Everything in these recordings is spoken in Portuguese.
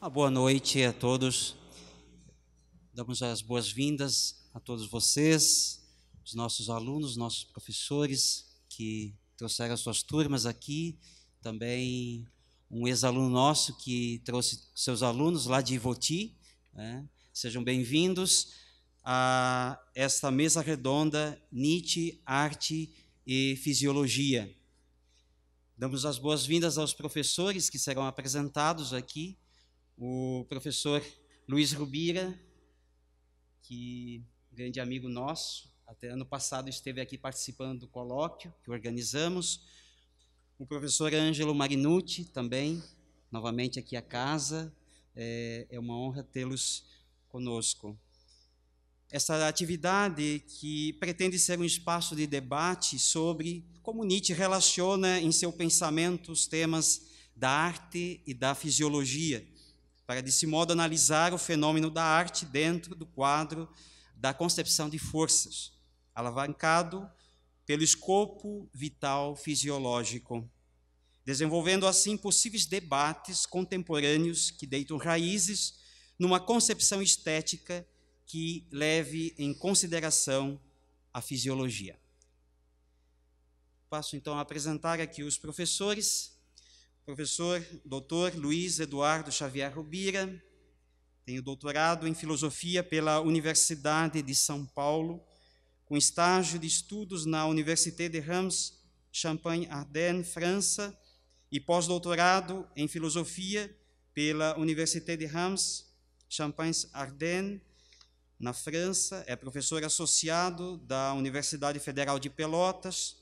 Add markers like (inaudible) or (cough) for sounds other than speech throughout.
Uma boa noite a todos. Damos as boas-vindas a todos vocês, os nossos alunos, nossos professores que trouxeram as suas turmas aqui, também um ex-aluno nosso que trouxe seus alunos lá de Ivoti. Né? Sejam bem-vindos a esta mesa redonda Nietzsche, Arte e Fisiologia. Damos as boas-vindas aos professores que serão apresentados aqui o professor Luiz Rubira, que grande amigo nosso, até ano passado esteve aqui participando do colóquio que organizamos, o professor Ângelo Marinucci também, novamente aqui a casa, é, é uma honra tê-los conosco. Essa atividade que pretende ser um espaço de debate sobre como Nietzsche relaciona em seu pensamento os temas da arte e da fisiologia para desse modo analisar o fenômeno da arte dentro do quadro da concepção de forças, alavancado pelo escopo vital fisiológico, desenvolvendo assim possíveis debates contemporâneos que deitam raízes numa concepção estética que leve em consideração a fisiologia. Passo então a apresentar aqui os professores professor doutor Luiz Eduardo Xavier Rubira, tenho doutorado em filosofia pela Universidade de São Paulo, com estágio de estudos na Université de Reims, Champagne-Ardenne, França, e pós-doutorado em filosofia pela Université de Reims, Champagne-Ardenne, na França. É professor associado da Universidade Federal de Pelotas,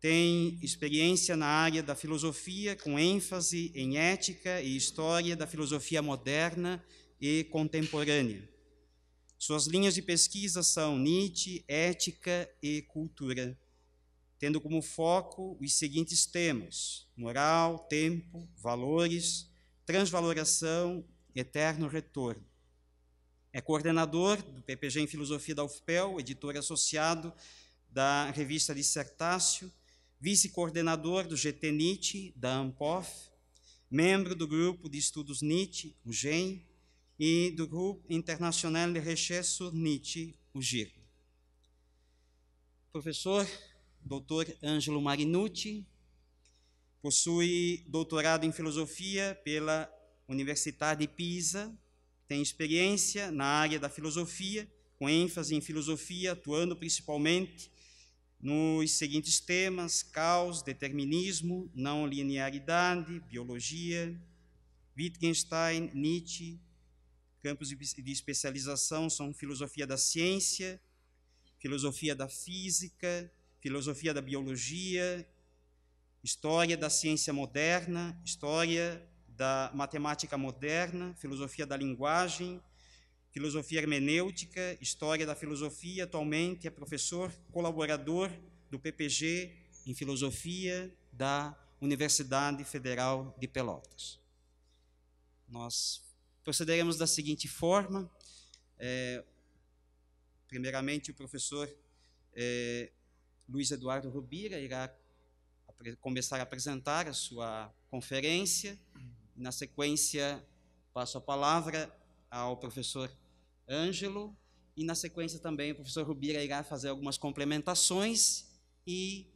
tem experiência na área da filosofia, com ênfase em ética e história da filosofia moderna e contemporânea. Suas linhas de pesquisa são Nietzsche, ética e cultura, tendo como foco os seguintes temas: moral, tempo, valores, transvaloração, eterno retorno. É coordenador do PPG em Filosofia da UFPEL, editor associado da revista Dissertácio, vice-coordenador do GT NIT da ANPOF, membro do grupo de estudos NIT, o GEM, e do grupo internacional de recesso sur NIT, o GIR. Professor Dr. Ângelo Marinucci possui doutorado em filosofia pela Universidade de Pisa, tem experiência na área da filosofia, com ênfase em filosofia, atuando principalmente nos seguintes temas: caos, determinismo, não linearidade, biologia, Wittgenstein, Nietzsche, campos de especialização são filosofia da ciência, filosofia da física, filosofia da biologia, história da ciência moderna, história da matemática moderna, filosofia da linguagem, filosofia hermenêutica, história da filosofia, atualmente é professor colaborador do PPG em filosofia da Universidade Federal de Pelotas. Nós procederemos da seguinte forma: é, primeiramente, o professor é, Luiz Eduardo Rubira irá começar a apresentar a sua conferência. Na sequência, passo a palavra ao professor Ângelo, e na sequência também o professor Rubira irá fazer algumas complementações e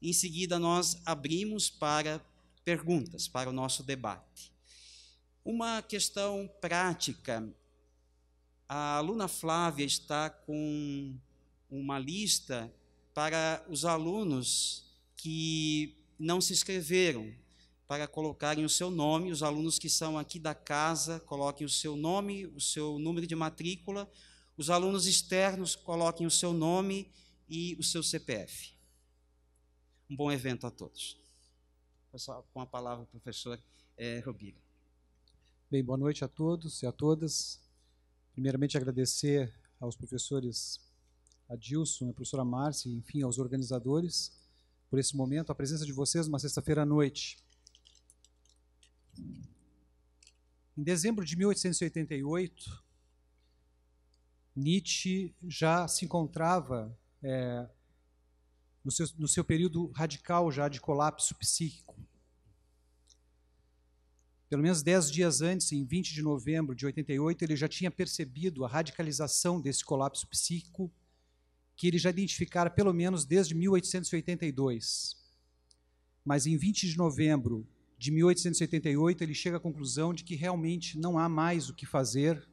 em seguida nós abrimos para perguntas, para o nosso debate. Uma questão prática. A aluna Flávia está com uma lista para os alunos que não se inscreveram para colocarem o seu nome, os alunos que são aqui da casa coloquem o seu nome, o seu número de matrícula, os alunos externos coloquem o seu nome e o seu CPF. Um bom evento a todos. Pessoal, com a palavra o professor é, Bem, boa noite a todos e a todas. Primeiramente, agradecer aos professores Adilson, a professora Márcia, enfim, aos organizadores, por esse momento, a presença de vocês uma sexta-feira à noite. Em dezembro de 1888, Nietzsche já se encontrava é, no, seu, no seu período radical já de colapso psíquico. Pelo menos dez dias antes, em 20 de novembro de 88, ele já tinha percebido a radicalização desse colapso psíquico que ele já identificara pelo menos desde 1882. Mas em 20 de novembro de 1888, ele chega à conclusão de que realmente não há mais o que fazer,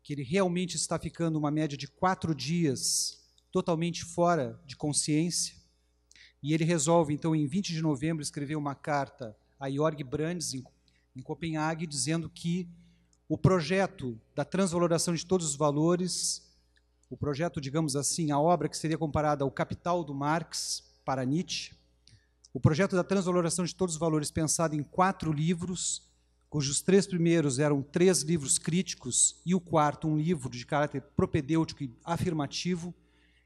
que ele realmente está ficando uma média de quatro dias totalmente fora de consciência. E ele resolve, então, em 20 de novembro, escrever uma carta a Jorg Brandes, em, em Copenhague, dizendo que o projeto da transvaloração de todos os valores, o projeto, digamos assim, a obra que seria comparada ao Capital do Marx para Nietzsche, o projeto da transvaloração de todos os valores, pensado em quatro livros, cujos três primeiros eram três livros críticos e o quarto um livro de caráter propedêutico e afirmativo,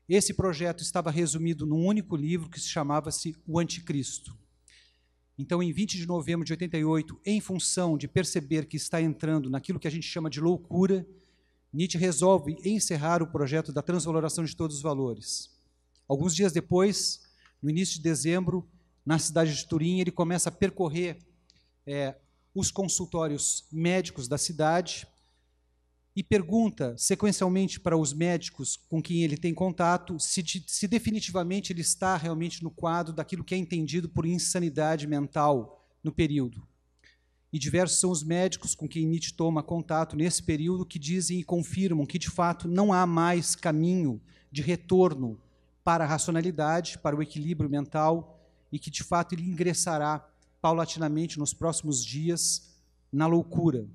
esse projeto estava resumido num único livro que se chamava-se O Anticristo. Então, em 20 de novembro de 88, em função de perceber que está entrando naquilo que a gente chama de loucura, Nietzsche resolve encerrar o projeto da transvaloração de todos os valores. Alguns dias depois, no início de dezembro, na cidade de Turim, ele começa a percorrer é, os consultórios médicos da cidade e pergunta sequencialmente para os médicos com quem ele tem contato se, se definitivamente ele está realmente no quadro daquilo que é entendido por insanidade mental no período. E diversos são os médicos com quem Nietzsche toma contato nesse período que dizem e confirmam que, de fato, não há mais caminho de retorno para a racionalidade, para o equilíbrio mental e que de fato ele ingressará paulatinamente nos próximos dias na loucura.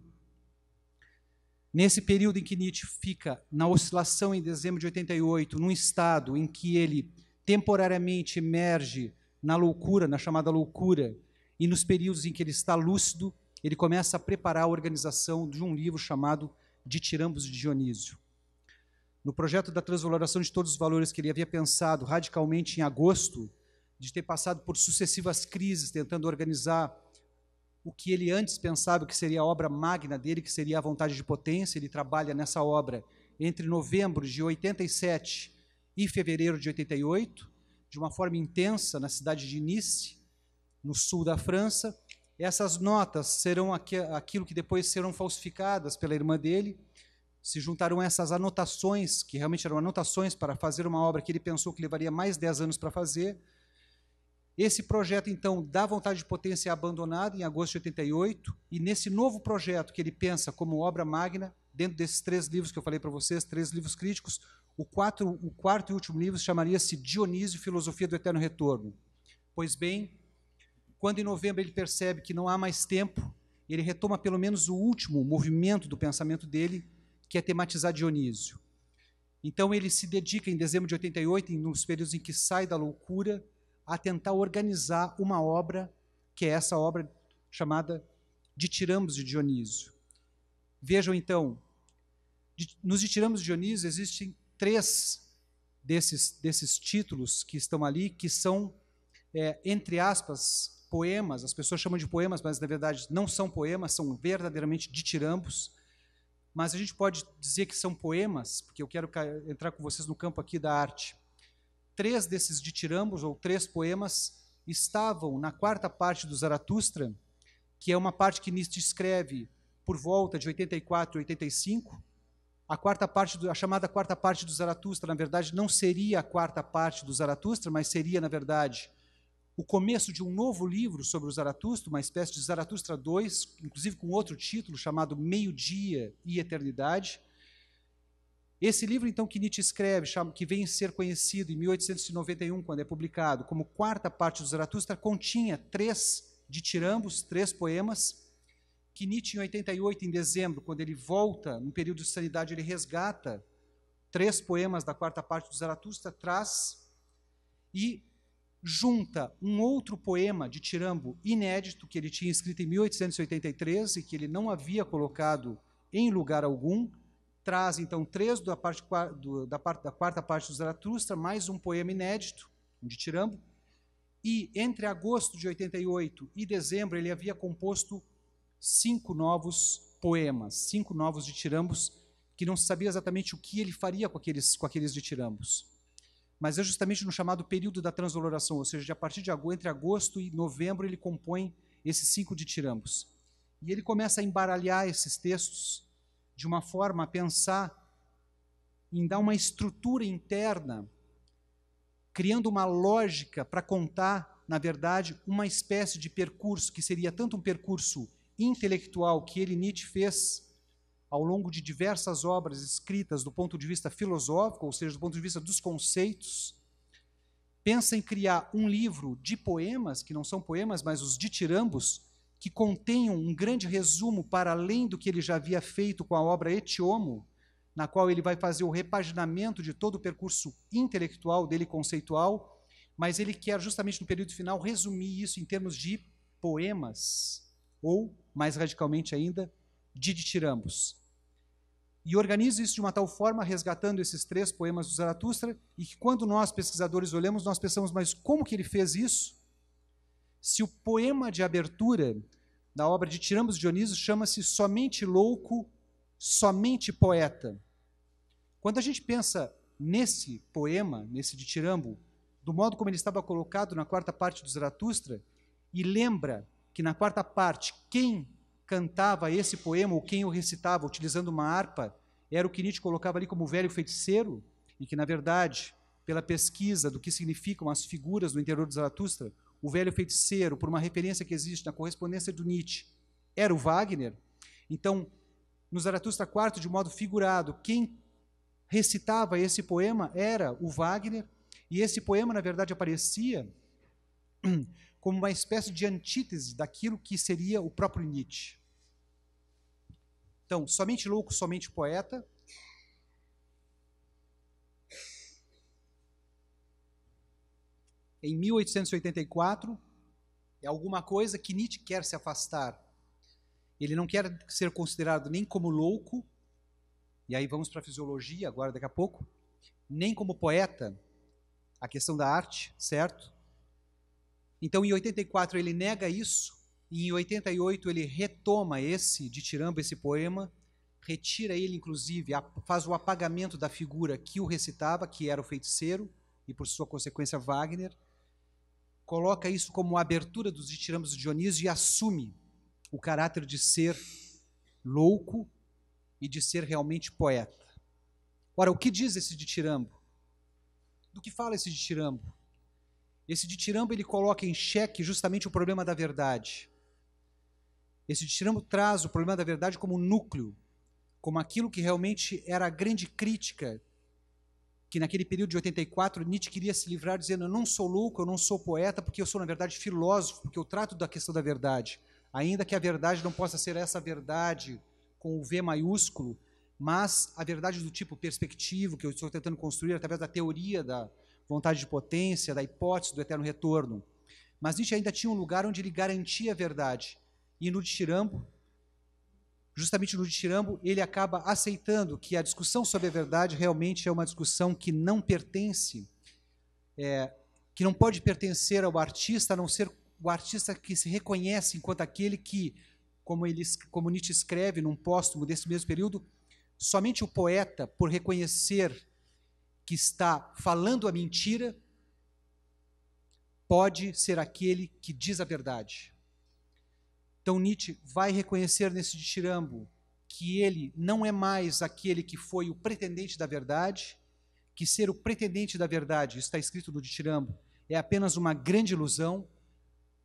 Nesse período em que Nietzsche fica na oscilação em dezembro de 88, num estado em que ele temporariamente emerge na loucura, na chamada loucura, e nos períodos em que ele está lúcido, ele começa a preparar a organização de um livro chamado De Tirambos de Dionísio. No projeto da transvaloração de todos os valores que ele havia pensado radicalmente em agosto, de ter passado por sucessivas crises tentando organizar o que ele antes pensava que seria a obra magna dele, que seria a vontade de potência, ele trabalha nessa obra entre novembro de 87 e fevereiro de 88, de uma forma intensa na cidade de Nice, no sul da França. Essas notas serão aquilo que depois serão falsificadas pela irmã dele. Se juntaram essas anotações, que realmente eram anotações para fazer uma obra que ele pensou que levaria mais 10 anos para fazer, esse projeto, então, da vontade de potência é abandonado em agosto de 88, e nesse novo projeto que ele pensa como obra magna, dentro desses três livros que eu falei para vocês, três livros críticos, o, quatro, o quarto e último livro chamaria-se Dionísio, Filosofia do Eterno Retorno. Pois bem, quando em novembro ele percebe que não há mais tempo, ele retoma pelo menos o último movimento do pensamento dele, que é tematizar Dionísio. Então ele se dedica em dezembro de 88, em uns períodos em que sai da loucura, a tentar organizar uma obra, que é essa obra chamada De Tiramos de Dionísio. Vejam então, nos De Tiramos de Dionísio existem três desses, desses títulos que estão ali, que são, é, entre aspas, poemas, as pessoas chamam de poemas, mas na verdade não são poemas, são verdadeiramente ditirambos, mas a gente pode dizer que são poemas, porque eu quero entrar com vocês no campo aqui da arte três desses ditirambos, ou três poemas, estavam na quarta parte do Zaratustra, que é uma parte que Nietzsche escreve por volta de 84 e 85. A quarta parte do, a chamada quarta parte do Zaratustra, na verdade, não seria a quarta parte do Zaratustra, mas seria, na verdade, o começo de um novo livro sobre o Zaratustra, uma espécie de Zaratustra 2, inclusive com outro título chamado Meio-dia e Eternidade. Esse livro, então, que Nietzsche escreve, que vem ser conhecido em 1891, quando é publicado, como quarta parte do Zaratustra, continha três ditirambos, três poemas, que Nietzsche, em 88, em dezembro, quando ele volta, num período de sanidade, ele resgata três poemas da quarta parte do Zaratustra, traz e junta um outro poema de Tirambo inédito, que ele tinha escrito em 1883 e que ele não havia colocado em lugar algum, traz então três da, parte, do, da, parte, da quarta parte do Zaratustra, mais um poema inédito, um de Tirambo, e entre agosto de 88 e dezembro ele havia composto cinco novos poemas, cinco novos de Tirambos, que não se sabia exatamente o que ele faria com aqueles, com aqueles de Tirambos. Mas é justamente no chamado período da transvaloração, ou seja, de a partir de agosto, entre agosto e novembro ele compõe esses cinco de Tirambos. E ele começa a embaralhar esses textos de uma forma a pensar em dar uma estrutura interna, criando uma lógica para contar, na verdade, uma espécie de percurso que seria tanto um percurso intelectual que ele Nietzsche fez ao longo de diversas obras escritas do ponto de vista filosófico, ou seja, do ponto de vista dos conceitos, pensa em criar um livro de poemas, que não são poemas, mas os ditirambos, que contenham um grande resumo para além do que ele já havia feito com a obra Etiomo, na qual ele vai fazer o repaginamento de todo o percurso intelectual dele conceitual, mas ele quer justamente no período final resumir isso em termos de poemas ou, mais radicalmente ainda, de ditirambos. E organiza isso de uma tal forma, resgatando esses três poemas do Zaratustra, e que quando nós, pesquisadores, olhamos, nós pensamos, mas como que ele fez isso? se o poema de abertura da obra de Tiramos Dioniso chama-se Somente Louco, Somente Poeta. Quando a gente pensa nesse poema, nesse de Tirambo, do modo como ele estava colocado na quarta parte do Zaratustra, e lembra que na quarta parte quem cantava esse poema ou quem o recitava utilizando uma harpa era o que Nietzsche colocava ali como o velho feiticeiro, e que, na verdade, pela pesquisa do que significam as figuras no interior do Zaratustra, o Velho Feiticeiro, por uma referência que existe na correspondência do Nietzsche, era o Wagner. Então, no Zaratustra IV, de modo figurado, quem recitava esse poema era o Wagner, e esse poema, na verdade, aparecia (clears throat) como uma espécie de antítese daquilo que seria o próprio Nietzsche. Então, somente louco, somente poeta, em 1884, é alguma coisa que Nietzsche quer se afastar. Ele não quer ser considerado nem como louco, e aí vamos para a fisiologia agora daqui a pouco, nem como poeta, a questão da arte, certo? Então em 84 ele nega isso, e em 88 ele retoma esse, de Tiramba, esse poema, retira ele inclusive, faz o apagamento da figura que o recitava, que era o feiticeiro, e por sua consequência Wagner, coloca isso como a abertura dos ditirambos de Dionísio e assume o caráter de ser louco e de ser realmente poeta. Ora, o que diz esse ditirambo? Do que fala esse ditirambo? Esse ditirambo ele coloca em xeque justamente o problema da verdade. Esse ditirambo traz o problema da verdade como núcleo, como aquilo que realmente era a grande crítica que naquele período de 84 Nietzsche queria se livrar dizendo: eu não sou louco, eu não sou poeta, porque eu sou na verdade filósofo, porque eu trato da questão da verdade. Ainda que a verdade não possa ser essa verdade com o V maiúsculo, mas a verdade do tipo perspectivo que eu estou tentando construir através da teoria da vontade de potência, da hipótese do eterno retorno. Mas Nietzsche ainda tinha um lugar onde ele garantia a verdade. E no Dichirambo, justamente no Ditirambo, ele acaba aceitando que a discussão sobre a verdade realmente é uma discussão que não pertence, é, que não pode pertencer ao artista, a não ser o artista que se reconhece enquanto aquele que, como, ele, como Nietzsche escreve num póstumo desse mesmo período, somente o poeta, por reconhecer que está falando a mentira, pode ser aquele que diz a verdade. Então Nietzsche vai reconhecer nesse ditirambo que ele não é mais aquele que foi o pretendente da verdade, que ser o pretendente da verdade, está escrito no ditirambo, é apenas uma grande ilusão,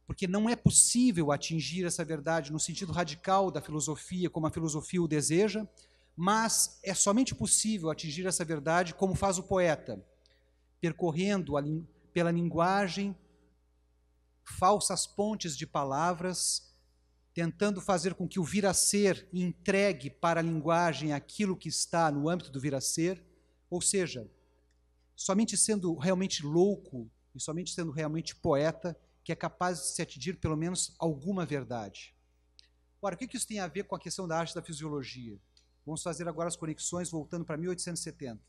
porque não é possível atingir essa verdade no sentido radical da filosofia, como a filosofia o deseja, mas é somente possível atingir essa verdade como faz o poeta, percorrendo a, pela linguagem falsas pontes de palavras tentando fazer com que o vir a ser entregue para a linguagem aquilo que está no âmbito do vir a ser, ou seja, somente sendo realmente louco e somente sendo realmente poeta que é capaz de se atingir pelo menos alguma verdade. Ora, o que isso tem a ver com a questão da arte da fisiologia? Vamos fazer agora as conexões voltando para 1870.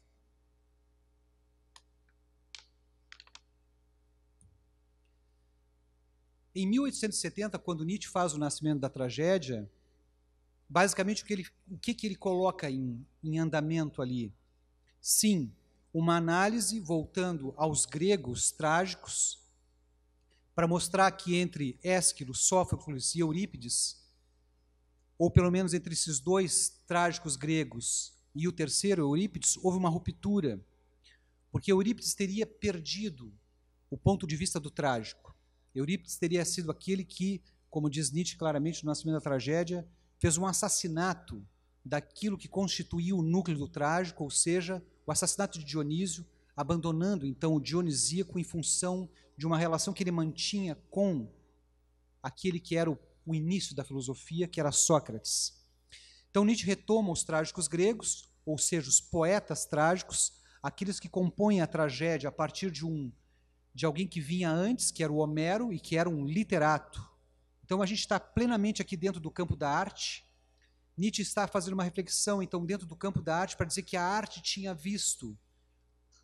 Em 1870, quando Nietzsche faz o Nascimento da Tragédia, basicamente o que ele, o que, que ele coloca em, em andamento ali? Sim, uma análise voltando aos gregos trágicos, para mostrar que entre Ésquilo, Sófocles e Eurípides, ou pelo menos entre esses dois trágicos gregos e o terceiro, Eurípides, houve uma ruptura, porque Eurípides teria perdido o ponto de vista do trágico. Eurípides teria sido aquele que, como diz Nietzsche claramente no Nascimento da Tragédia, fez um assassinato daquilo que constituía o núcleo do trágico, ou seja, o assassinato de Dionísio, abandonando então o dionisíaco em função de uma relação que ele mantinha com aquele que era o, o início da filosofia, que era Sócrates. Então Nietzsche retoma os trágicos gregos, ou seja, os poetas trágicos, aqueles que compõem a tragédia a partir de um de alguém que vinha antes, que era o Homero e que era um literato. Então a gente está plenamente aqui dentro do campo da arte. Nietzsche está fazendo uma reflexão, então, dentro do campo da arte, para dizer que a arte tinha visto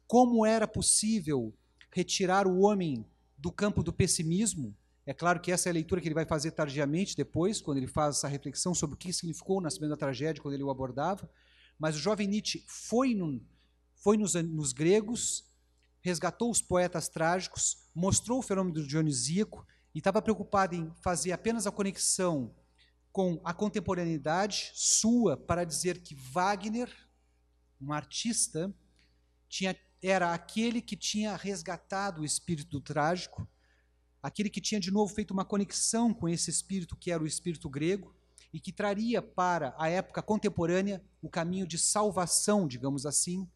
como era possível retirar o homem do campo do pessimismo. É claro que essa é a leitura que ele vai fazer tardiamente depois, quando ele faz essa reflexão sobre o que significou o nascimento da tragédia, quando ele o abordava. Mas o jovem Nietzsche foi, num, foi nos, nos gregos, resgatou os poetas trágicos, mostrou o fenômeno dionisíaco e estava preocupado em fazer apenas a conexão com a contemporaneidade sua para dizer que Wagner, um artista, tinha, era aquele que tinha resgatado o espírito do trágico, aquele que tinha de novo feito uma conexão com esse espírito que era o espírito grego e que traria para a época contemporânea o caminho de salvação, digamos assim,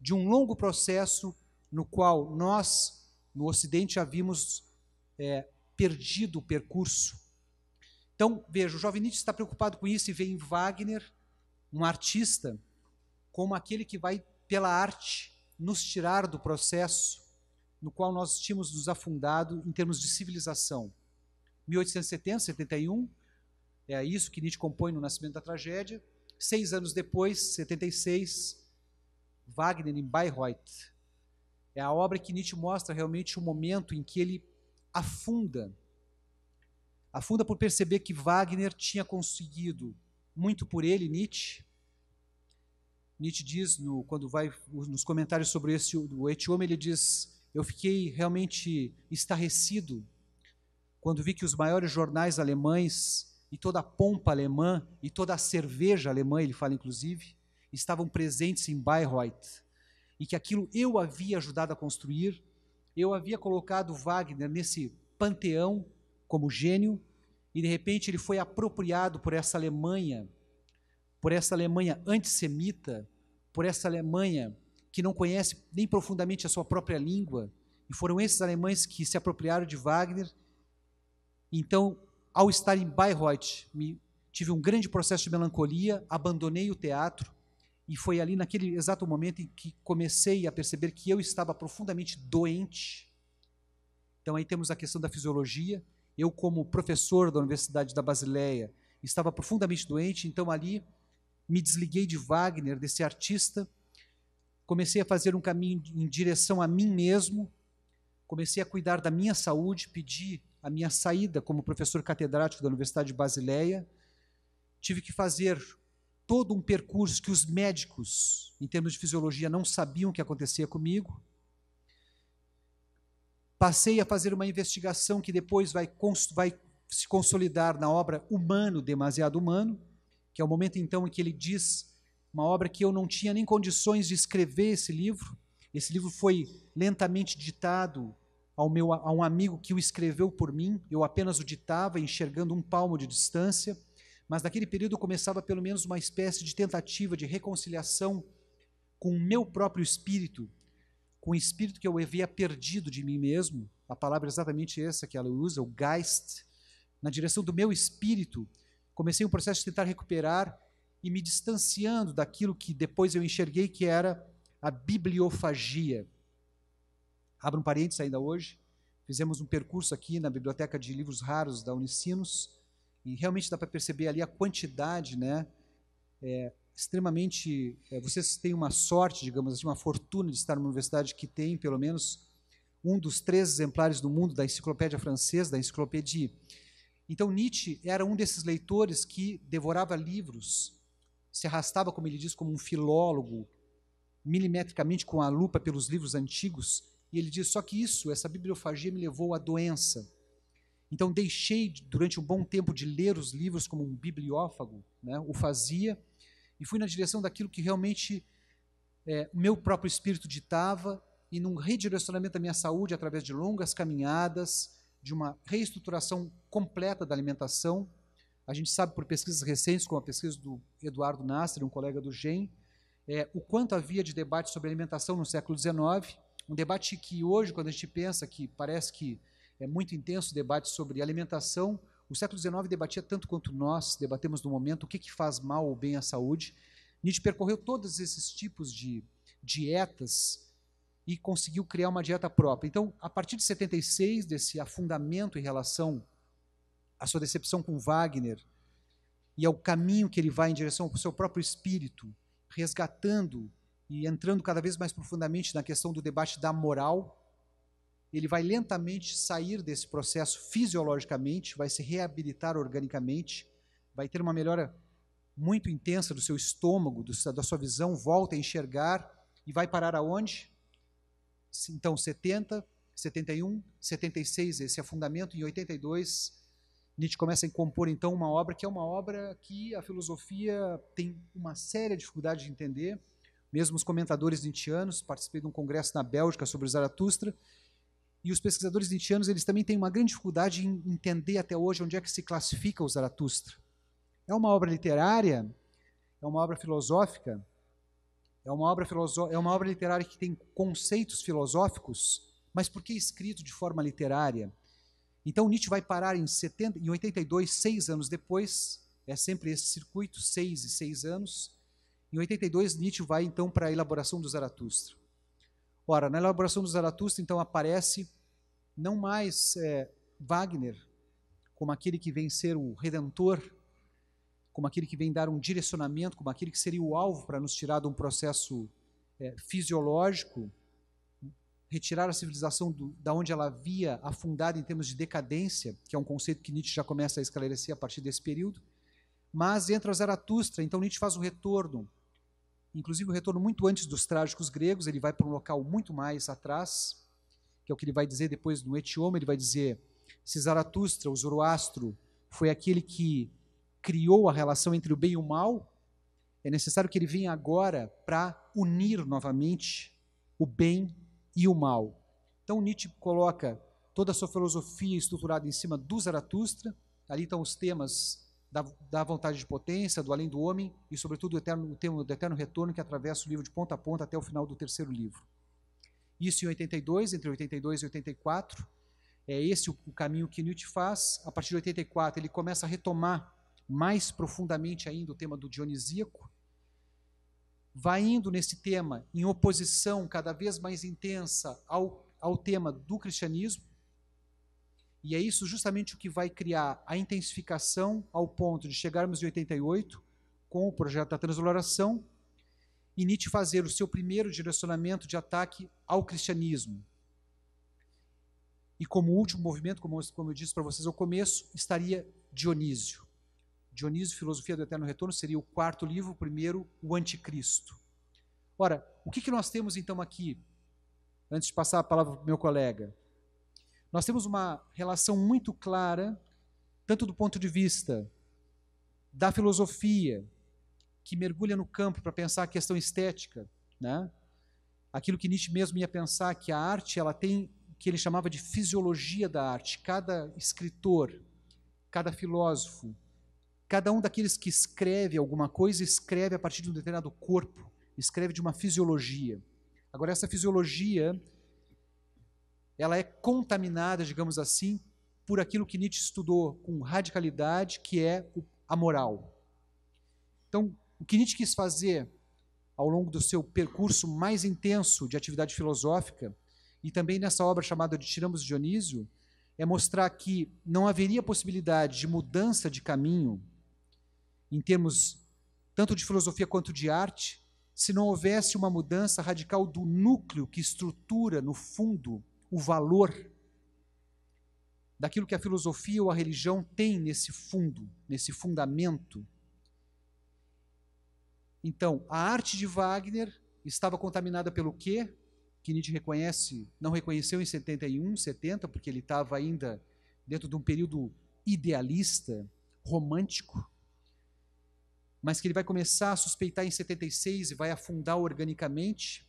de um longo processo no qual nós, no Ocidente, havíamos é, perdido o percurso. Então, veja, o jovem Nietzsche está preocupado com isso e vê em Wagner um artista como aquele que vai, pela arte, nos tirar do processo no qual nós tínhamos nos afundado em termos de civilização. 1870, 71, é isso que Nietzsche compõe no Nascimento da Tragédia. Seis anos depois, 76, Wagner em Bayreuth, é a obra que Nietzsche mostra realmente o momento em que ele afunda. Afunda por perceber que Wagner tinha conseguido muito por ele, Nietzsche. Nietzsche diz, no, quando vai nos comentários sobre esse, o Etiome, ele diz: Eu fiquei realmente estarrecido quando vi que os maiores jornais alemães e toda a pompa alemã e toda a cerveja alemã, ele fala inclusive, estavam presentes em Bayreuth e que aquilo eu havia ajudado a construir, eu havia colocado Wagner nesse panteão como gênio, e de repente ele foi apropriado por essa Alemanha, por essa Alemanha antissemita, por essa Alemanha que não conhece nem profundamente a sua própria língua, e foram esses alemães que se apropriaram de Wagner. Então, ao estar em Bayreuth, me, tive um grande processo de melancolia, abandonei o teatro, e foi ali naquele exato momento em que comecei a perceber que eu estava profundamente doente. Então aí temos a questão da fisiologia. Eu como professor da Universidade da Basileia estava profundamente doente, então ali me desliguei de Wagner, desse artista, comecei a fazer um caminho em direção a mim mesmo, comecei a cuidar da minha saúde, pedi a minha saída como professor catedrático da Universidade de Basileia, tive que fazer todo um percurso que os médicos, em termos de fisiologia, não sabiam o que acontecia comigo. Passei a fazer uma investigação que depois vai, vai se consolidar na obra Humano, Demasiado Humano, que é o momento então em que ele diz uma obra que eu não tinha nem condições de escrever esse livro. Esse livro foi lentamente ditado ao meu, a um amigo que o escreveu por mim. Eu apenas o ditava, enxergando um palmo de distância. Mas naquele período começava pelo menos uma espécie de tentativa de reconciliação com o meu próprio espírito, com o espírito que eu havia perdido de mim mesmo, a palavra é exatamente essa que ela usa, o Geist, na direção do meu espírito. Comecei um processo de tentar recuperar e me distanciando daquilo que depois eu enxerguei que era a bibliofagia. Abro um parênteses ainda hoje. Fizemos um percurso aqui na Biblioteca de Livros Raros da Unicinos e realmente dá para perceber ali a quantidade, né? É, extremamente. É, vocês têm uma sorte, digamos assim, uma fortuna de estar numa universidade que tem, pelo menos, um dos três exemplares do mundo da enciclopédia francesa, da Enciclopédie. Então Nietzsche era um desses leitores que devorava livros, se arrastava, como ele diz, como um filólogo, milimetricamente com a lupa pelos livros antigos, e ele diz: só que isso, essa bibliofagia me levou à doença. Então deixei durante um bom tempo de ler os livros como um bibliófago, né? o fazia, e fui na direção daquilo que realmente é, meu próprio espírito ditava, e num redirecionamento da minha saúde através de longas caminhadas, de uma reestruturação completa da alimentação. A gente sabe por pesquisas recentes, como a pesquisa do Eduardo Nasser, um colega do GEM, é, o quanto havia de debate sobre alimentação no século XIX, um debate que hoje, quando a gente pensa que parece que é muito intenso o debate sobre alimentação. O século XIX debatia tanto quanto nós debatemos no momento o que, que faz mal ou bem à saúde. Nietzsche percorreu todos esses tipos de dietas e conseguiu criar uma dieta própria. Então, a partir de 76, desse afundamento em relação à sua decepção com Wagner e ao caminho que ele vai em direção ao seu próprio espírito, resgatando e entrando cada vez mais profundamente na questão do debate da moral, ele vai lentamente sair desse processo fisiologicamente, vai se reabilitar organicamente, vai ter uma melhora muito intensa do seu estômago, do, da sua visão, volta a enxergar e vai parar aonde? Então, 70, 71, 76, esse afundamento, em 82, Nietzsche começa a compor então uma obra que é uma obra que a filosofia tem uma séria dificuldade de entender. Mesmo os comentadores nietzschianos, participei de um congresso na Bélgica sobre Zaratustra, e os pesquisadores nietzschianos eles também têm uma grande dificuldade em entender até hoje onde é que se classifica o Zaratustra. É uma obra literária? É uma obra filosófica? É uma obra, é uma obra literária que tem conceitos filosóficos? Mas por que escrito de forma literária? Então Nietzsche vai parar em, 70, em 82, seis anos depois, é sempre esse circuito, seis e seis anos. Em 82, Nietzsche vai então para a elaboração do Zaratustra. Ora, na elaboração do Zaratustra, então aparece não mais é, Wagner, como aquele que vem ser o redentor, como aquele que vem dar um direcionamento, como aquele que seria o alvo para nos tirar de um processo é, fisiológico, retirar a civilização do, da onde ela havia afundado em termos de decadência, que é um conceito que Nietzsche já começa a esclarecer a partir desse período. Mas entra Zaratustra, então Nietzsche faz o retorno, inclusive o retorno muito antes dos trágicos gregos, ele vai para um local muito mais atrás, que é o que ele vai dizer depois no Etioma, ele vai dizer: se Zaratustra, o Zoroastro, foi aquele que criou a relação entre o bem e o mal, é necessário que ele venha agora para unir novamente o bem e o mal. Então Nietzsche coloca toda a sua filosofia estruturada em cima do Zaratustra, ali estão os temas da, da, vontade de potência, do além do homem e, sobretudo, o, eterno, o tema do eterno retorno que atravessa o livro de ponta a ponta até o final do terceiro livro. Isso em 82, entre 82 e 84. É esse o caminho que Nietzsche faz. A partir de 84, ele começa a retomar mais profundamente ainda o tema do dionisíaco. Vai indo nesse tema em oposição cada vez mais intensa ao, ao tema do cristianismo. E é isso justamente o que vai criar a intensificação ao ponto de chegarmos em 88 com o projeto da transloração e Nietzsche fazer o seu primeiro direcionamento de ataque ao cristianismo. E como último movimento, como, como eu disse para vocês ao começo, estaria Dionísio. Dionísio, Filosofia do Eterno Retorno, seria o quarto livro, o primeiro, o Anticristo. Ora, o que, que nós temos então aqui, antes de passar a palavra para o meu colega? Nós temos uma relação muito clara, tanto do ponto de vista da filosofia, que mergulha no campo para pensar a questão estética, né? Aquilo que Nietzsche mesmo ia pensar que a arte ela tem o que ele chamava de fisiologia da arte. Cada escritor, cada filósofo, cada um daqueles que escreve alguma coisa escreve a partir de um determinado corpo, escreve de uma fisiologia. Agora essa fisiologia ela é contaminada, digamos assim, por aquilo que Nietzsche estudou com radicalidade, que é a moral. Então, o que Nietzsche quis fazer ao longo do seu percurso mais intenso de atividade filosófica, e também nessa obra chamada de Tiramos Dionísio, é mostrar que não haveria possibilidade de mudança de caminho, em termos tanto de filosofia quanto de arte, se não houvesse uma mudança radical do núcleo que estrutura, no fundo, o valor daquilo que a filosofia ou a religião tem nesse fundo, nesse fundamento então, a arte de Wagner estava contaminada pelo quê? Que Nietzsche reconhece, não reconheceu em 71, 70, porque ele estava ainda dentro de um período idealista, romântico, mas que ele vai começar a suspeitar em 76 e vai afundar organicamente,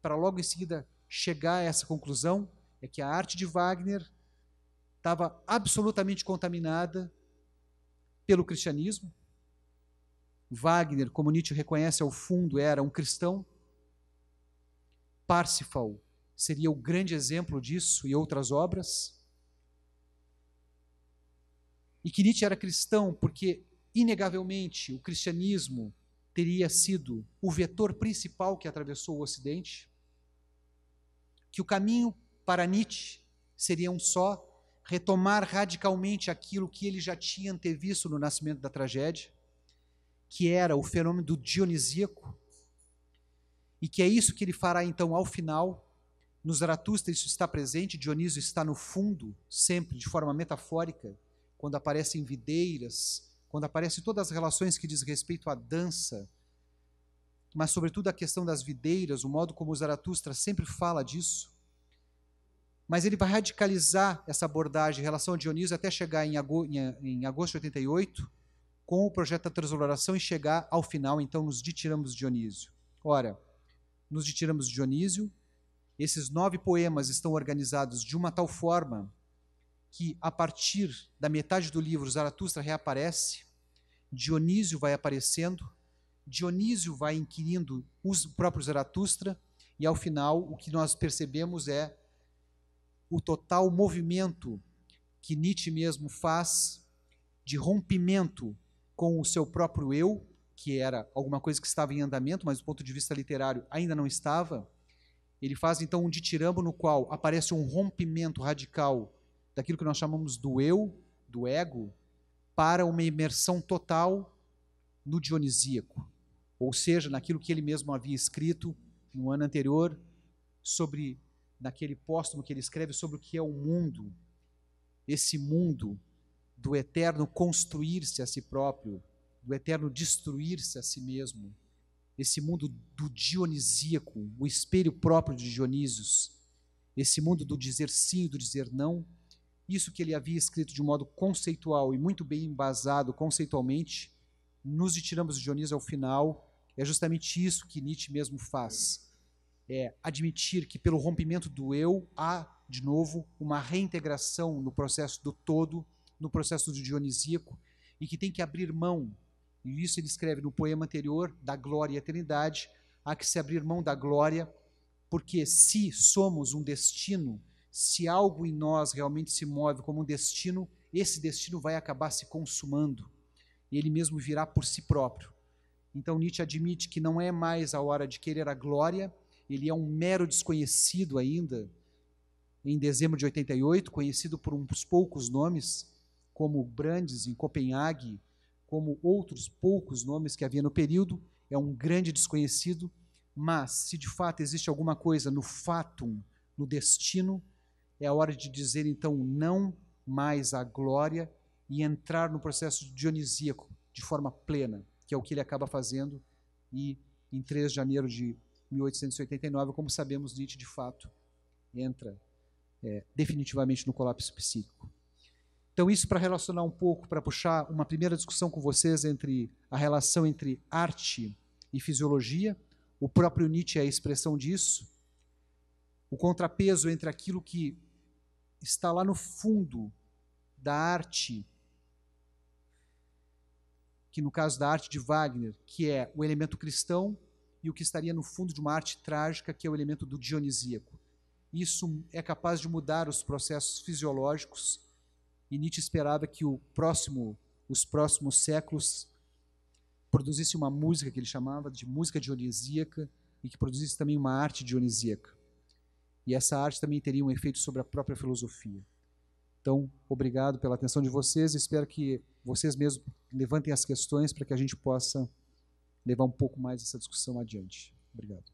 para logo em seguida chegar a essa conclusão, é que a arte de Wagner estava absolutamente contaminada pelo cristianismo, Wagner, como Nietzsche reconhece ao fundo, era um cristão. Parsifal seria o grande exemplo disso e outras obras. E que Nietzsche era cristão porque, inegavelmente, o cristianismo teria sido o vetor principal que atravessou o Ocidente, que o caminho para Nietzsche seria um só, retomar radicalmente aquilo que ele já tinha antevisto no nascimento da tragédia, que era o fenômeno do dionisíaco, e que é isso que ele fará então ao final. nos Zaratustra isso está presente, Dionísio está no fundo, sempre de forma metafórica, quando aparecem videiras, quando aparecem todas as relações que diz respeito à dança, mas sobretudo a questão das videiras, o modo como o Zaratustra sempre fala disso. Mas ele vai radicalizar essa abordagem em relação a Dionísio até chegar em agosto de 88, com o projeto da transoloração e chegar ao final, então nos ditiramos de Dionísio. Ora, nos ditiramos de Dionísio, esses nove poemas estão organizados de uma tal forma que, a partir da metade do livro, Zaratustra reaparece, Dionísio vai aparecendo, Dionísio vai inquirindo os próprios Zaratustra, e ao final o que nós percebemos é o total movimento que Nietzsche mesmo faz de rompimento com o seu próprio eu, que era alguma coisa que estava em andamento, mas do ponto de vista literário ainda não estava, ele faz então um ditirambo no qual aparece um rompimento radical daquilo que nós chamamos do eu, do ego, para uma imersão total no dionisíaco, ou seja, naquilo que ele mesmo havia escrito no ano anterior sobre naquele póstumo que ele escreve sobre o que é o mundo, esse mundo do eterno construir-se a si próprio, do eterno destruir-se a si mesmo. Esse mundo do dionisíaco, o espelho próprio de Dionísios, esse mundo do dizer sim, do dizer não, isso que ele havia escrito de um modo conceitual e muito bem embasado conceitualmente, nos retiramos de Dionísio ao final, é justamente isso que Nietzsche mesmo faz. É admitir que pelo rompimento do eu há, de novo, uma reintegração no processo do todo no processo do dionisíaco e que tem que abrir mão, e isso ele escreve no poema anterior, da glória e eternidade há que se abrir mão da glória, porque se somos um destino, se algo em nós realmente se move como um destino, esse destino vai acabar se consumando, e ele mesmo virá por si próprio. Então Nietzsche admite que não é mais a hora de querer a glória, ele é um mero desconhecido ainda, em dezembro de 88, conhecido por uns poucos nomes, como Brandes em Copenhague, como outros poucos nomes que havia no período, é um grande desconhecido, mas se de fato existe alguma coisa no fatum, no destino, é a hora de dizer então não mais à glória e entrar no processo dionisíaco de forma plena, que é o que ele acaba fazendo e em 3 de janeiro de 1889, como sabemos, Nietzsche de fato entra é, definitivamente no colapso psíquico. Então, isso para relacionar um pouco, para puxar uma primeira discussão com vocês entre a relação entre arte e fisiologia. O próprio Nietzsche é a expressão disso. O contrapeso entre aquilo que está lá no fundo da arte, que no caso da arte de Wagner, que é o elemento cristão, e o que estaria no fundo de uma arte trágica, que é o elemento do dionisíaco. Isso é capaz de mudar os processos fisiológicos e Nietzsche esperava que o próximo, os próximos séculos produzisse uma música que ele chamava de música dionisíaca e que produzisse também uma arte dionisíaca. E essa arte também teria um efeito sobre a própria filosofia. Então, obrigado pela atenção de vocês. Espero que vocês mesmos levantem as questões para que a gente possa levar um pouco mais essa discussão adiante. Obrigado.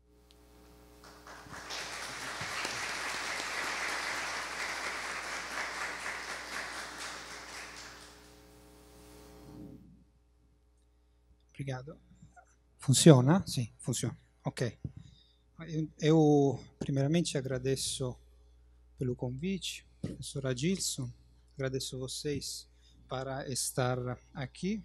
Obrigado. Funciona? Sim, funciona. Ok. Eu, primeiramente, agradeço pelo convite, professora Gilson. Agradeço vocês para estar aqui.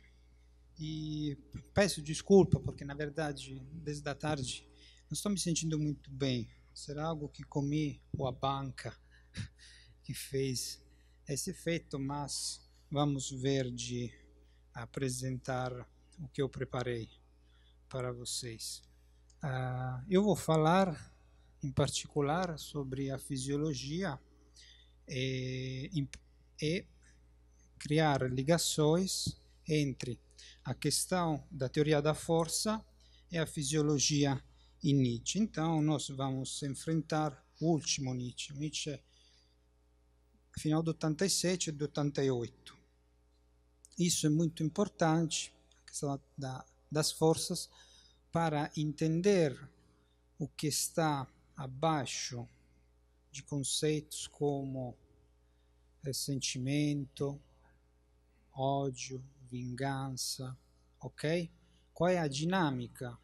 E peço desculpa, porque, na verdade, desde a tarde, não estou me sentindo muito bem. Será algo que comi ou a banca (laughs) que fez esse efeito, mas vamos ver de apresentar o que eu preparei para vocês. Uh, eu vou falar em particular sobre a fisiologia e, é, e é criar ligações entre a questão da teoria da força e a fisiologia em Nietzsche. Então, nós vamos enfrentar o último Nietzsche, Nietzsche final de 87 e de 88. Isso é muito importante questão da, das forças, para entender o que está abaixo de conceitos como ressentimento, ódio, vingança, ok? Qual é a dinâmica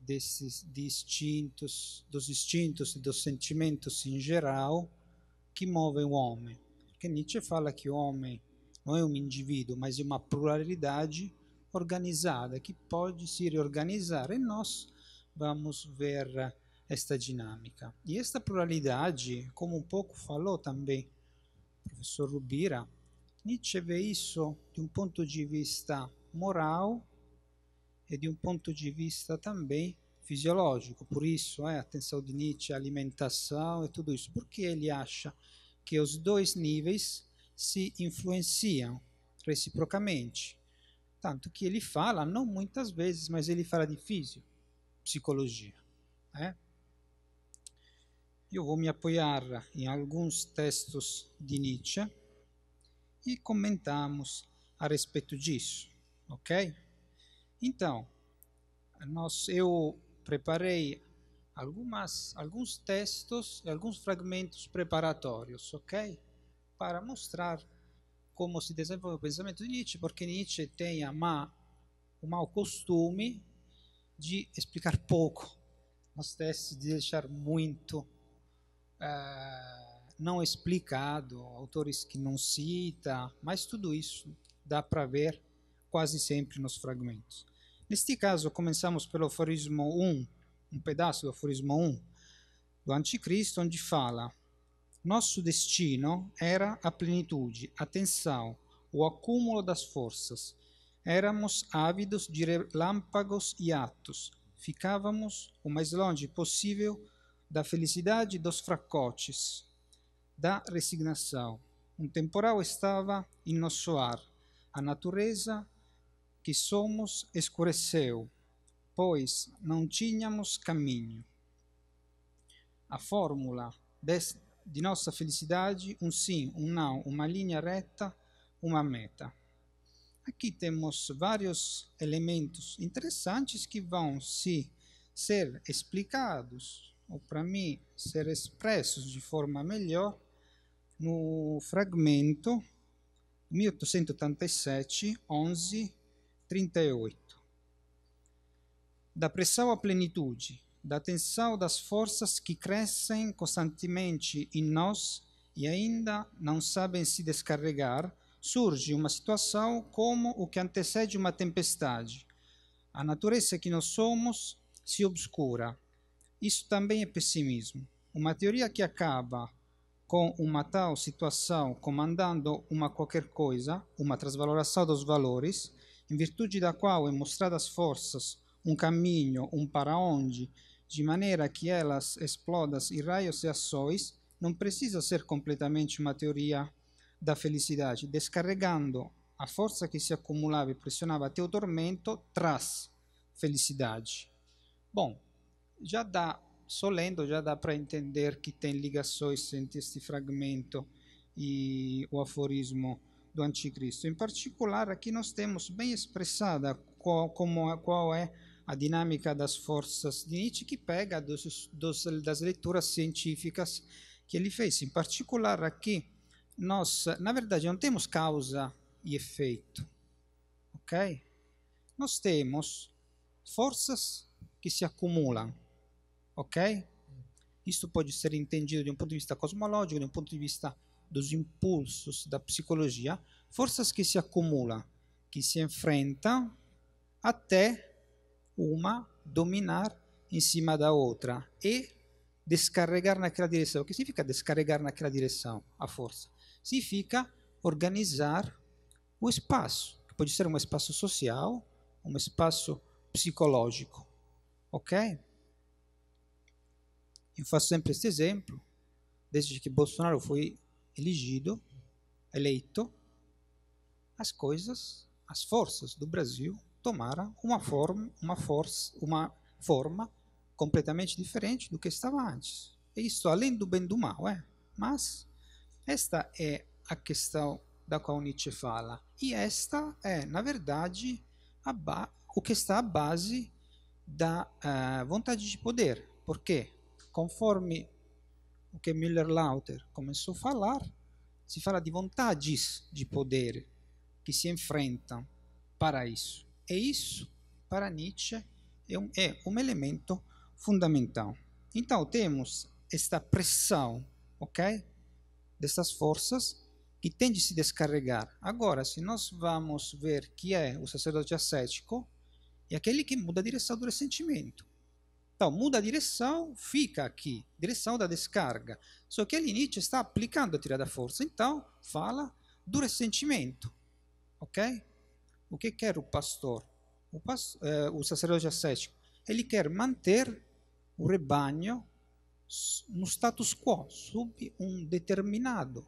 desses instintos, dos instintos e dos sentimentos em geral que movem o homem? Porque Nietzsche fala que o homem não é um indivíduo, mas é uma pluralidade organizada, que pode se reorganizar, e nós vamos ver eh, esta dinâmica. E esta pluralidade, como um pouco falou também o professor Rubira, Nietzsche vê isso de um ponto de vista moral e de um ponto de vista também fisiológico. Por isso, é, atenção de Nietzsche, alimentação e tudo isso. Porque ele acha que os dois níveis se influenciam reciprocamente. Tanto que ele fala, não muitas vezes, mas ele fala de psicologia. Né? Eu vou me apoiar em alguns textos de Nietzsche e comentamos a respeito disso, ok? Então, nós, eu preparei algumas, alguns textos e alguns fragmentos preparatórios, ok? Para mostrar como se desenvolveu o pensamento de Nietzsche, porque Nietzsche tem a um o mau costume de explicar pouco, nós testes de deixar muito uh, não explicado, autores que não cita, mas tudo isso dá para ver quase sempre nos fragmentos. Neste caso, começamos pelo aforismo 1, um pedaço do aforismo 1 do Anticristo, onde fala nosso destino era a plenitude, a tensão, o acúmulo das forças. Éramos ávidos de relâmpagos e atos. Ficávamos o mais longe possível da felicidade dos fracotes, da resignação. Um temporal estava em nosso ar. A natureza que somos escureceu, pois não tínhamos caminho. A fórmula deste de nossa felicidade um sim, um não, uma linha reta, uma meta. Aqui temos vários elementos interessantes que vão se ser explicados, ou para mim, ser expressos de forma melhor no fragmento 1887, 11, 38. Da pressão à plenitude, da tensão das forças que crescem constantemente em nós e ainda não sabem se descarregar, surge uma situação como o que antecede uma tempestade. A natureza que nós somos se obscura. Isso também é pessimismo. Uma teoria que acaba com uma tal situação comandando uma qualquer coisa, uma transvaloração dos valores, em virtude da qual é mostrada as forças, um caminho, um para onde, de maneira que elas explodam em raios e ações, não precisa ser completamente uma teoria da felicidade. Descarregando a força que se acumulava e pressionava teu tormento, traz felicidade. Bom, já dá, solendo, já dá para entender que tem ligações entre este fragmento e o aforismo do anticristo. Em particular, aqui nós temos bem expressada qual, como, é, qual é a dinâmica das forças de Nietzsche, que pega dos, dos, das leituras científicas que ele fez. Em particular, aqui, nós, na verdade, não temos causa e efeito, ok? Nós temos forças que se acumulam, ok? Isso pode ser entendido de um ponto de vista cosmológico, de um ponto de vista dos impulsos da psicologia, forças que se acumulam, que se enfrentam até uma dominar em cima da outra e descarregar naquela direção. O que significa descarregar naquela direção a força? Significa organizar o espaço, que pode ser um espaço social, um espaço psicológico. Ok? Eu faço sempre este exemplo. Desde que Bolsonaro foi elegido, eleito, as coisas, as forças do Brasil tomara uma forma, uma, força, uma forma completamente diferente do que estava antes. E é isso além do bem e do mal, é. Mas esta é a questão da qual Nietzsche fala. E esta é, na verdade, o que está à base da uh, vontade de poder. Porque, conforme o que Müller-Lauter começou a falar, se fala de vontades de poder que se enfrentam para isso. E é isso, para Nietzsche, é um, é um elemento fundamental. Então, temos esta pressão, ok? Dessas forças que tem de se descarregar. Agora, se nós vamos ver que é o sacerdote ascético, é aquele que muda a direção do ressentimento. Então, muda a direção, fica aqui, direção da descarga. Só que ali Nietzsche está aplicando a tirada força, então fala do ressentimento, ok? O que quer o pastor? O, pasto, eh, o sacerdote ascético? Ele quer manter o rebanho no status quo, sob um determinado,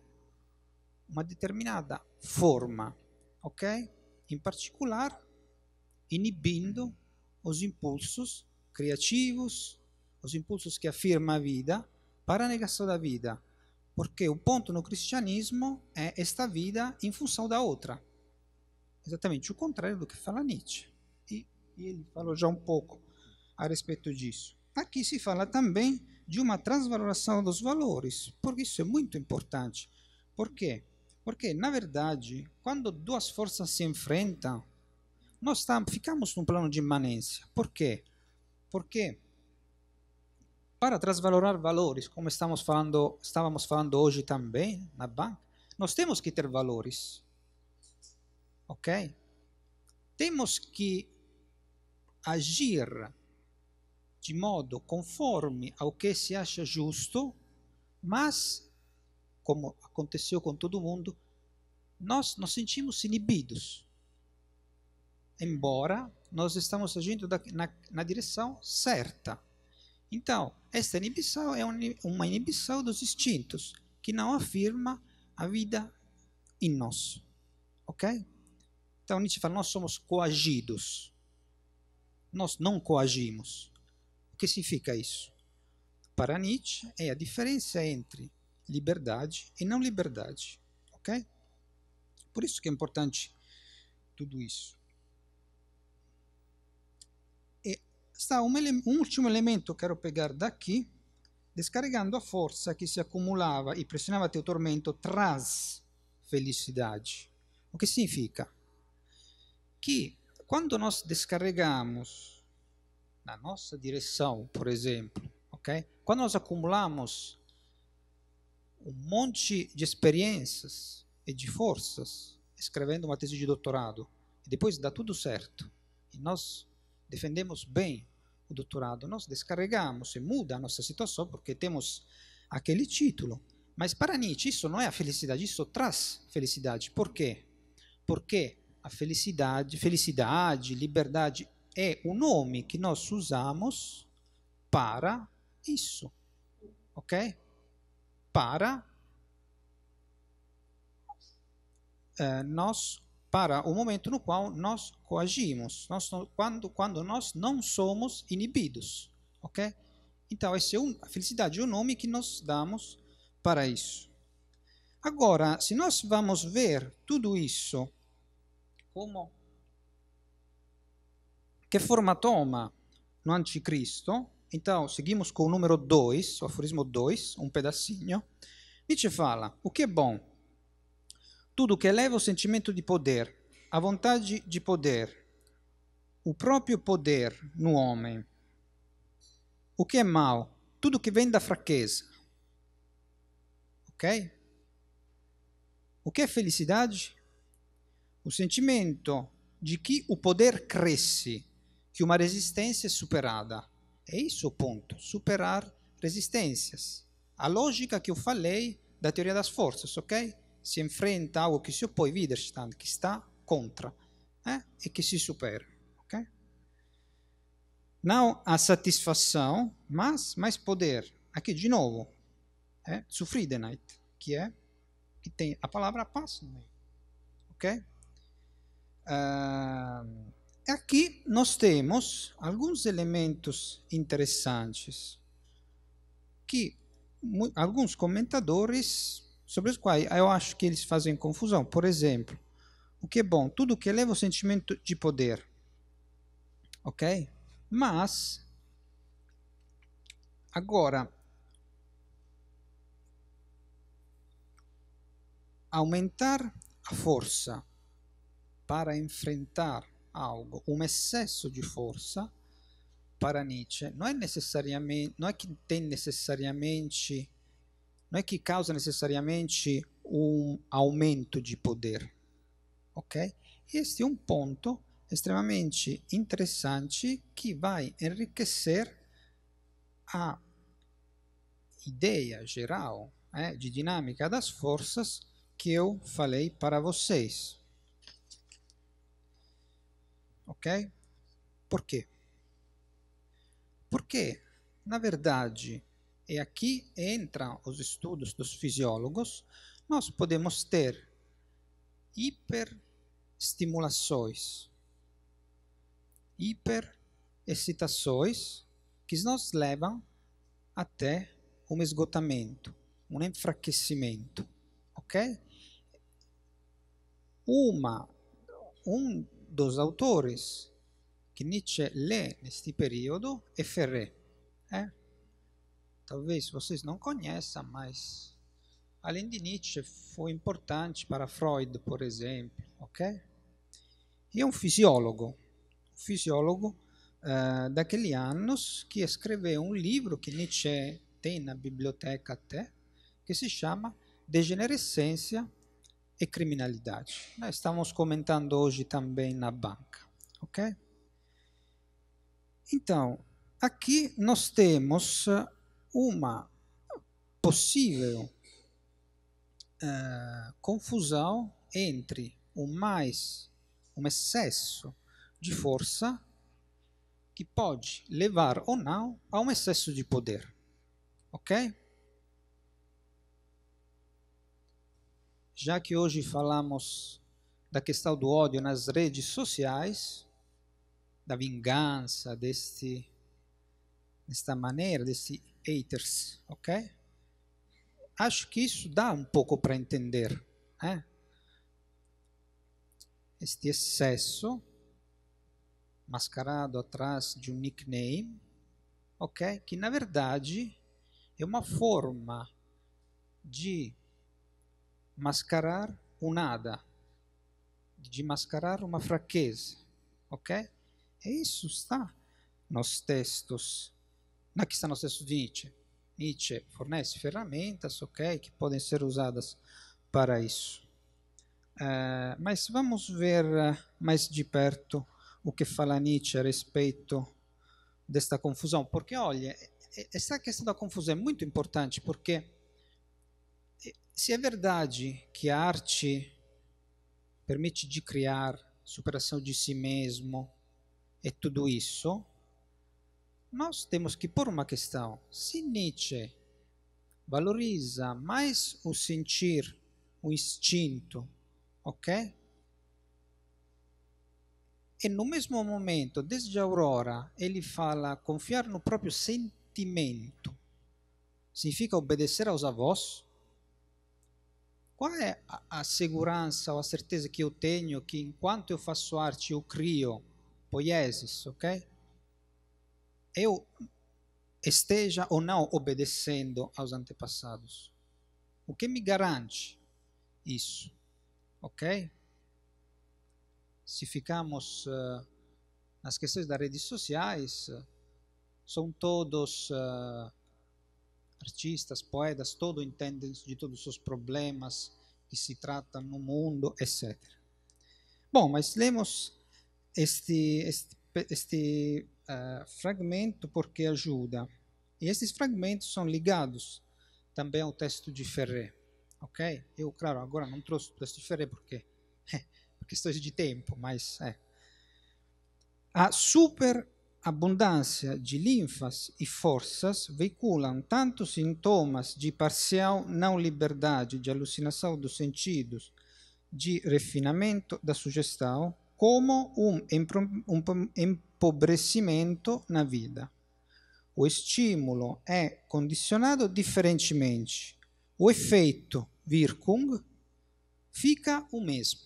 uma determinada forma, ok? Em particular, inibindo os impulsos criativos, os impulsos que afirma a vida, para a negação da vida, porque o ponto no cristianismo é esta vida em função da outra exatamente o contrário do que fala Nietzsche. E, e ele falou já um pouco a respeito disso. Aqui se fala também de uma transvaloração dos valores, porque isso é muito importante. Por quê? Porque, na verdade, quando duas forças se enfrentam, nós ficamos num plano de imanência. Por quê? Porque para transvalorar valores, como estamos falando, estávamos falando hoje também na banca, nós temos que ter valores. Ok? Temos que agir de modo conforme ao que se acha justo, mas, como aconteceu com todo mundo, nós nos sentimos inibidos. Embora nós estamos agindo da, na, na, direção certa. Então, esta inibição é uma inibição dos instintos, que não afirma a vida em nós. Ok? Então Nietzsche fala: nós somos coagidos. Nós não coagimos. O que significa isso? Para Nietzsche é a diferença entre liberdade e não liberdade, ok? Por isso que é importante tudo isso. E está um, um último elemento que quero pegar daqui, descarregando a força que se acumulava e pressionava teu tormento traz felicidade. O que significa? que quando nós descarregamos na nossa direção, por exemplo, ok? Quando nós acumulamos um monte de experiências e de forças escrevendo uma tese de doutorado, e depois dá tudo certo, e nós defendemos bem o doutorado, nós descarregamos e muda a nossa situação porque temos aquele título. Mas para Nietzsche isso não é a felicidade, isso traz felicidade. Por quê? Porque a felicidade, felicidade, liberdade é o nome que nós usamos para isso. OK? Para eh, nós para o momento no qual nós coagimos, nós, quando, quando nós não somos inibidos, ok? Então, é um, a felicidade é o nome que nós damos para isso. Agora, se nós vamos ver tudo isso como? que forma toma no anticristo, então seguimos com o número 2, o aforismo 2, um pedacinho, Nietzsche fala, o que é bom? Tudo que eleva o sentimento de poder, a vontade de poder, o próprio poder no homem. O que é mal? Tudo que vem da fraqueza. Ok? O que é felicidade? o sentimento de que o poder cresce, que uma resistência é superada. É isso o ponto, superar resistências. A lógica que eu falei da teoria das forças, ok? Se enfrenta algo que se oppõe, Widerstand, que está contra, eh? e que se supera, ok? Não a satisfação, mas mais poder. Aqui, de novo, é eh? Zufriedenheit, que é que tem a palavra paz, ok? Uh, aqui nós temos alguns elementos interessantes que alguns comentadores sobre os quais eu acho que eles fazem confusão. Por exemplo, o que é bom? Tudo que é leva o sentimento de poder. Ok? Mas, agora, aumentar a força para enfrentar algo, um excesso de força, para Nietzsche, não é necessariamente, não é que tem necessariamente, não é que causa necessariamente um aumento de poder, ok? Este é um ponto extremamente interessante que vai enriquecer a ideia geral né, de dinâmica das forças que eu falei para vocês ok? Por quê? Porque, na verdade, e é aqui entram os estudos dos fisiólogos, nós podemos ter hiperestimulações, hiperexcitações que nos levam até um esgotamento, um enfraquecimento, ok? Uma, um dos autores que Nietzsche lê neste período é Ferré. É? Talvez vocês não conheçam, mas além de Nietzsche foi importante para Freud, por exemplo, ok? E é um fisiólogo, um fisiólogo eh, daqueles anos que escreveu um livro que Nietzsche tem na biblioteca até, que se chama Degenerescência e criminalidade. Nós comentando hoje também na banca, ok? Então, aqui nós temos eh, uma possível uh, confusão entre um mais, um excesso de força que pode levar ou não a um excesso de poder, ok? já que hoje falamos da questão do ódio nas redes sociais, da vingança deste, desta maneira, desse haters, ok? Acho que isso dá um pouco para entender, né? Este excesso mascarado atrás de um nickname, ok? Que na verdade é uma forma de mascarar um nada, de mascarar uma fraqueza, ok? É isso está nos textos, aqui está no textos de Nietzsche. Nietzsche fornece ferramentas, ok, que podem ser usadas para isso. Uh, mas vamos ver eh, mais de perto o que fala Nietzsche a respeito desta confusão, porque olha, essa questão da confusão é muito importante, porque se é verdade que a arte permite de criar superação de si mesmo e é tudo isso, nós temos que pôr uma questão. Se Nietzsche valoriza mais o sentir, o instinto, ok? E no mesmo momento, desde a Aurora, ele fala confiar no próprio sentimento. Significa obedecer aos avós, qual é a, segurança ou a certeza que eu tenho que enquanto eu faço arte eu crio poieses, é ok? Eu esteja ou não obedecendo aos antepassados. O que me garante isso? Ok? Se ficamos uh, nas questões das redes sociais, eh, são todos uh, artistas, poetas, todos entendem de todos os problemas que se tratam no mundo, etc. Bom, mas lemos este, este, este uh, fragmento porque ajuda. E esses fragmentos são ligados também ao texto de Ferré. Ok? Eu, claro, agora não trouxe o texto de Ferré porque, é, (laughs) por questões de tempo, mas é. A super abundância de linfas e forças veiculam tanto sintomas de parcial não liberdade, de alucinação dos sentidos, de refinamento da sugestão, como um empobrecimento na vida. O estímulo é condicionado diferentemente. O efeito Wirkung fica o mesmo.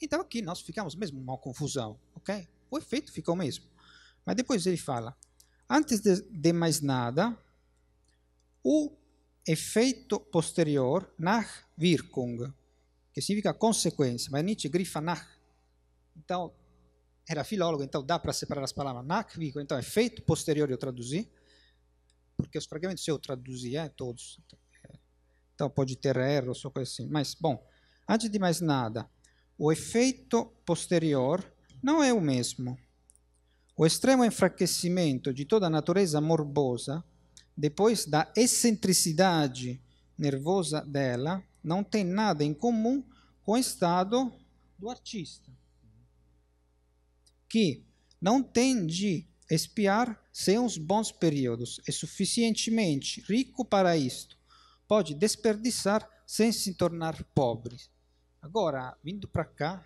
Então aqui nós ficamos mesmo uma confusão, ok? O efeito fica o mesmo. Mas depois ele fala: antes de, de mais nada, o efeito posterior, Nachwirkung, que significa consequência, mas Nietzsche grifa Nach. Então, era filólogo, então dá para separar as palavras Nachwirkung, então efeito posterior eu traduzi, porque os fragmentos eu traduzi, é, todos. Então pode ter erro ou coisa assim. Mas, bom, antes de mais nada, o efeito posterior não é o mesmo. O extremo enfraquecimento de toda a natureza morbosa, depois da excentricidade nervosa dela, não tem nada em comum com o estado do artista, que não tem de espiar os bons períodos, é suficientemente rico para isto, pode desperdiçar sem se tornar pobre. Agora, vindo para cá,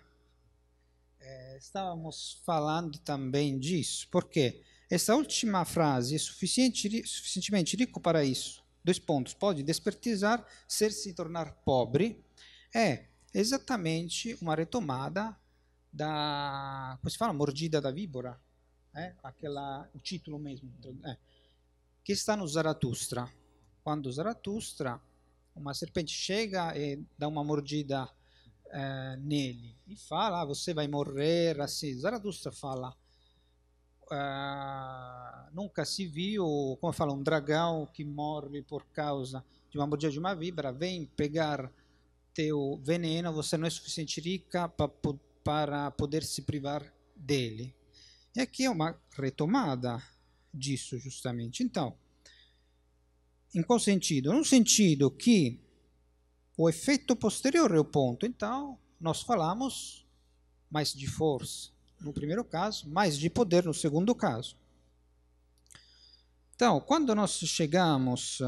é, estávamos falando também disso, porque essa última frase é suficientemente rico para isso. Dois pontos. Pode despertizar, ser se tornar pobre. É exatamente uma retomada da, como se fala, mordida da víbora, é? Aquela, o título mesmo, é. que está no Zaratustra. Quando Zaratustra, uma serpente chega e dá uma mordida eh, nele. E fala, ah, você vai morrer assim. Zaratustra fala, ah, nunca se viu, como fala, um dragão que morre por causa de uma mordida de uma vibra, vem pegar teu veneno, você não é suficiente rica pra, para poder se privar dele. E aqui é uma retomada disso, justamente. Então, em qual sentido? No sentido que o efeito posterior é o ponto. Então, nós falamos mais de força no primeiro caso, mais de poder no segundo caso. Então, quando nós chegamos,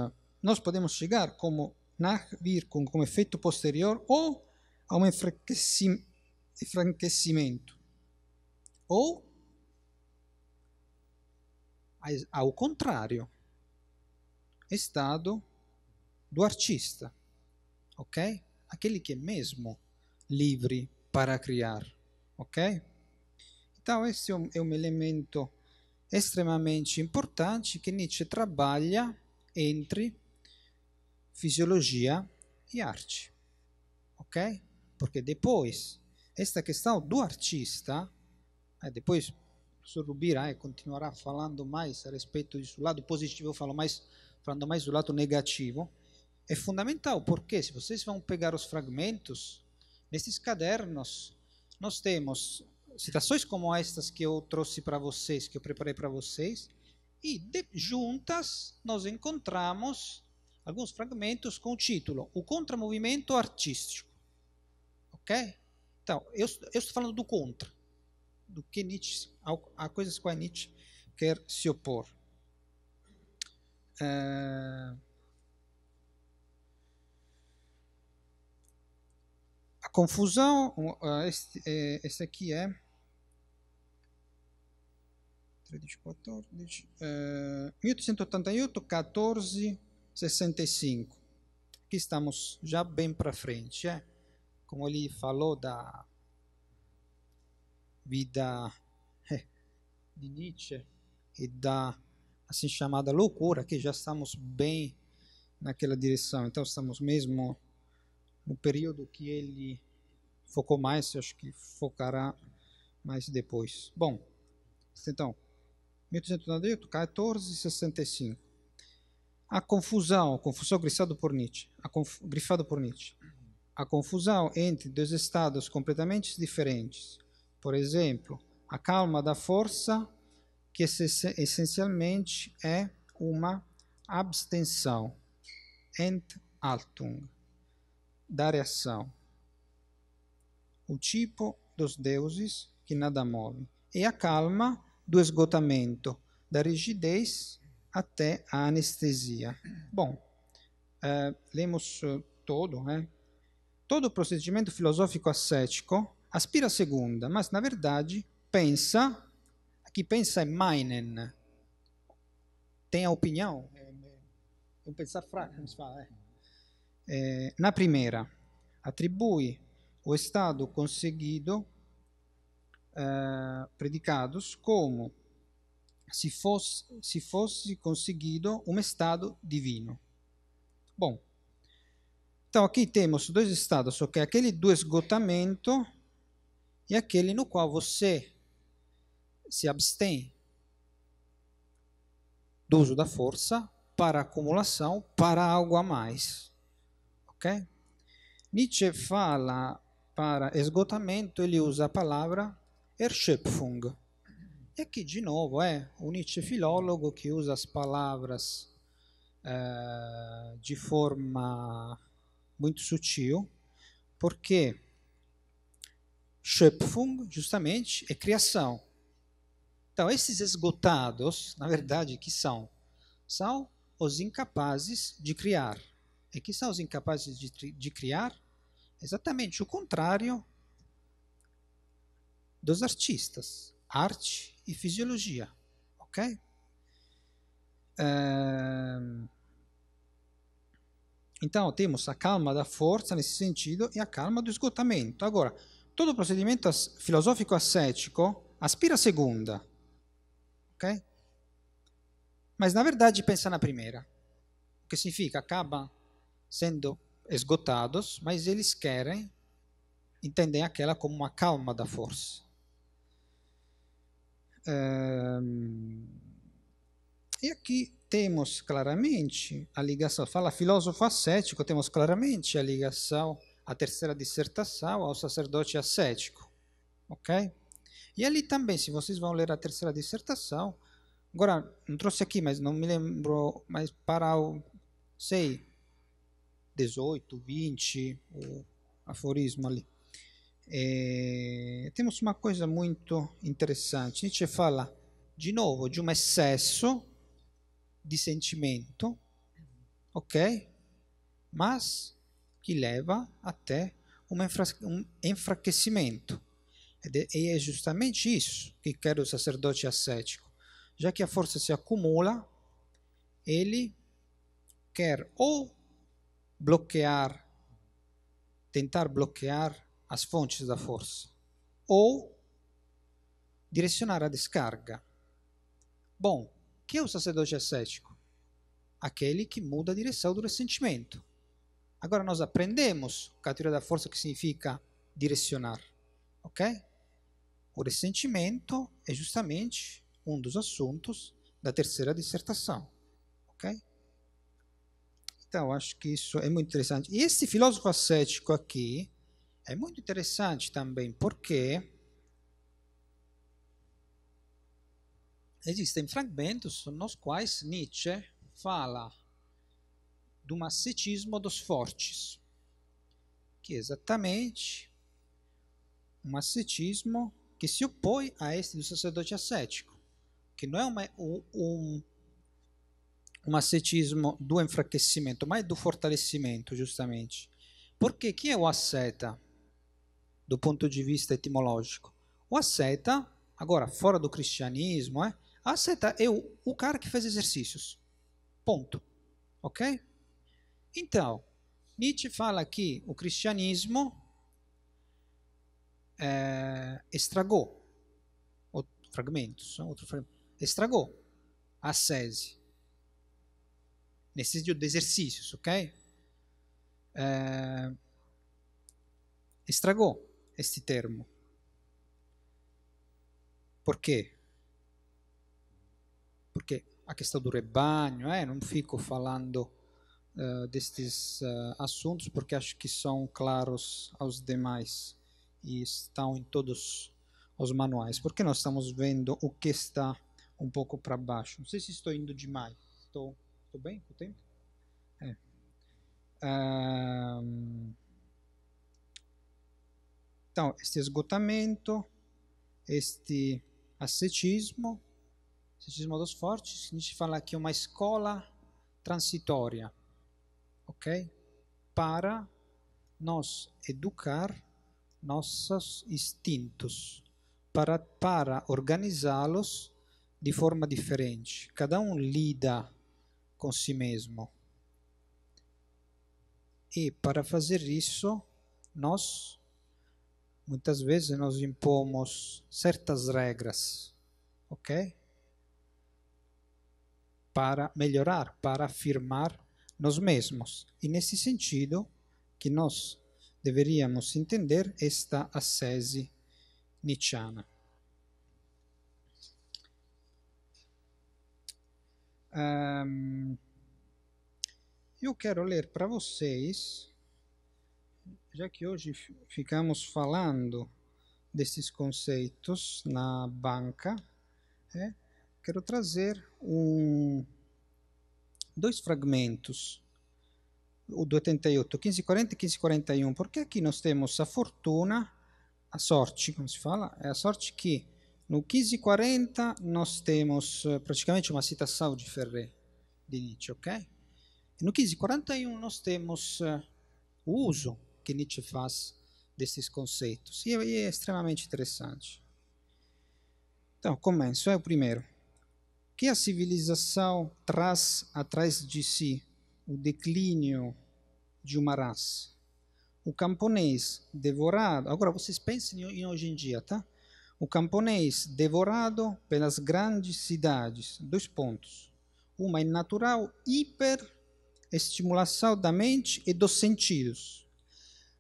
nós podemos chegar como na Virkung, como efeito posterior, ou a um enfraquecimento, ou ao contrário, estado do artista ok? Aquele que é mesmo livre para criar, ok? Então, esse é, é um elemento extremamente importante que Nietzsche trabalha entre fisiologia e arte, ok? Porque depois, esta questão do artista, né, depois professor Rubira eh, continuará falando mais a respeito disso, lado positivo eu falo mais, falando mais do lado negativo, é fundamental, porque se vocês vão pegar os fragmentos, nesses cadernos nós temos citações como estas que eu trouxe para vocês, que eu preparei para vocês, e de, juntas nós encontramos alguns fragmentos com o título O Contramovimento Artístico. Ok? Então, eu, eu estou falando do contra, do que Nietzsche, há coisas que a Nietzsche quer se opor. Uh, confusão, ah, este, é, este aqui é 14, 1888, 14, 65. Aqui estamos já bem para frente. É? Como ele falou da vida é, de Nietzsche e da assim chamada loucura, que já estamos bem naquela direção. Então estamos mesmo no período que ele focou mais, acho que focará mais depois. Bom, então, 1898, 1465. A confusão, a confusão grifada por Nietzsche, a conf, por Nietzsche. A confusão entre dois estados completamente diferentes. Por exemplo, a calma da força, que essencialmente é uma abstenção. Entaltung da reação, o tipo dos deuses que nada move, e a calma do esgotamento, da rigidez até a anestesia. Bom, eh, lemos eh, todo, né? Todo procedimento filosófico ascético aspira à segunda, mas na verdade pensa, quem pensa é meinen, tem a opinião, é, é, é um pensar fraco, como se fala, é. Eh, na primeira, atribui o estado conseguido eh, predicados como se fosse, se fosse conseguido um estado divino. Bom, então aqui temos dois estados, ok? Aquele do esgotamento e aquele no qual você se abstém do uso da força para acumulação, para algo a mais. Ok? Nietzsche fala para esgotamento, ele usa a palavra Erschöpfung. E aqui, de novo, é o Nietzsche filólogo que usa as palavras eh, de forma muito sutil, porque Schöpfung, justamente, é criação. Então, esses esgotados, na verdade, que são? São os incapazes de criar é que são os incapazes de, de criar exatamente o contrário dos artistas, arte e fisiologia, ok? Então temos a calma da força nesse sentido e a calma do esgotamento. Agora, todo procedimento filosófico ascético aspira a segunda, ok? Mas na verdade pensa na primeira, o que significa acaba sendo esgotados, mas eles querem entender aquela como uma calma da força. Um, e aqui temos claramente a ligação, fala filósofo ascético, temos claramente a ligação à terceira dissertação ao sacerdote ascético. Ok? E ali também, se vocês vão ler a terceira dissertação, agora não trouxe aqui, mas não me lembro, mas para o sei 18, 20, o aforismo ali. É, temos uma coisa muito interessante. Nietzsche fala de novo de um excesso de sentimento, ok? Mas que leva até um, um enfraquecimento. É e é justamente isso que quer o sacerdote ascético. Já que a força se acumula, ele quer ou bloquear, tentar bloquear as fontes da força ou direcionar a descarga. Bom, que é o sacerdote ascético? Aquele que muda a direção do ressentimento. Agora nós aprendemos com a teoria da força que significa direcionar, ok? O ressentimento é justamente um dos assuntos da terceira dissertação, ok? Então, acho que isso é muito interessante. E esse filósofo ascético aqui é muito interessante também, porque existem fragmentos nos quais Nietzsche fala do ascetismo dos fortes, que é exatamente um ascetismo que se opõe a este do sacerdote ascético, que não é uma, um, um um ascetismo do enfraquecimento, mas do fortalecimento, justamente. Porque quem é o asceta, do ponto de vista etimológico? O asceta, agora fora do cristianismo, é, asceta é o, o cara que faz exercícios. Ponto. Ok? Então, Nietzsche fala que o cristianismo é, estragou, fragmentos, outro fragmento, estragou a sese necessita de exercícios, ok? É, estragou este termo. Por quê? Porque a questão do rebanho, é, não fico falando uh, destes uh, assuntos porque acho que são claros aos demais e estão em todos os manuais. Porque nós estamos vendo o que está um pouco para baixo. Não sei se estou indo demais. Estou Estou bem com o tempo? É. então, este esgotamento, este ascetismo, ascetismo dos fortes, a gente fala que é uma escola transitória, ok? Para nós educar nossos instintos, para, para organizá-los de forma diferente. Cada um lida com si mesmo. E para fazer isso, nós muitas vezes nos impomos certas regras, ok? Para melhorar, para afirmar nós mesmos. E nesse sentido que nós deveríamos entender esta assese niciana Um, eu quero ler para vocês, já que hoje ficamos falando desses conceitos na banca, é, quero trazer um, dois fragmentos, o do 88, 1540 e 1541, porque aqui nós temos a fortuna, a sorte, como se fala, é a sorte que no 1540 nós temos eh, praticamente uma citação de Ferré de Nietzsche, ok? E no 1541 nós temos eh, o uso que Nietzsche faz desses conceitos é, e é extremamente interessante. Então, começo, é o primeiro. Que a civilização traz atrás de si o declínio de uma raça. O camponês devorado. Agora vocês pensem em hoje em dia, tá? O camponês devorado pelas grandes cidades. Dois pontos. Uma é natural hiperestimulação da mente e dos sentidos.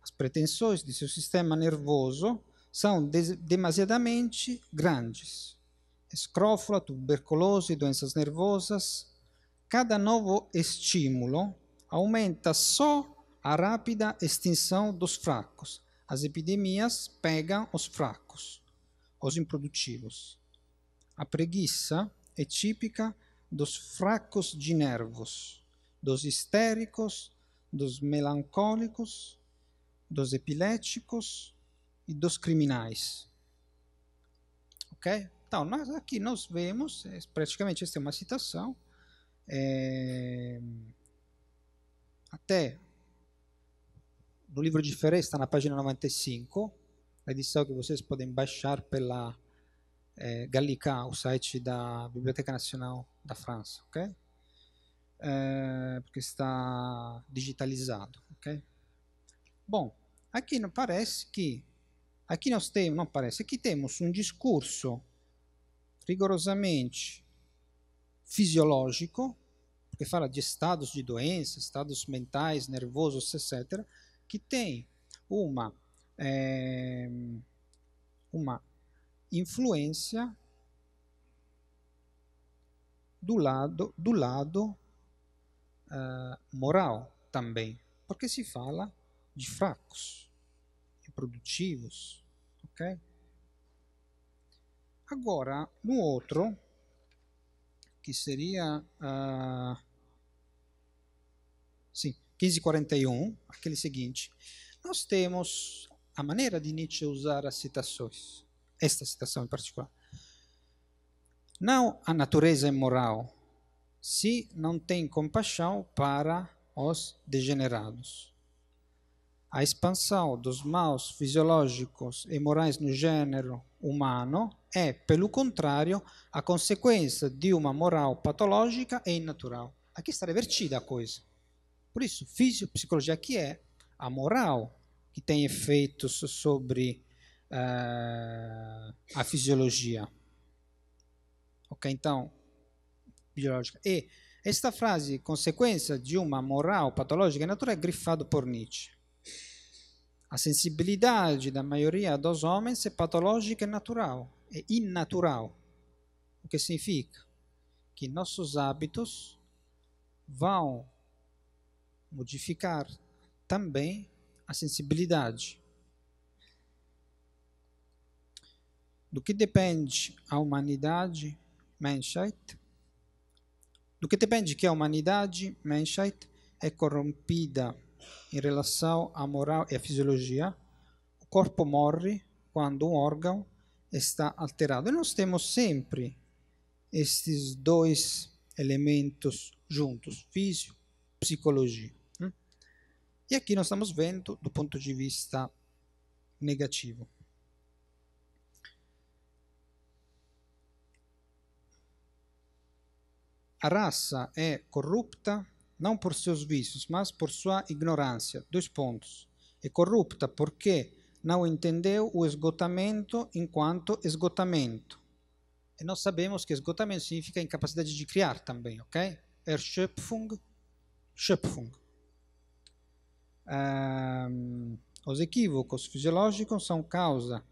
As pretensões de seu sistema nervoso são demasiadamente grandes. Escrófula, tuberculose, doenças nervosas. Cada novo estímulo aumenta só a rápida extinção dos fracos. As epidemias pegam os fracos os improdutivos. A preguiça é típica dos fracos de nervos, dos histéricos, dos melancólicos, dos epiléticos e dos criminais. Ok? Então, nós, aqui nós vemos, é, praticamente esta é uma citação, é, até no livro de Ferreira, está na página 95, edição que vocês podem baixar pela é, Gallica, o site da Biblioteca Nacional da França, ok? É, porque está digitalizado, ok? Bom, aqui não parece que aqui nós temos, não parece, que temos um discurso rigorosamente fisiológico, que fala de estados de doença, estados mentais, nervosos, etc., que tem uma é, uma influência do lado, do lado uh, moral também, porque se fala de fracos, improdutivos, ok? Agora, no outro, que seria uh, sim, 1541, aquele seguinte, nós temos a maneira de Nietzsche usar as citações, esta citação em particular. Não a natureza é moral se não tem compaixão para os degenerados. A expansão dos maus fisiológicos e morais no gênero humano é, pelo contrário, a consequência de uma moral patológica e innatural. Aqui está revertida a coisa. Por isso, fisiopsicologia aqui é a moral que tem efeitos sobre uh, a fisiologia. Ok, então, biológica. E esta frase, consequência de uma moral patológica e natural é grifado por Nietzsche. A sensibilidade da maioria dos homens é patológica e natural, é innatural. O que significa? Que nossos hábitos vão modificar também a sensibilidade. Do que depende a humanidade, Menschheit? Do que depende que a humanidade, Menschheit, é corrompida em relação à moral e à fisiologia, o corpo morre quando um órgão está alterado. E nós temos sempre estes dois elementos juntos, físico e psicologia. E aqui nós estamos vendo do ponto de vista negativo. A raça é corrupta não por seus vícios, mas por sua ignorância. Dois pontos. É corrupta porque não entendeu o esgotamento enquanto esgotamento. E nós sabemos que esgotamento significa incapacidade de criar também, ok? Erschöpfung, é Schöpfung. Ah, os equívocos fisiológicos são causa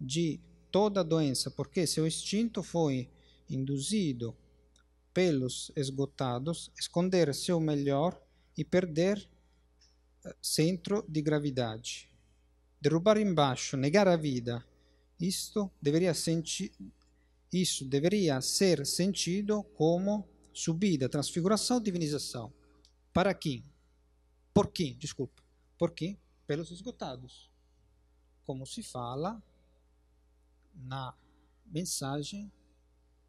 de toda doença, porque seu instinto foi induzido pelos esgotados esconder seu melhor e perder eh, centro de gravidade. Derrubar embaixo, negar a vida, isto deveria, senti isso deveria ser sentido como subida, transfiguração, divinização. Para quem? Por quê? Desculpa. Por quê? Pelos esgotados. Como se fala na mensagem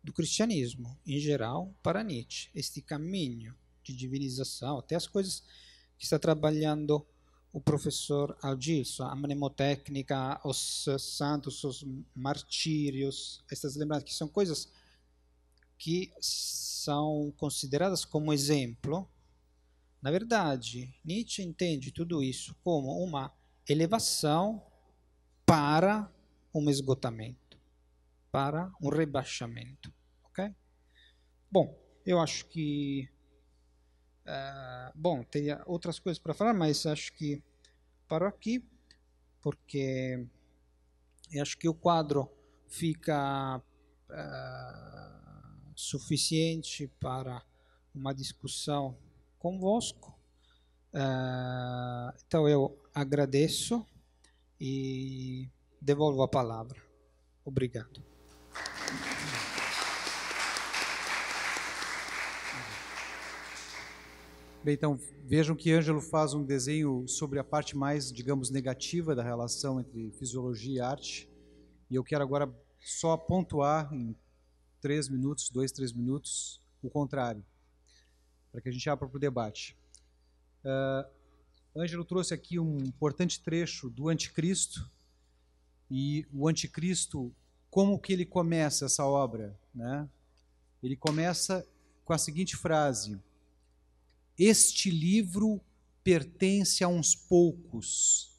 do cristianismo, em geral, para Nietzsche. Este caminho de divinização, até as coisas que está trabalhando o professor Algilso, a mnemotécnica, os santos, os martírios, estas lembranças, que são coisas que são consideradas como exemplo na verdade, Nietzsche entende tudo isso como uma elevação para um esgotamento, para um rebaixamento. Ok? Bom, eu acho que. Uh, bom, teria outras coisas para falar, mas acho que paro aqui, porque acho que o quadro fica uh, suficiente para uma discussão convosco. Uh, então eu agradeço e devolvo a palavra. Obrigado. Bem, então vejam que Ângelo faz um desenho sobre a parte mais, digamos, negativa da relação entre fisiologia e arte. E eu quero agora só pontuar em três minutos, dois, três minutos, o contrário para que a gente abra para o debate. Uh, Ângelo trouxe aqui um importante trecho do Anticristo e o Anticristo, como que ele começa essa obra? Né? Ele começa com a seguinte frase: Este livro pertence a uns poucos.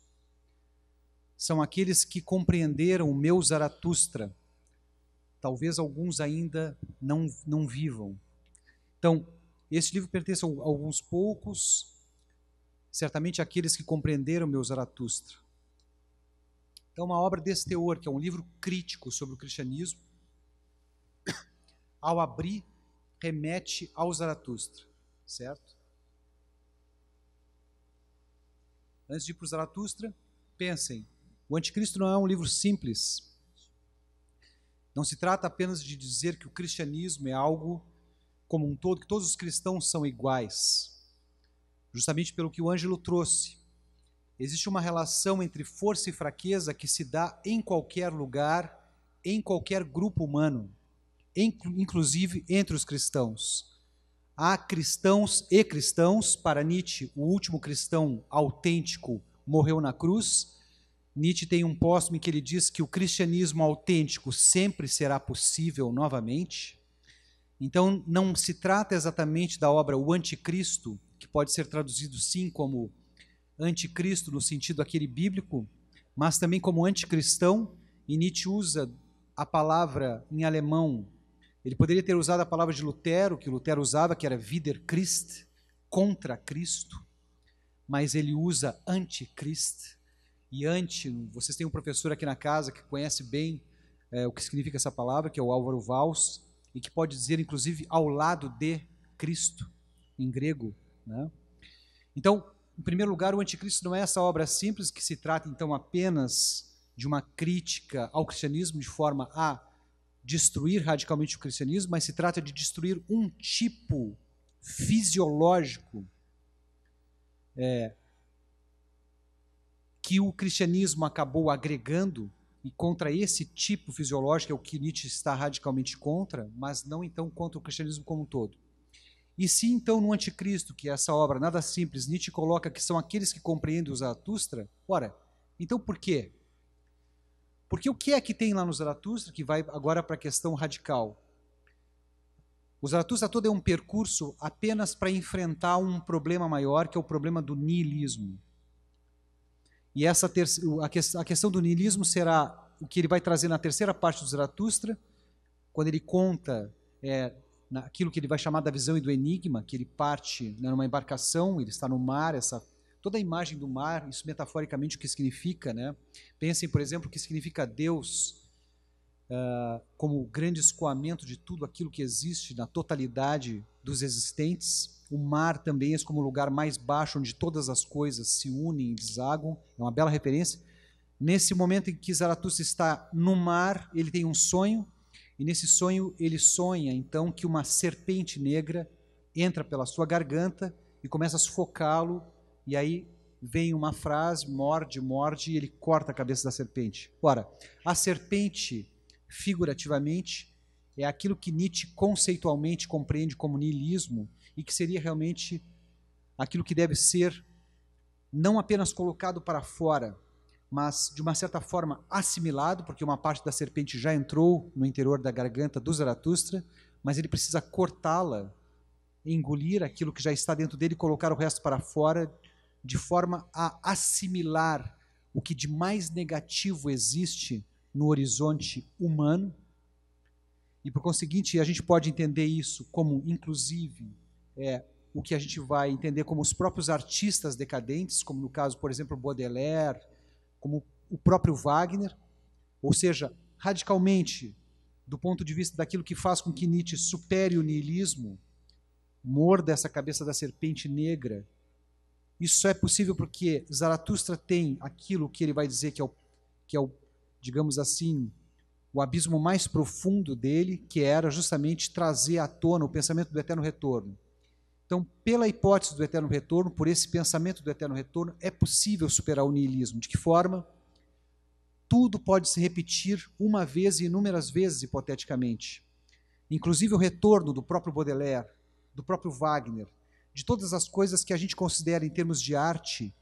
São aqueles que compreenderam o meu Zaratustra. Talvez alguns ainda não, não vivam. Então, este livro pertence a alguns poucos, certamente aqueles que compreenderam meu Zaratustra. Então, uma obra desse teor, que é um livro crítico sobre o cristianismo, ao abrir, remete ao Zaratustra, certo? Antes de ir para o Zaratustra, pensem: o Anticristo não é um livro simples. Não se trata apenas de dizer que o cristianismo é algo como um todo, que todos os cristãos são iguais, justamente pelo que o Ângelo trouxe. Existe uma relação entre força e fraqueza que se dá em qualquer lugar, em qualquer grupo humano, inclusive entre os cristãos. Há cristãos e cristãos, para Nietzsche, o último cristão autêntico morreu na cruz. Nietzsche tem um póstumo em que ele diz que o cristianismo autêntico sempre será possível novamente. Então, não se trata exatamente da obra O Anticristo, que pode ser traduzido sim como anticristo no sentido aquele bíblico, mas também como anticristão, e Nietzsche usa a palavra em alemão. Ele poderia ter usado a palavra de Lutero, que Lutero usava, que era wider Christ, contra Cristo, mas ele usa anticristo. E anti, vocês têm um professor aqui na casa que conhece bem é, o que significa essa palavra, que é o Álvaro Valls, e que pode dizer, inclusive, ao lado de Cristo, em grego. Né? Então, em primeiro lugar, o Anticristo não é essa obra simples que se trata, então, apenas de uma crítica ao cristianismo de forma a destruir radicalmente o cristianismo, mas se trata de destruir um tipo fisiológico é, que o cristianismo acabou agregando e contra esse tipo fisiológico é o que Nietzsche está radicalmente contra, mas não então contra o cristianismo como um todo. E se então no Anticristo, que é essa obra nada simples, Nietzsche coloca que são aqueles que compreendem o Zaratustra, ora, então por quê? Porque o que é que tem lá no Zaratustra que vai agora para a questão radical? O Zaratustra todo é um percurso apenas para enfrentar um problema maior, que é o problema do niilismo. E essa a questão do niilismo será o que ele vai trazer na terceira parte do Zaratustra, quando ele conta é, aquilo que ele vai chamar da visão e do enigma, que ele parte né, numa embarcação, ele está no mar, essa toda a imagem do mar, isso metaforicamente o que significa, né? Pensem, por exemplo, o que significa Deus uh, como o grande escoamento de tudo aquilo que existe na totalidade dos existentes o mar também é como o lugar mais baixo onde todas as coisas se unem e desagam. É uma bela referência. Nesse momento em que Zaratustra está no mar, ele tem um sonho, e nesse sonho ele sonha então que uma serpente negra entra pela sua garganta e começa a sufocá-lo, e aí vem uma frase, morde, morde, e ele corta a cabeça da serpente. Ora, a serpente, figurativamente, é aquilo que Nietzsche conceitualmente compreende como niilismo, e que seria realmente aquilo que deve ser não apenas colocado para fora, mas de uma certa forma assimilado, porque uma parte da serpente já entrou no interior da garganta do Zaratustra, mas ele precisa cortá-la, engolir aquilo que já está dentro dele e colocar o resto para fora, de forma a assimilar o que de mais negativo existe no horizonte humano. E por conseguinte, a gente pode entender isso como, inclusive, é, o que a gente vai entender como os próprios artistas decadentes, como no caso, por exemplo, Baudelaire, como o próprio Wagner, ou seja, radicalmente do ponto de vista daquilo que faz com que Nietzsche supere o niilismo, morda essa cabeça da serpente negra. Isso só é possível porque Zaratustra tem aquilo que ele vai dizer que é o, que é o digamos assim, o abismo mais profundo dele, que era justamente trazer à tona o pensamento do eterno retorno. Então, pela hipótese do eterno retorno, por esse pensamento do eterno retorno, é possível superar o niilismo. De que forma? Tudo pode se repetir uma vez e inúmeras vezes, hipoteticamente. Inclusive o retorno do próprio Baudelaire, do próprio Wagner, de todas as coisas que a gente considera em termos de arte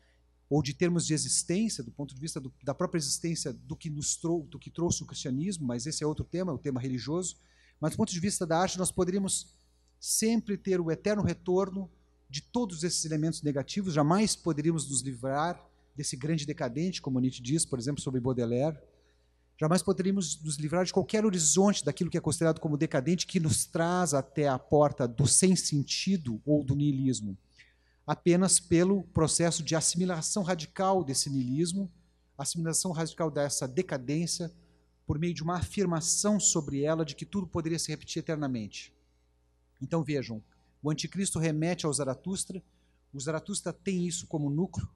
ou de termos de existência, do ponto de vista do, da própria existência do que, nos trou do que trouxe o cristianismo, mas esse é outro tema, é o tema religioso. Mas do ponto de vista da arte, nós poderíamos sempre ter o eterno retorno de todos esses elementos negativos, jamais poderíamos nos livrar desse grande decadente, como Nietzsche diz, por exemplo, sobre Baudelaire. Jamais poderíamos nos livrar de qualquer horizonte daquilo que é considerado como decadente, que nos traz até a porta do sem sentido ou do niilismo, apenas pelo processo de assimilação radical desse niilismo, assimilação radical dessa decadência, por meio de uma afirmação sobre ela de que tudo poderia se repetir eternamente. Então vejam, o anticristo remete ao Zaratustra, o Zaratustra tem isso como núcleo.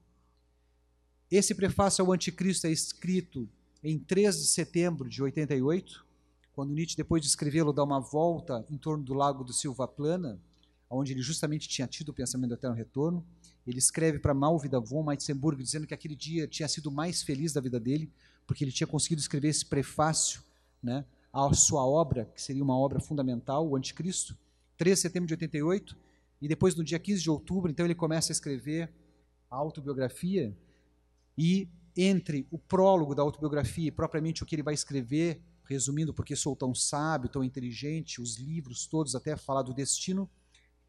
Esse prefácio ao anticristo é escrito em 3 de setembro de 88, quando Nietzsche, depois de escrevê-lo, dá uma volta em torno do lago do Silva Plana, onde ele justamente tinha tido o pensamento do eterno retorno. Ele escreve para Malvida von Meitzenburg, dizendo que aquele dia tinha sido mais feliz da vida dele, porque ele tinha conseguido escrever esse prefácio né, à sua obra, que seria uma obra fundamental, o Anticristo. 13 de setembro de 88, e depois no dia 15 de outubro, então ele começa a escrever a autobiografia, e entre o prólogo da autobiografia e propriamente o que ele vai escrever, resumindo porque sou tão sábio, tão inteligente, os livros todos até falar do destino,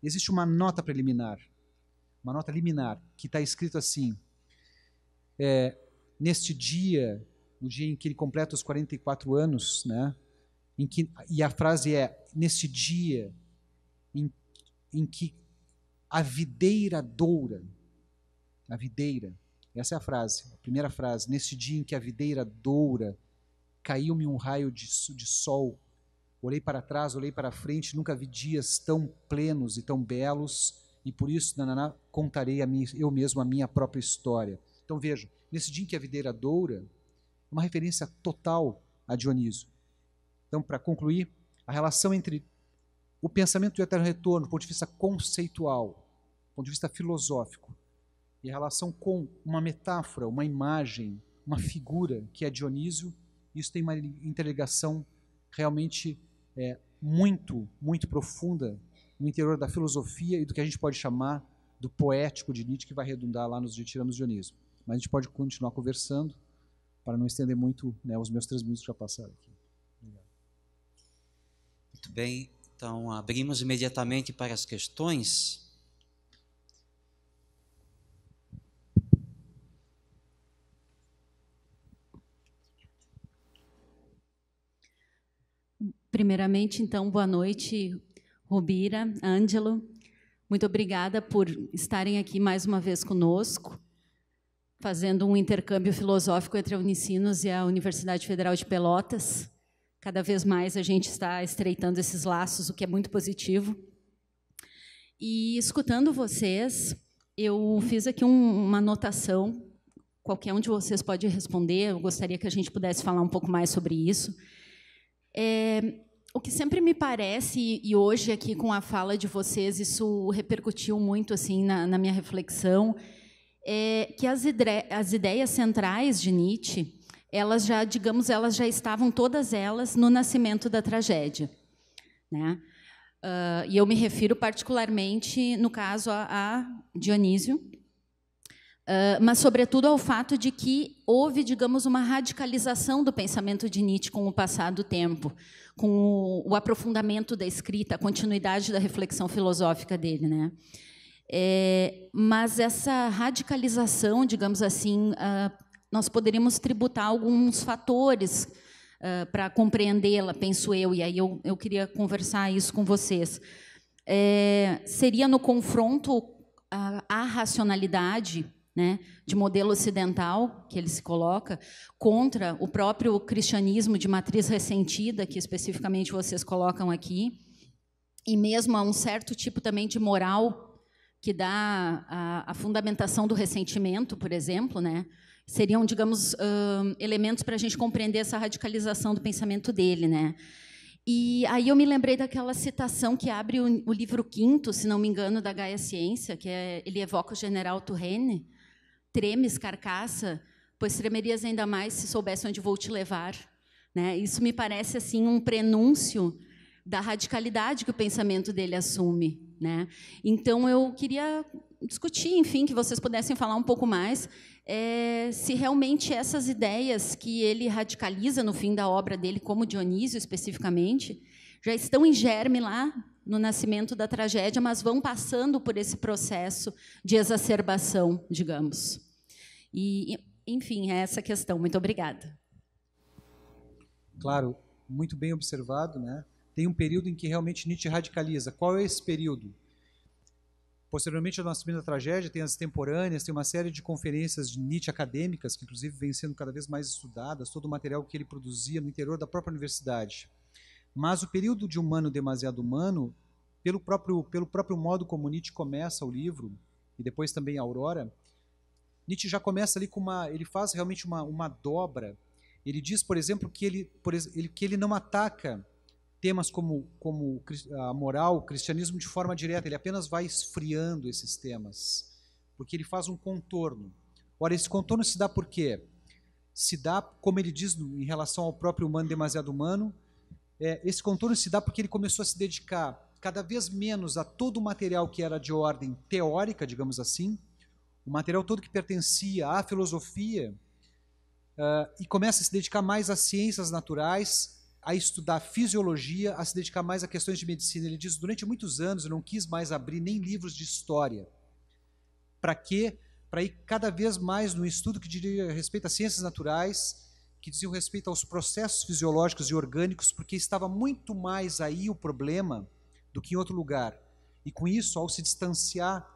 existe uma nota preliminar, uma nota liminar, que está escrito assim, é, neste dia, no dia em que ele completa os 44 anos, né, em que, e a frase é, neste dia em que a videira doura, a videira, essa é a frase, a primeira frase, Nesse dia em que a videira doura, caiu-me um raio de, de sol, olhei para trás, olhei para frente, nunca vi dias tão plenos e tão belos, e por isso, nananá, contarei mim, eu mesmo a minha própria história. Então vejo, nesse dia em que a videira doura, é uma referência total a Dioniso. Então, para concluir, a relação entre o pensamento do eterno retorno, do ponto de vista conceitual, do ponto de vista filosófico, em relação com uma metáfora, uma imagem, uma figura que é Dionísio, isso tem uma interligação realmente é, muito, muito profunda no interior da filosofia e do que a gente pode chamar do poético de Nietzsche, que vai redundar lá nos Tiramos Dionísio. Mas a gente pode continuar conversando para não estender muito né, os meus três minutos que já passaram aqui. Obrigado. Muito bem. Então, abrimos imediatamente para as questões. Primeiramente, então, boa noite, Rubira, Ângelo. Muito obrigada por estarem aqui mais uma vez conosco, fazendo um intercâmbio filosófico entre a Unicinos e a Universidade Federal de Pelotas. Cada vez mais a gente está estreitando esses laços, o que é muito positivo. E escutando vocês, eu fiz aqui um, uma anotação. Qualquer um de vocês pode responder. Eu gostaria que a gente pudesse falar um pouco mais sobre isso. É, o que sempre me parece e hoje aqui com a fala de vocês isso repercutiu muito assim na, na minha reflexão é que as, as ideias centrais de Nietzsche elas já, digamos, elas já estavam todas elas no nascimento da tragédia, né? Uh, e eu me refiro particularmente, no caso, a, a Dionísio, uh, mas sobretudo ao fato de que houve, digamos, uma radicalização do pensamento de Nietzsche com o passar do tempo, com o, o aprofundamento da escrita, a continuidade da reflexão filosófica dele, né? É, mas essa radicalização, digamos assim, uh, nós poderíamos tributar alguns fatores uh, ah, para compreendê-la, penso eu, e aí eu, eu queria conversar isso com vocês. É, seria no confronto à, racionalidade né, de modelo ocidental, que ele se coloca, contra o próprio cristianismo de matriz ressentida, que especificamente vocês colocam aqui, e mesmo a um certo tipo também de moral que dá a, a fundamentação do ressentimento, por exemplo, né? seriam, digamos, uh, elementos para a gente compreender essa radicalização do pensamento dele, né? E aí eu me lembrei daquela citação que abre o, o livro quinto, se não me engano, da Gaia Ciência, que é, ele evoca o general Turenne, tremes, carcaça, pois tremerias ainda mais se soubesse onde vou te levar. Né? Isso me parece assim um prenúncio da radicalidade que o pensamento dele assume, né? Então, eu queria discutir, enfim, que vocês pudessem falar um pouco mais é, se realmente essas ideias que ele radicaliza no fim da obra dele, como Dionísio especificamente, já estão em germe lá no nascimento da tragédia, mas vão passando por esse processo de exacerbação, digamos. E, enfim, é essa questão. Muito obrigada. Claro, muito bem observado, né? Tem um período em que realmente Nietzsche radicaliza. Qual é esse período? Posteriormente ao nascimento da tragédia, tem as temporâneas, tem uma série de conferências de Nietzsche acadêmicas, que inclusive vem sendo cada vez mais estudadas, todo o material que ele produzia no interior da própria universidade. Mas o período de humano demasiado humano, pelo próprio, pelo próprio modo como Nietzsche começa o livro, e depois também a Aurora, Nietzsche já começa ali com uma. Ele faz realmente uma, uma dobra. Ele diz, por exemplo, que ele, por, ele, que ele não ataca temas como, como a moral, o cristianismo de forma direta, ele apenas vai esfriando esses temas, porque ele faz um contorno. Ora, esse contorno se dá por quê? Se dá, como ele diz em relação ao próprio humano demasiado humano, é, esse contorno se dá porque ele começou a se dedicar cada vez menos a todo o material que era de ordem teórica, digamos assim, o material todo que pertencia à filosofia, uh, e começa a se dedicar mais às ciências naturais, a estudar fisiologia, a se dedicar mais a questões de medicina. Ele diz: durante muitos anos eu não quis mais abrir nem livros de história. Para quê? Para ir cada vez mais no estudo que diria respeito às ciências naturais, que dizia respeito aos processos fisiológicos e orgânicos, porque estava muito mais aí o problema do que em outro lugar. E com isso, ao se distanciar,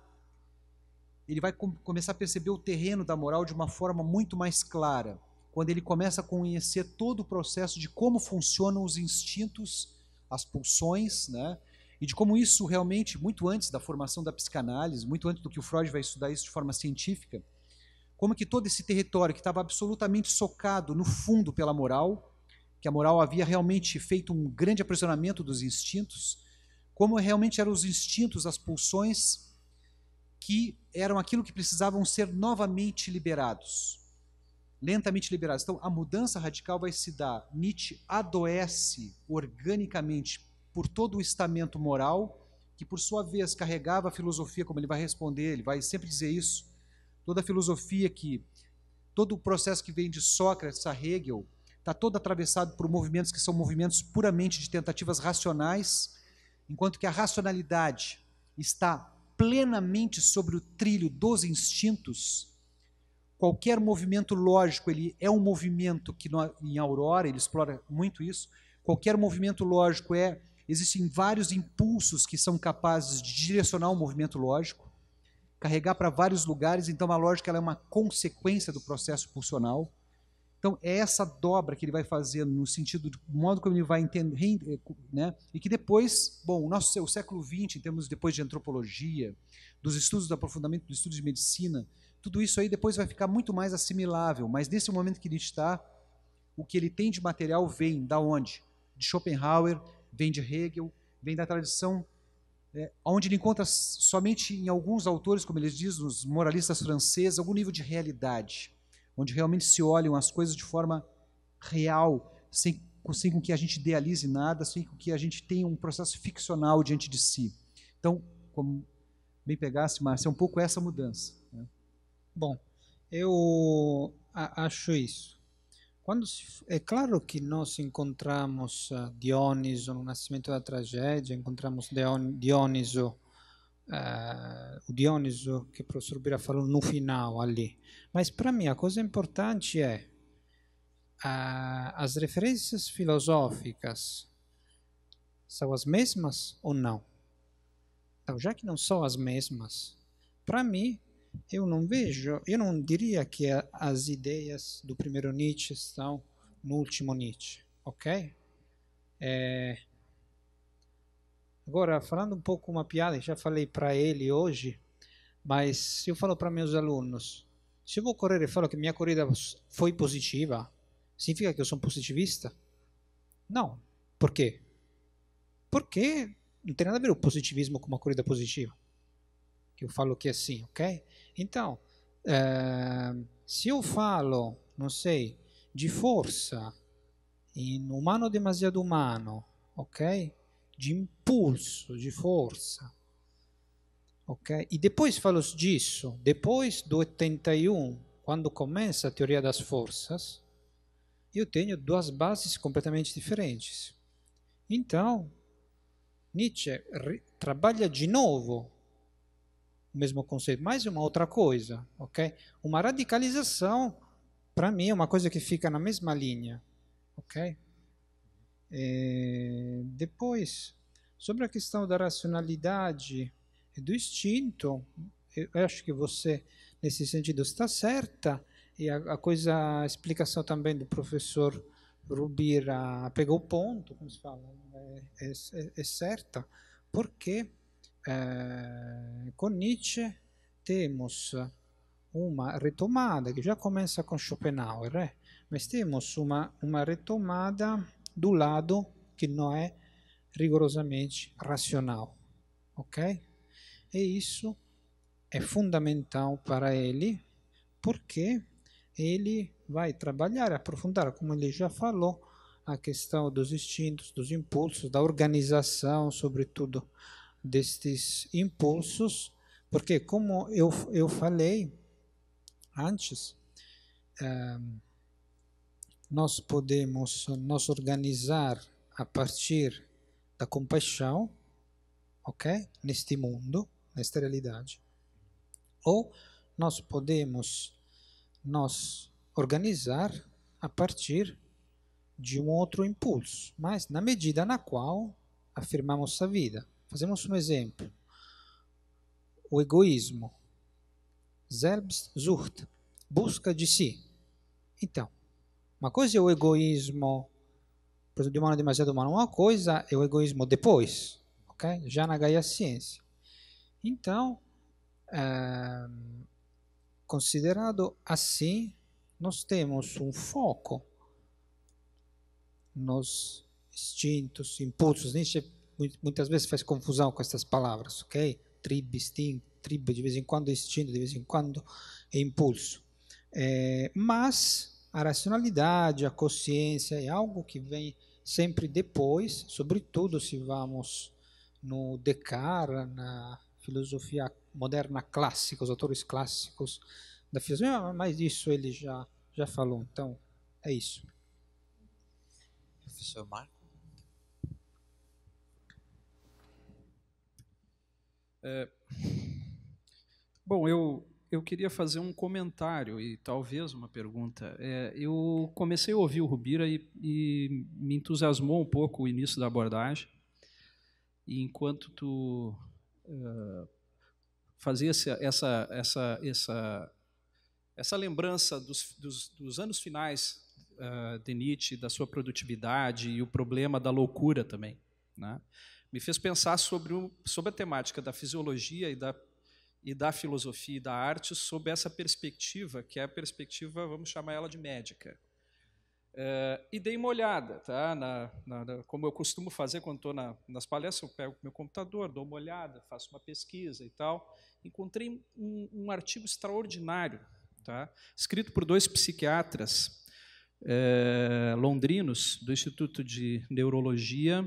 ele vai com começar a perceber o terreno da moral de uma forma muito mais clara quando ele começa a conhecer todo o processo de como funcionam os instintos, as pulsões, né? E de como isso realmente, muito antes da formação da psicanálise, muito antes do que o Freud vai estudar isso de forma científica, como que todo esse território que estava absolutamente socado no fundo pela moral, que a moral havia realmente feito um grande aprisionamento dos instintos, como realmente eram os instintos, as pulsões que eram aquilo que precisavam ser novamente liberados lentamente liberados. Então, a mudança radical vai se dar. Nietzsche adoece organicamente por todo o estamento moral, que por sua vez carregava a filosofia, como ele vai responder, ele vai sempre dizer isso. Toda a filosofia que. Todo o processo que vem de Sócrates a Hegel está todo atravessado por movimentos que são movimentos puramente de tentativas racionais, enquanto que a racionalidade está plenamente sobre o trilho dos instintos, qualquer movimento lógico, ele é um movimento que no, em Aurora, ele explora muito isso, qualquer movimento lógico é, existem vários impulsos que são capazes de direcionar o um movimento lógico, carregar para vários lugares, então a lógica é uma consequência do processo pulsional. Então é essa dobra que ele vai fazendo no sentido do modo como ele vai entender, eh, né? E que depois, bom, o nosso o século XX, em termos depois de antropologia, dos estudos do aprofundamento, dos estudos de medicina, tudo isso aí depois vai ficar muito mais assimilável, mas nesse momento que ele está, o que ele tem de material vem da onde? De Schopenhauer, vem de Hegel, vem da tradição, é, onde ele encontra somente em alguns autores, como eles dizem, os moralistas franceses, algum nível de realidade, onde realmente se olham as coisas de forma real, sem, sem com que a gente idealize nada, sem com que a gente tenha um processo ficcional diante de si. Então, como bem pegasse, Márcia, é um pouco essa mudança. Bom, eu acho isso. Quando se, é claro que nós encontramos ah, Dioniso no Nascimento da Tragédia, encontramos Dioniso, uh, ah, o Dioniso que o professor Bira falou no final ali. Mas para mim a coisa importante é uh, as referências filosóficas são as mesmas ou não? Então, já que não são as mesmas, para mim eu não vejo, eu não diria que a, as ideias do primeiro Nietzsche estão no último Nietzsche, ok? É... Agora, falando um pouco uma piada, já falei para ele hoje, mas se eu falo para meus alunos, se eu vou correr e falo que minha corrida foi positiva, significa que eu sou um positivista? Não. Por quê? Porque não tem nada a ver o positivismo com uma corrida positiva. Que eu falo que é assim, ok? Então, eh, se eu falo, não sei, de força em humano demasiado humano, ok? De impulso, de força. Ok? E depois falo disso, depois do 81, quando começa a teoria das forças, eu tenho duas bases completamente diferentes. Então, Nietzsche trabalha de novo o mesmo conceito, mas uma outra coisa, ok? Uma radicalização, para mim, é uma coisa que fica na mesma linha, ok? E é, depois, sobre a questão da racionalidade e do instinto, eu acho que você, nesse sentido, está certa, e a, a coisa, a explicação também do professor Rubira pegou o ponto, como se fala, né? é, é, é certa, porque eh, con Nietzsche temos uma retomada que já começa com Schopenhauer, eh? mas temos uma, uma retomada do lado que não é rigorosamente racional, ok? E isso é fundamental para ele, porque ele vai trabalhar, aprofundar, como ele já falou, a questão dos instintos, dos impulsos, da organização, sobretudo destes impulsos, porque, como eu, eu falei antes, ehm, nós podemos nos organizar a partir da compaixão, ok? Neste mundo, nesta realidade. Ou nós podemos nos organizar a partir de um outro impulso, mas na medida na qual afirmamos a vida. Fazemos um exemplo. O egoísmo. Selbstsucht. Busca de si. Então, uma coisa é o egoísmo de humano demasiado humano. Uma coisa é o egoísmo depois, ok? Já na Gaia Ciência. Então, é, considerado assim, nós temos um foco nos instintos, impulsos. Nietzsche muitas vezes faz confusão com essas palavras, ok? Trib, instinto, de vez em quando instinto, de vez em quando é impulso. É, mas a racionalidade, a consciência é algo que vem sempre depois, sobretudo se vamos no Descartes, na filosofia moderna clássica, os autores clássicos da filosofia, ah, mas isso ele já, já falou, então é isso. Professor Marcos? É... Bom, eu, eu queria fazer um comentário e talvez uma pergunta. É, eu comecei a ouvir o Rubira e, e, me entusiasmou um pouco o início da abordagem. E enquanto tu uh, fazia essa, essa, essa, essa, essa lembrança dos, dos, dos anos finais uh, de Nietzsche, da sua produtividade e o problema da loucura também, né? me fez pensar sobre, o, sobre a temática da fisiologia e da, e da filosofia e da arte sob essa perspectiva, que é a perspectiva, vamos chamar ela de médica. Uh, e dei uma olhada, tá? Na, na, na, como eu costumo fazer quando estou nas palestras, eu pego meu computador, dou uma olhada, faço uma pesquisa e tal. Encontrei um, um artigo extraordinário, tá? escrito por dois psiquiatras eh, londrinos do Instituto de Neurologia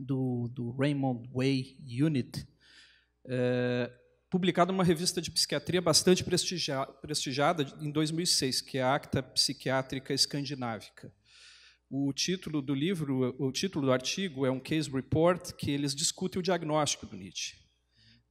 do, do Raymond Way Unit, é, publicado numa revista de psiquiatria bastante prestigia, prestigiada em 2006, que é a Acta Psiquiátrica Escandinávica. O título do livro, o título do artigo é um case report que eles discutem o diagnóstico do Nietzsche.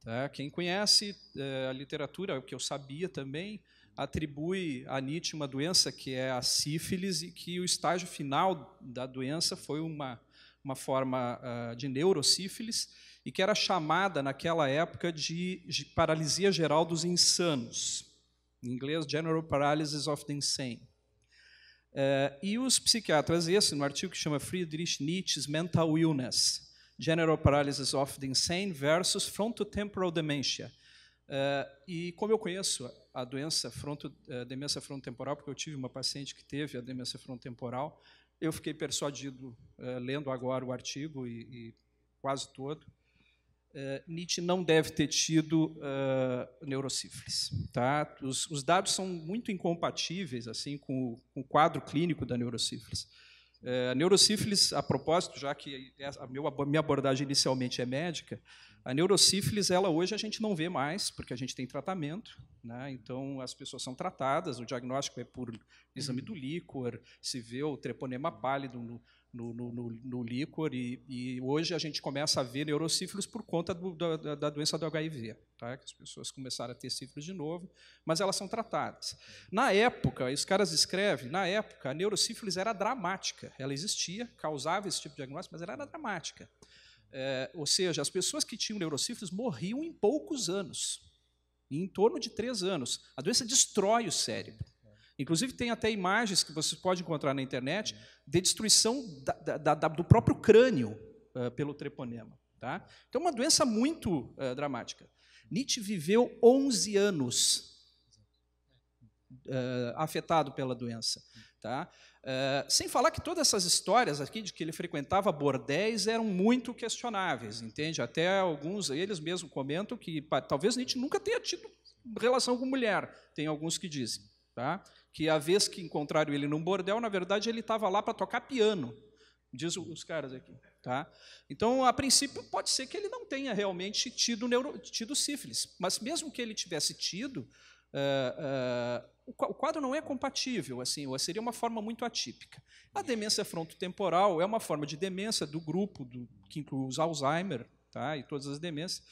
Tá? Quem conhece é, a literatura, o que eu sabia também, atribui a Nietzsche uma doença que é a sífilis e que o estágio final da doença foi uma uma forma uh, de neurosífilis, e que era chamada naquela época de, de paralisia geral dos insanos, em inglês, General Paralysis of the Insane. Uh, e os psiquiatras, esse, no artigo que chama Friedrich Nietzsche's Mental Illness, General Paralysis of the Insane versus Frontotemporal Dementia. Uh, e como eu conheço a doença fronto, a eh, demência frontotemporal, porque eu tive uma paciente que teve a demência frontotemporal, eu fiquei persuadido, eh, lendo agora o artigo e, e quase todo, eh, Nietzsche não deve ter tido eh, neurosífilis. Tá? Os, os, dados são muito incompatíveis assim com, com o quadro clínico da neurosífilis. Eh, a neurosífilis, a propósito, já que é a, a minha abordagem inicialmente é médica, a neurosífilis, ela hoje a gente não vê mais, porque a gente tem tratamento, né? então as pessoas são tratadas, o diagnóstico é por exame do líquor, se vê o treponema pálido no, no, no, no líquor, e, e, hoje a gente começa a ver neurosífilis por conta do, da, da, doença do HIV, tá? que as pessoas começaram a ter sífilis de novo, mas elas são tratadas. Na época, os caras escrevem, na época a neurosífilis era dramática, ela existia, causava esse tipo de diagnóstico, mas ela era dramática. É, ou seja, as pessoas que tinham neurocífilis morriam em poucos anos, em torno de três anos. A doença destrói o cérebro. Inclusive, tem até imagens que vocês podem encontrar na internet de destruição da, da, da, do próprio crânio uh, pelo treponema. Tá? Então, é uma doença muito uh, dramática. Nietzsche viveu 11 anos uh, afetado pela doença. Tá? Uh, sem falar que todas essas histórias aqui de que ele frequentava bordéis eram muito questionáveis, entende? Até alguns, eles mesmos comentam que talvez Nietzsche nunca tenha tido relação com mulher, tem alguns que dizem. Tá? Que a vez que encontraram ele num bordel, na verdade, ele estava lá para tocar piano, diz os caras aqui. Tá? Então, a princípio, pode ser que ele não tenha realmente tido, neuro, tido sífilis, mas mesmo que ele tivesse tido, uh, uh, o quadro não é compatível, assim, seria uma forma muito atípica. A demência frontotemporal é uma forma de demência do grupo do, que inclui os Alzheimer tá, e todas as demências,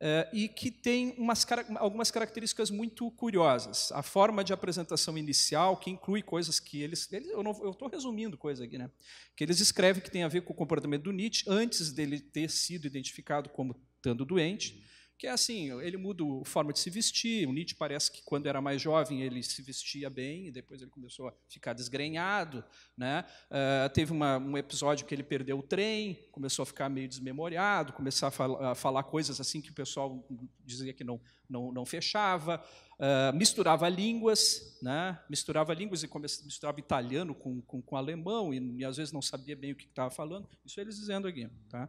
eh, e que tem umas, algumas características muito curiosas. A forma de apresentação inicial, que inclui coisas que eles... eles eu estou resumindo coisa aqui, né? Que eles escrevem que tem a ver com o comportamento do Nietzsche, antes dele ter sido identificado como estando doente, que é assim, ele muda a forma de se vestir. O Nietzsche parece que quando era mais jovem ele se vestia bem, e depois ele começou a ficar desgrenhado. Né? Uh, teve uma, um episódio que ele perdeu o trem, começou a ficar meio desmemoriado, começou a, fal a falar coisas assim que o pessoal dizia que não, não, não fechava. Uh, misturava línguas, né? misturava línguas e misturava italiano com, com, com alemão, e, e, às vezes não sabia bem o que estava falando. Isso eles dizendo aqui. Tá?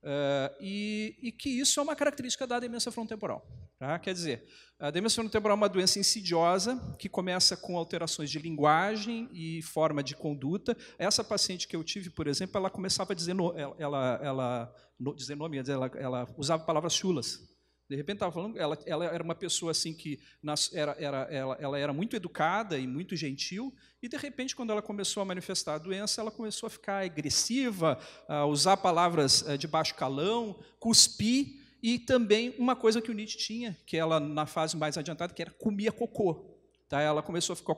Uh, e, e, que isso é uma característica da demência frontotemporal. Tá? Quer dizer, a demência frontotemporal é uma doença insidiosa que começa com alterações de linguagem e forma de conduta. Essa paciente que eu tive, por exemplo, ela começava a dizer, no, ela, ela, no, dizer nome, ela, ela usava palavras chulas. De repente estava falando, ela, ela era uma pessoa assim que nas, era, era, ela, ela era muito educada e muito gentil, e de repente, quando ela começou a manifestar a doença, ela começou a ficar agressiva, a usar palavras eh, de baixo calão, cuspir, e também uma coisa que o Nietzsche tinha, que ela na fase mais adiantada, que era comia cocô. Tá, ela começou a ficar,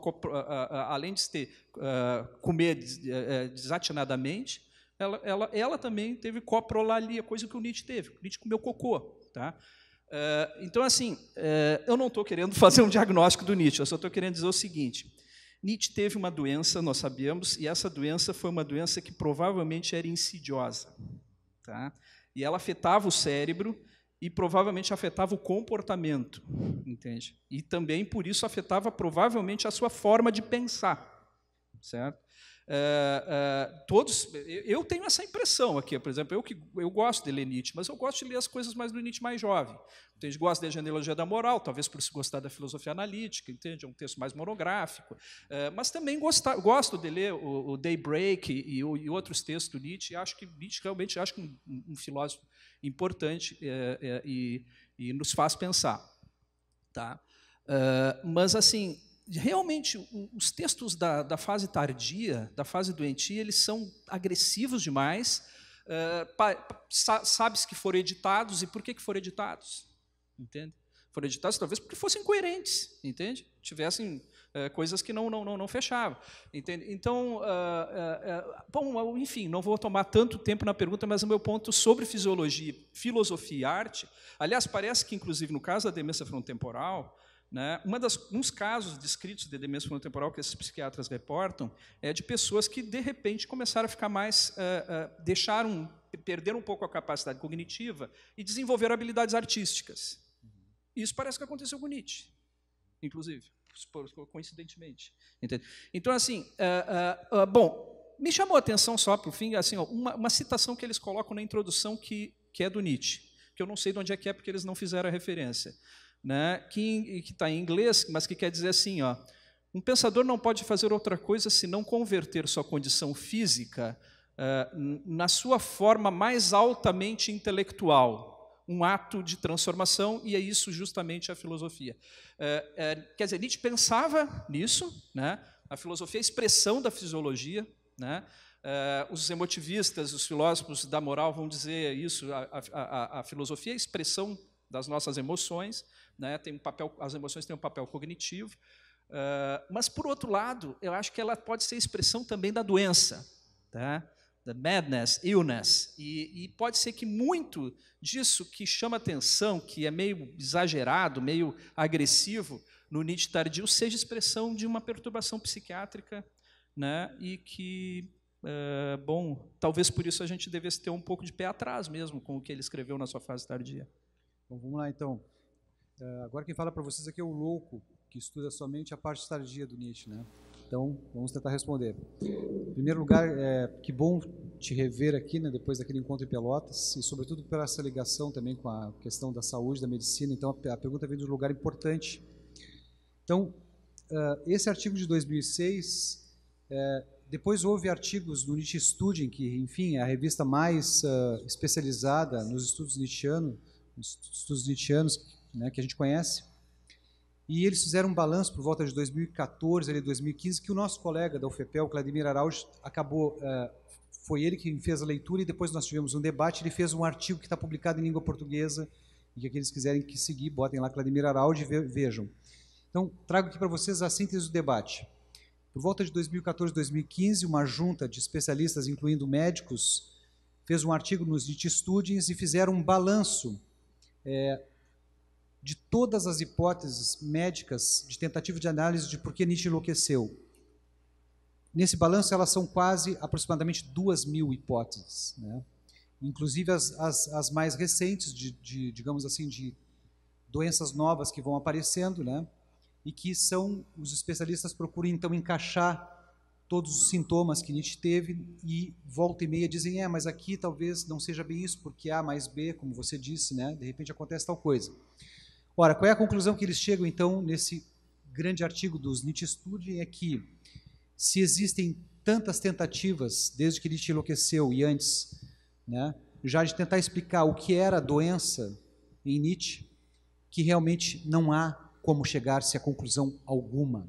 além de ter, eh, comer eh, desatinadamente, ela, ela, ela também teve coprolalia, coisa que o Nietzsche teve. O Nietzsche comeu cocô. Tá? Eh, então, assim, eh, eu não estou querendo (laughs) fazer um diagnóstico do Nietzsche, eu só estou querendo dizer o seguinte: Nietzsche teve uma doença, nós sabemos, e essa doença foi uma doença que provavelmente era insidiosa. Tá? E ela afetava o cérebro e provavelmente afetava o comportamento, entende? E também por isso afetava provavelmente a sua forma de pensar, certo? Uh, uh, todos, eu tenho essa impressão aqui, por exemplo, eu que eu gosto de ler Nietzsche, mas eu gosto de ler as coisas mais do Nietzsche mais jovem. Entende? Gosto da genealogia da moral, talvez por se gostar da filosofia analítica, entende? É um texto mais monográfico. Uh, mas também gostar, gosto de ler o, o Daybreak e, e, e, outros textos do Nietzsche. Acho que Nietzsche realmente acho um, um filósofo importante e, e, nos faz pensar, tá? mas assim realmente, os textos da, da, fase tardia, da fase doentia, eles são agressivos demais. Uh, pa, sabes que foram editados, e por que, que foram editados? Entende? Foram editados talvez porque fossem coerentes, entende? Tivessem uh, coisas que não, não, não, não fechavam. Entende? Então, uh, bom, enfim, não vou tomar tanto tempo na pergunta, mas o meu ponto sobre fisiologia, filosofia e arte, aliás, parece que, inclusive, no caso da demência frontotemporal, né? Uma das, uns casos descritos de demência frontotemporal que esses psiquiatras reportam é de pessoas que, de repente, começaram a ficar mais. Uh, uh, deixaram, perderam um pouco a capacidade cognitiva e desenvolveram habilidades artísticas. Uhum. Isso parece que aconteceu com Nietzsche, inclusive, coincidentemente. Entende? Então, assim, uh, bom, me chamou a atenção só, para o fim, assim, ó, uma, uma citação que eles colocam na introdução que, que é do Nietzsche, que eu não sei de onde é que é, porque eles não fizeram a referência né, que está em inglês, mas que quer dizer assim, ó, um pensador não pode fazer outra coisa senão converter sua condição física uh, na sua forma mais altamente intelectual, um ato de transformação, e é isso justamente a filosofia. Uh, quer dizer, Nietzsche pensava nisso, né, a filosofia é a expressão da fisiologia, né, os emotivistas, os filósofos da moral vão dizer isso, a, a, a, a filosofia é a expressão das nossas emoções, né? Tem um papel, as emoções têm um papel cognitivo, uh, mas por outro lado, eu acho que ela pode ser expressão também da doença, tá? The madness, illness, e, e pode ser que muito disso que chama atenção, que é meio exagerado, meio agressivo no Nietzsche tardio, seja expressão de uma perturbação psiquiátrica, né? E que Uh, bom, talvez por isso a gente devesse ter um pouco de pé atrás mesmo com o que ele escreveu na sua fase tardia. Bom, então, vamos lá então. É, agora quem fala para vocês aqui é o louco, que estuda somente a parte tardia do Nietzsche, né? Então, vamos tentar responder. Em primeiro lugar, é, que bom te rever aqui, né, depois daquele encontro em Pelotas, e sobretudo pela essa ligação também com a questão da saúde, da medicina. Então, a pergunta vem de um lugar importante. Então, uh, esse artigo de 2006, é, depois houve artigos no Nietzsche Studium, que, enfim, é a revista mais uh, especializada nos estudos nietzschianos, estudos nietzscheanos né, que a gente conhece. E eles fizeram um balanço por volta de 2014, ali 2015, que o nosso colega da UFPEL, Vladimir Araújo, acabou, uh, foi ele que fez a leitura e depois nós tivemos um debate. Ele fez um artigo que está publicado em língua portuguesa e que aqueles quiserem que seguir, botem lá Vladimir Araújo e vejam. Então, trago aqui para vocês a síntese do debate. Por volta de 2014, 2015, uma junta de especialistas, incluindo médicos, fez um artigo nos Nietzsche Studies e fizeram um balanço é, de todas as hipóteses médicas de tentativa de análise de por que Nietzsche enlouqueceu. Nesse balanço, elas são quase aproximadamente duas mil hipóteses, né? inclusive as, as, as, mais recentes, de, de, digamos assim, de doenças novas que vão aparecendo, né? e que são os especialistas procuram então encaixar todos os sintomas que Nietzsche teve e volta e meia dizem, é, mas aqui talvez não seja bem isso, porque A mais B, como você disse, né, de repente acontece tal coisa. Ora, qual é a conclusão que eles chegam, então, nesse grande artigo dos Nietzsche Study? É que se existem tantas tentativas, desde que Nietzsche enlouqueceu e antes, né, já de tentar explicar o que era a doença em Nietzsche, que realmente não há como chegar-se a conclusão alguma,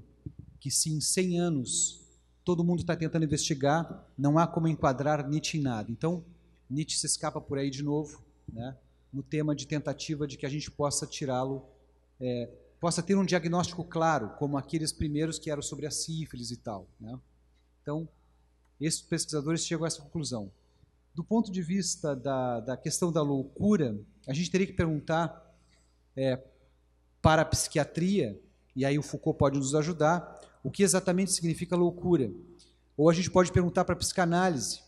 que se em 100 anos todo mundo está tentando investigar, não há como enquadrar Nietzsche em nada. Então, Nietzsche se escapa por aí de novo, né, no tema de tentativa de que a gente possa tirá-lo, é, possa ter um diagnóstico claro, como aqueles primeiros que eram sobre a sífilis e tal. Né? Então, esses pesquisadores chegam a essa conclusão. Do ponto de vista da, da questão da loucura, a gente teria que perguntar é, para a psiquiatria, e aí o Foucault pode nos ajudar, o que exatamente significa loucura. Ou a gente pode perguntar para a psicanálise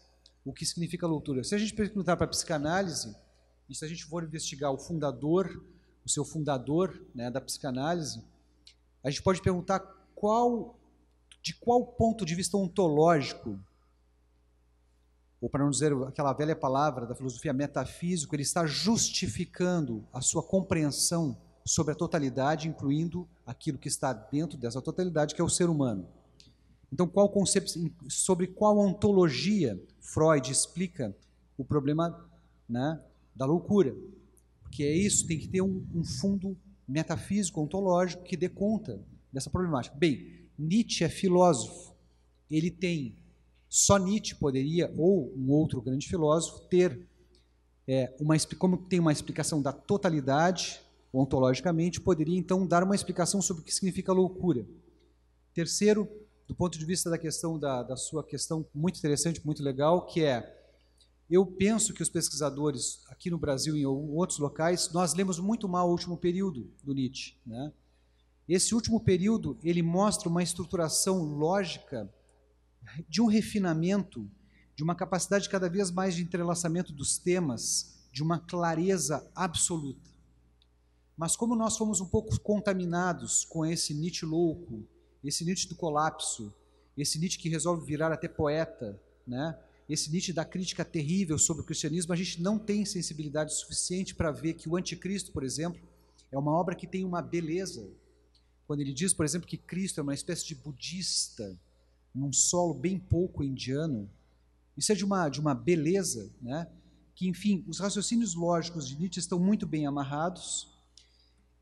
o que significa loucura. Se a gente perguntar para a psicanálise, e se a gente for investigar o fundador, o seu fundador né, da psicanálise, a gente pode perguntar qual, de qual ponto de vista ontológico, ou para não dizer aquela velha palavra da filosofia metafísico, ele está justificando a sua compreensão sobre a totalidade, incluindo aquilo que está dentro dessa totalidade, que é o ser humano. Então, qual sobre qual ontologia Freud explica o problema né, da loucura? Porque é isso, tem que ter um, um fundo metafísico, ontológico, que dê conta dessa problemática. Bem, Nietzsche é filósofo. Ele tem. Só Nietzsche poderia, ou um outro grande filósofo, ter é, uma, como tem uma explicação da totalidade ontologicamente, poderia então dar uma explicação sobre o que significa loucura. Terceiro, do ponto de vista da questão da, da sua questão muito interessante, muito legal, que é eu penso que os pesquisadores aqui no Brasil e em outros locais nós lemos muito mal o último período do Nietzsche, né? Esse último período ele mostra uma estruturação lógica de um refinamento, de uma capacidade cada vez mais de entrelaçamento dos temas, de uma clareza absoluta. Mas como nós fomos um pouco contaminados com esse Nietzsche louco, esse Nietzsche do colapso, esse Nietzsche que resolve virar até poeta, né? esse Nietzsche da crítica terrível sobre o cristianismo, a gente não tem sensibilidade suficiente para ver que o Anticristo, por exemplo, é uma obra que tem uma beleza. Quando ele diz, por exemplo, que Cristo é uma espécie de budista, num solo bem pouco indiano, isso é de uma, de uma beleza, né? que, enfim, os raciocínios lógicos de Nietzsche estão muito bem amarrados,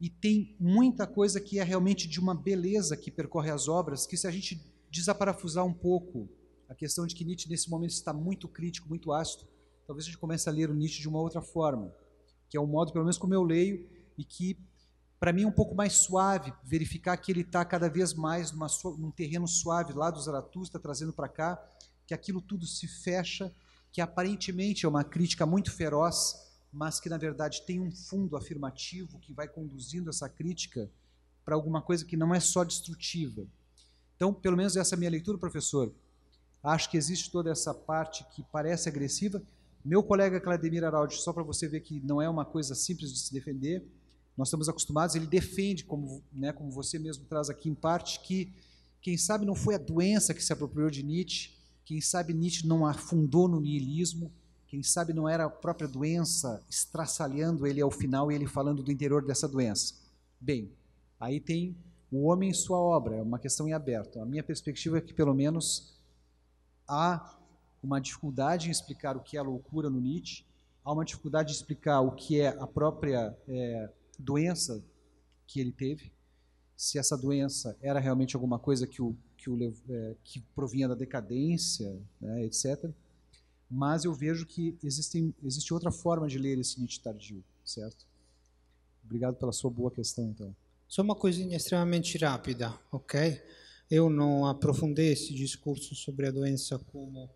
e tem muita coisa que é realmente de uma beleza que percorre as obras, que se a gente desaparafusar um pouco a questão de que Nietzsche nesse momento está muito crítico, muito ácido, talvez a gente comece a ler o Nietzsche de uma outra forma, que é um modo, pelo menos como eu leio, e que para mim é um pouco mais suave verificar que ele está cada vez mais numa, num terreno suave lá do Zaratustra, trazendo para cá, que aquilo tudo se fecha, que aparentemente é uma crítica muito feroz, mas que na verdade tem um fundo afirmativo que vai conduzindo essa crítica para alguma coisa que não é só destrutiva. Então, pelo menos essa é a minha leitura, professor. Acho que existe toda essa parte que parece agressiva. Meu colega Claudemir Araldi, só para você ver que não é uma coisa simples de se defender, nós estamos acostumados, ele defende, como, né, como você mesmo traz aqui em parte, que quem sabe não foi a doença que se apropriou de Nietzsche, quem sabe Nietzsche não afundou no niilismo, quem sabe não era a própria doença estraçalhando ele ao final e ele falando do interior dessa doença. Bem, aí tem o homem e sua obra, é uma questão em aberto. A minha perspectiva é que, pelo menos, há uma dificuldade em explicar o que é loucura no Nietzsche, há uma dificuldade em explicar o que é a própria é, doença que ele teve, se essa doença era realmente alguma coisa que, o, que, o, é, que provinha da decadência, né, etc mas eu vejo que existem, existe outra forma de ler esse Nietzsche tardio, certo? Obrigado pela sua boa questão, então. Só uma coisinha extremamente rápida, ok? Eu não aprofundei esse discurso sobre a doença como o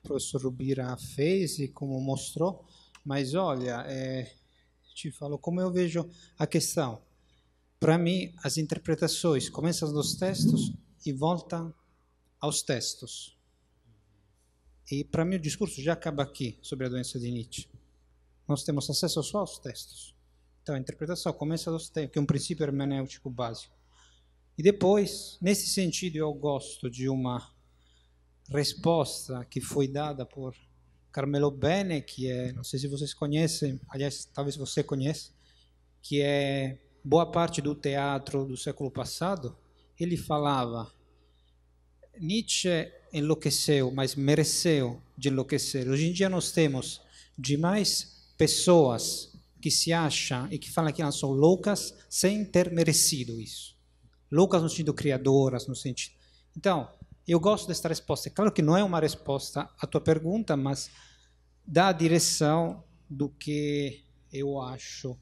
professor Rubira fez e como mostrou, mas olha, é, te falo como eu vejo a questão. Para mim, as interpretações começam dos textos e voltam aos textos. E para mim o discurso já acaba aqui sobre a doença de Nietzsche. Nós temos acesso só aos textos. Então a interpretação começa dos textos, que é um princípio hermenêutico básico. E depois, nesse sentido, eu gosto de uma resposta que foi dada por Carmelo Bene, que é, não sei se vocês conhecem, aliás, talvez você conheça, que é boa parte do teatro do século passado, ele falava Nietzsche enlouqueceu, mas mereceu de enlouquecer. Hoje em dia nós temos demais pessoas que se acham e que falam que elas são loucas sem ter merecido isso. Loucas no sentido criadoras, no sentido. Então, eu gosto desta resposta. É claro que não é uma resposta à tua pergunta, mas dá a direção do que eu acho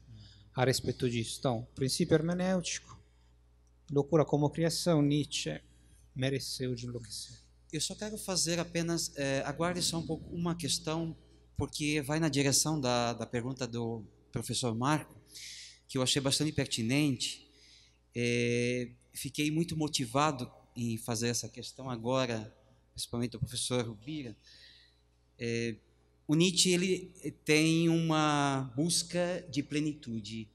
a respeito disso. Então, princípio hermenêutico, loucura como criação, Nietzsche mereceu de enlouquecer. Eu só quero fazer apenas, é, aguarde só um pouco uma questão, porque vai na direção da, da pergunta do professor Marco, que eu achei bastante pertinente. É, fiquei muito motivado em fazer essa questão agora, principalmente o professor Rubira. É, o Nietzsche ele tem uma busca de plenitude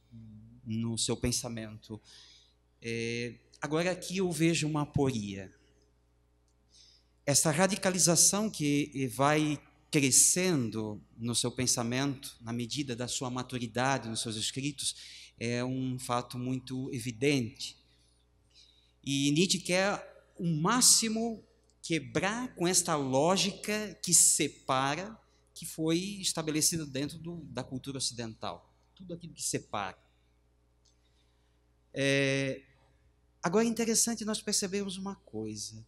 no seu pensamento. É, agora aqui eu vejo uma aporia essa radicalização que vai crescendo no seu pensamento, na medida da sua maturidade nos seus escritos, é um fato muito evidente. E Nietzsche quer o máximo quebrar com esta lógica que separa, que foi estabelecida dentro do, da cultura ocidental. Tudo aquilo que separa. É, agora é interessante nós percebermos uma coisa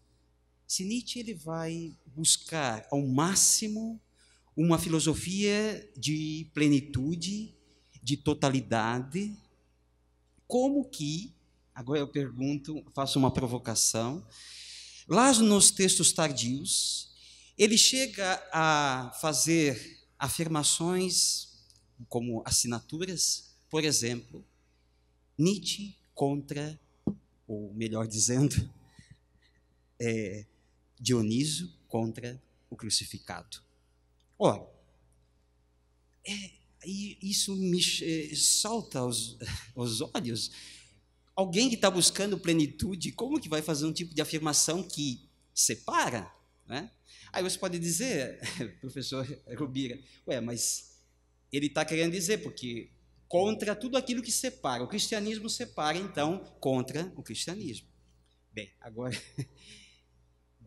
se Nietzsche ele vai buscar ao máximo uma filosofia de plenitude, de totalidade, como que, agora eu pergunto, faço uma provocação, lá nos textos tardios, ele chega a fazer afirmações como assinaturas, por exemplo, Nietzsche contra, ou melhor dizendo, (laughs) é, Dioniso contra o crucificado. Ora, é, isso me é, salta aos, olhos. Alguém que está buscando plenitude, como que vai fazer um tipo de afirmação que separa? Né? Aí você pode dizer, (laughs) professor Rubira, ué, mas ele está querendo dizer, porque contra tudo aquilo que separa. O cristianismo separa, então, contra o cristianismo. Bem, agora (laughs)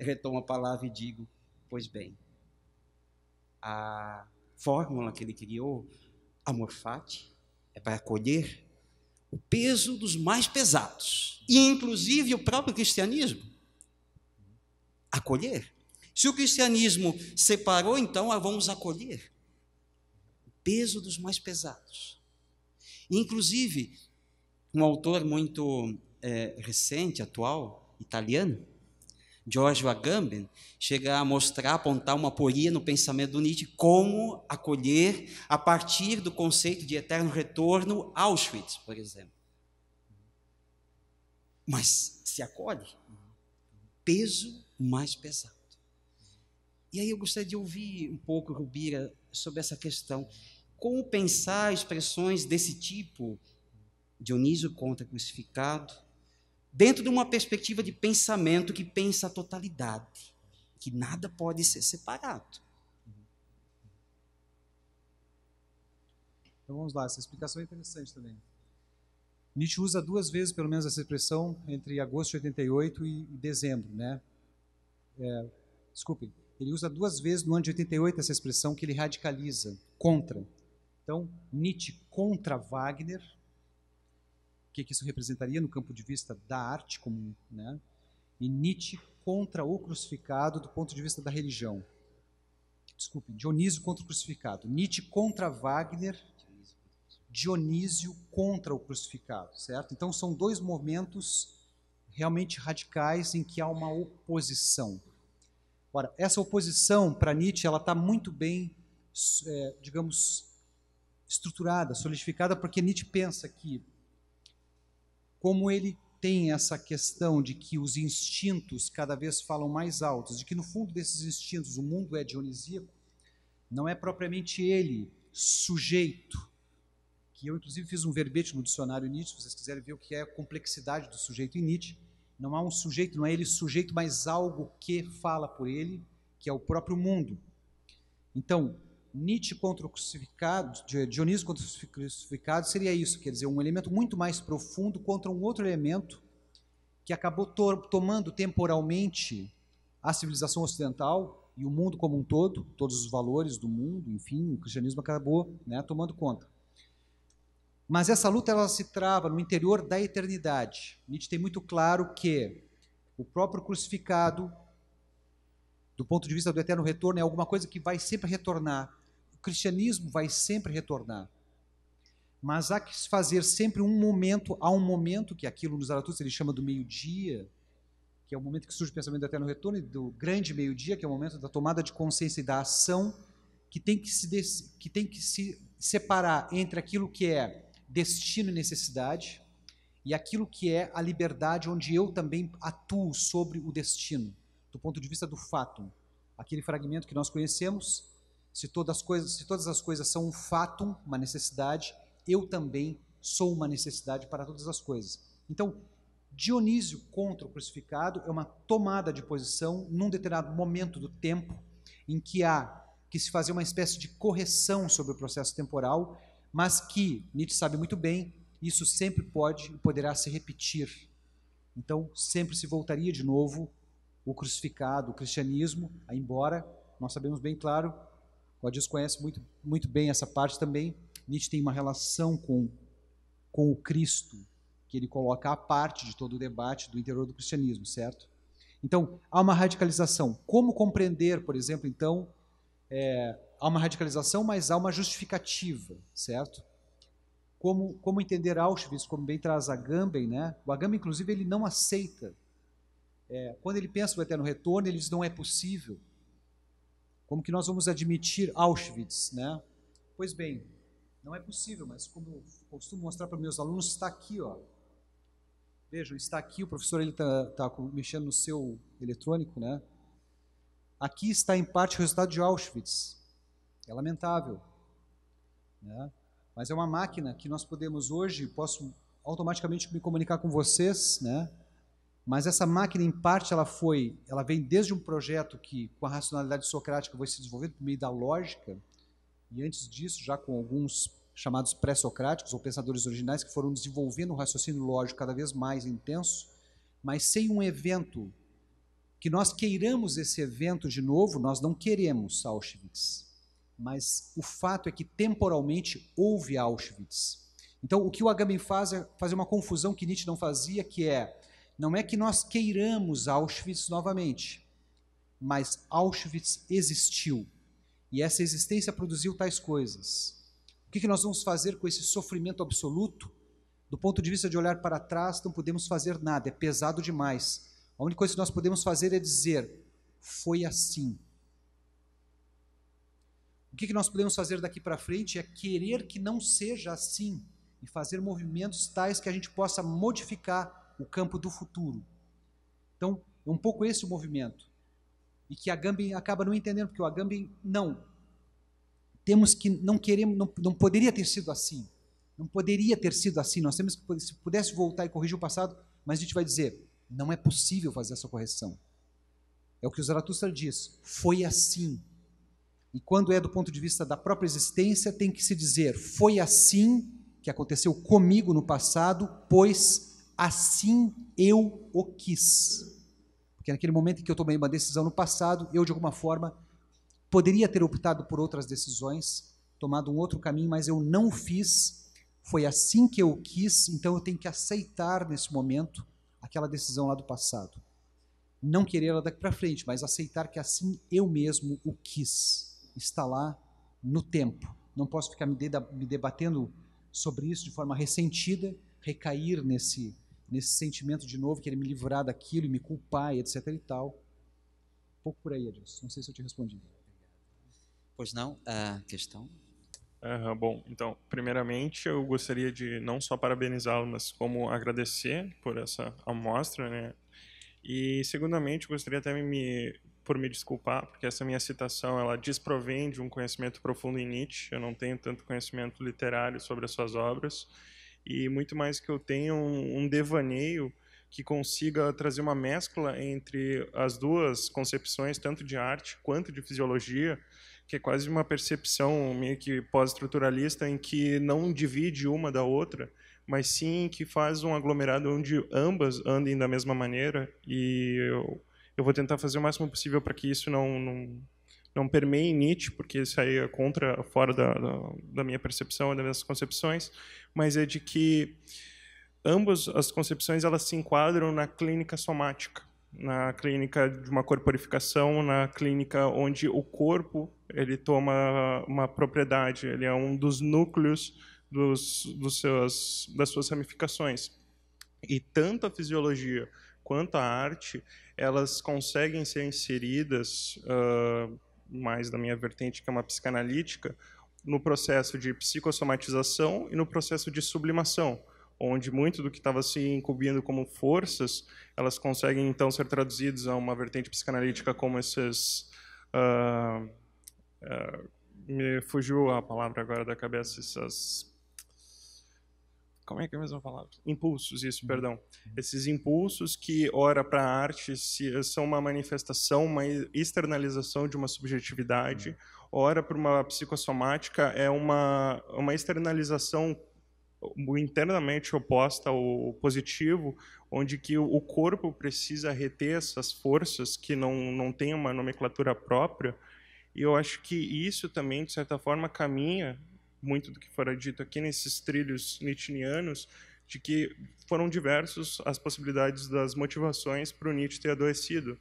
retomo a palavra e digo: pois bem, a fórmula que ele criou, amor fati, é para acolher o peso dos mais pesados, e inclusive o próprio cristianismo. Acolher. Se o cristianismo separou, então vamos acolher o peso dos mais pesados. Inclusive, um autor muito é, recente, atual, italiano, George Agamben chega a mostrar, apontar uma poria no pensamento do Nietzsche, como acolher a partir do conceito de eterno retorno Auschwitz, por exemplo. Mas se acolhe, peso mais pesado. E aí eu gostaria de ouvir um pouco, Rubira, sobre essa questão. Como pensar expressões desse tipo? Dionísio contra crucificado, dentro de uma perspectiva de pensamento que pensa a totalidade, que nada pode ser separado. Então vamos lá, essa explicação é interessante também. Nietzsche usa duas vezes, pelo menos, essa expressão entre agosto de 88 e dezembro, né? É, desculpe, ele usa duas vezes no ano de 88 essa expressão que ele radicaliza, contra. Então, Nietzsche contra Wagner, o que, que isso representaria no campo de vista da arte comum, né? E Nietzsche contra o crucificado do ponto de vista da religião. Desculpe, Dionísio contra o crucificado. Nietzsche contra Wagner, Dionísio contra o crucificado, certo? Então são dois momentos realmente radicais em que há uma oposição. Ora, essa oposição para Nietzsche ela está muito bem, é, digamos, estruturada, solidificada, porque Nietzsche pensa que como ele tem essa questão de que os instintos cada vez falam mais altos, de que no fundo desses instintos o mundo é dionisíaco, não é propriamente ele sujeito, que eu inclusive fiz um verbete no dicionário Nietzsche, se vocês quiserem ver o que é a complexidade do sujeito em Nietzsche, não há um sujeito, não é ele sujeito, mas algo que fala por ele, que é o próprio mundo. Então, Nietzsche contra o crucificado, Dionísio contra o crucificado, seria isso, quer dizer, um elemento muito mais profundo contra um outro elemento que acabou to tomando temporalmente a civilização ocidental e o mundo como um todo, todos os valores do mundo, enfim, o cristianismo acabou né, tomando conta. Mas essa luta ela se trava no interior da eternidade. Nietzsche tem muito claro que o próprio crucificado, do ponto de vista do eterno retorno, é alguma coisa que vai sempre retornar. O cristianismo vai sempre retornar. Mas há que fazer sempre um momento, há um momento que aquilo nos Zaratustra ele chama do meio-dia, que é o momento que surge o pensamento do eterno retorno, e do grande meio-dia, que é o momento da tomada de consciência e da ação, que tem que se, que tem que se separar entre aquilo que é destino e necessidade e aquilo que é a liberdade, onde eu também atuo sobre o destino, do ponto de vista do fato. Aquele fragmento que nós conhecemos, se todas as coisas, se todas as coisas são um fato, uma necessidade, eu também sou uma necessidade para todas as coisas. Então, Dionísio contra o crucificado é uma tomada de posição num determinado momento do tempo em que há que se fazer uma espécie de correção sobre o processo temporal, mas que Nietzsche sabe muito bem, isso sempre pode e poderá se repetir. Então, sempre se voltaria de novo o crucificado, o cristianismo, embora nós sabemos bem claro o Adilson conhece muito, muito bem essa parte também. Nietzsche tem uma relação com, com o Cristo, que ele coloca à parte de todo o debate do interior do cristianismo, certo? Então, há uma radicalização. Como compreender, por exemplo, então, é, há uma radicalização, mas há uma justificativa, certo? Como, como entender Auschwitz, como bem traz Agamben, né? O Agamben, inclusive, ele não aceita. É, quando ele pensa no eterno retorno, ele diz não é possível. Como que nós vamos admitir Auschwitz, né? Pois bem, não é possível, mas como eu costumo mostrar para meus alunos, está aqui, ó. Vejam, está aqui, o professor ele está tá, tá mexendo no seu eletrônico, né? Aqui está em parte o resultado de Auschwitz. É lamentável, né? Mas é uma máquina que nós podemos hoje, posso automaticamente me comunicar com vocês, né? Mas essa máquina, em parte, ela foi, ela vem desde um projeto que, com a racionalidade socrática, foi se desenvolvendo por meio da lógica, e antes disso, já com alguns chamados pré-socráticos ou pensadores originais que foram desenvolvendo um raciocínio lógico cada vez mais intenso, mas sem um evento que nós queiramos esse evento de novo, nós não queremos Auschwitz. Mas o fato é que temporalmente houve Auschwitz. Então, o que o Agamben faz é fazer uma confusão que Nietzsche não fazia, que é não é que nós queiramos Auschwitz novamente, mas Auschwitz existiu. E essa existência produziu tais coisas. O que, nós vamos fazer com esse sofrimento absoluto? Do ponto de vista de olhar para trás, não podemos fazer nada, é pesado demais. A única coisa que nós podemos fazer é dizer: foi assim. O que nós podemos fazer daqui para frente é querer que não seja assim e fazer movimentos tais que a gente possa modificar o campo do futuro. Então, é um pouco esse o movimento. E que a Gambin acaba não entendendo, porque o Gambin, não, temos que, não queremos, não, não poderia ter sido assim. Não poderia ter sido assim. Nós temos que, se pudesse voltar e corrigir o passado, mas a gente vai dizer, não é possível fazer essa correção. É o que o Zaratustra diz, foi assim. E quando é do ponto de vista da própria existência, tem que se dizer, foi assim que aconteceu comigo no passado, pois assim eu o quis. Porque naquele momento em que eu tomei uma decisão no passado, eu de alguma forma poderia ter optado por outras decisões, tomado um outro caminho, mas eu não o fiz. Foi assim que eu quis, então eu tenho que aceitar nesse momento aquela decisão lá do passado. Não querer ela daqui para frente, mas aceitar que assim eu mesmo o quis. Está lá no tempo. Não posso ficar me debatendo sobre isso de forma ressentida, recair nesse nesse sentimento de novo, querer me livrar daquilo e me culpar e etc e tal. Um pouco por aí, Adilson. Não sei se eu te respondi. Pois não, a questão? Uhum, bom, então, primeiramente eu gostaria de não só parabenizá-lo, mas como agradecer por essa amostra, né? E segundamente, gostaria até me por me desculpar, porque essa minha citação ela desprovém de um conhecimento profundo em Nietzsche. Eu não tenho tanto conhecimento literário sobre as suas obras e muito mais que eu tenha um, um devaneio que consiga trazer uma mescla entre as duas concepções, tanto de arte quanto de fisiologia, que é quase uma percepção meio que pós-estruturalista em que não divide uma da outra, mas sim que faz um aglomerado onde ambas andem da mesma maneira e eu, eu vou tentar fazer o máximo possível para que isso não, não não permeia em Nietzsche, porque isso aí é contra, fora da, da, da minha percepção e das minhas concepções, mas é de que ambas as concepções elas se enquadram na clínica somática, na clínica de uma corporificação, na clínica onde o corpo ele toma uma propriedade, ele é um dos núcleos dos, dos seus, das suas ramificações. E tanto a fisiologia quanto a arte, elas conseguem ser inseridas uh, mais da minha vertente, que é uma psicanalítica, no processo de psicossomatização e no processo de sublimação, onde muito do que estava se incumbindo como forças, elas conseguem então ser traduzidas a uma vertente psicanalítica como esses uh, uh, me fugiu a palavra agora da cabeça, essas como é que é a mesma palavra? Impulsos, isso, uhum. perdão. Esses impulsos que, ora, para a arte se, são uma manifestação, uma externalização de uma subjetividade, uhum. ora, para uma psicossomática, é uma, uma externalização internamente oposta ao positivo, onde que o corpo precisa reter essas forças que não, não tem uma nomenclatura própria, e eu acho que isso também, de certa forma, caminha muito do que fora dito aqui nesses trilhos nietzscheanos, de que foram diversos as possibilidades das motivações para o Nietzsche ter adoecido.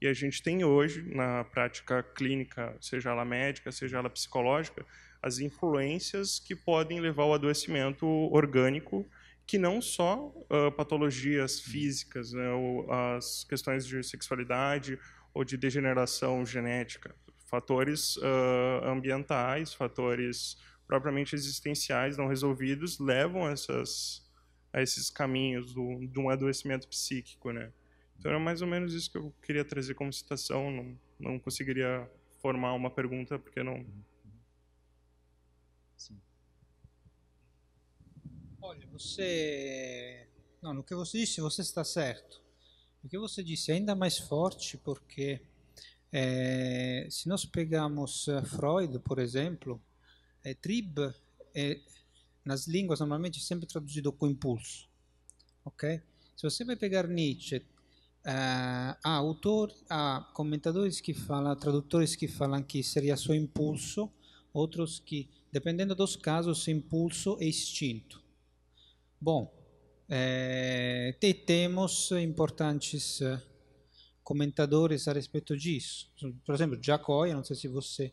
E a gente tem hoje, na prática clínica, seja ela médica, seja ela psicológica, as influências que podem levar ao adoecimento orgânico, que não só uh, patologias uhum. físicas, né, as questões de sexualidade ou de degeneração genética, fatores uh, ambientais, fatores propriamente existenciais não resolvidos levam essas, a esses caminhos do, de um adoecimento psíquico, né? Então é mais ou menos isso que eu queria trazer como citação. Não, não conseguiria formar uma pergunta porque não. Sim. Olha, você, não, no que você disse você está certo. O que você disse é ainda mais forte porque é, se nós pegamos eh, Freud, por exemplo, é, trib é, nas línguas normalmente sempre traduzido com impulso, ok? Se você vai pegar Nietzsche, ah, há, autor, há comentadores que falam, tradutores que falam que seria só impulso, outros que, dependendo dos casos, impulso é instinto. Bom, é, temos importantes ah, comentadores a respeito disso. Por exemplo, Jacoy, não sei se você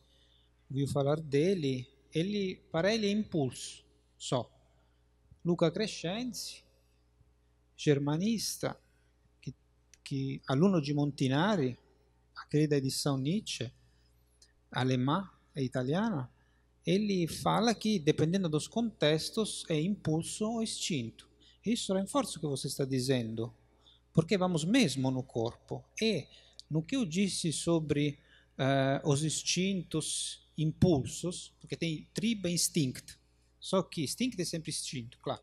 ouviu falar dele, ele, para ele é impulso, só. Luca Crescenzi, germanista, que che, alunno Montinari, a em edição Nietzsche, alemã e italiana, ele fala que, dependendo dos contextos, é impulso ou instinto. Isso reforça o que você está dizendo, porque vamos mesmo no corpo. E no que eu disse sobre uh, os instintos impulsos, porque tem tribo e instinct. Só que instinct é sempre instinto, claro.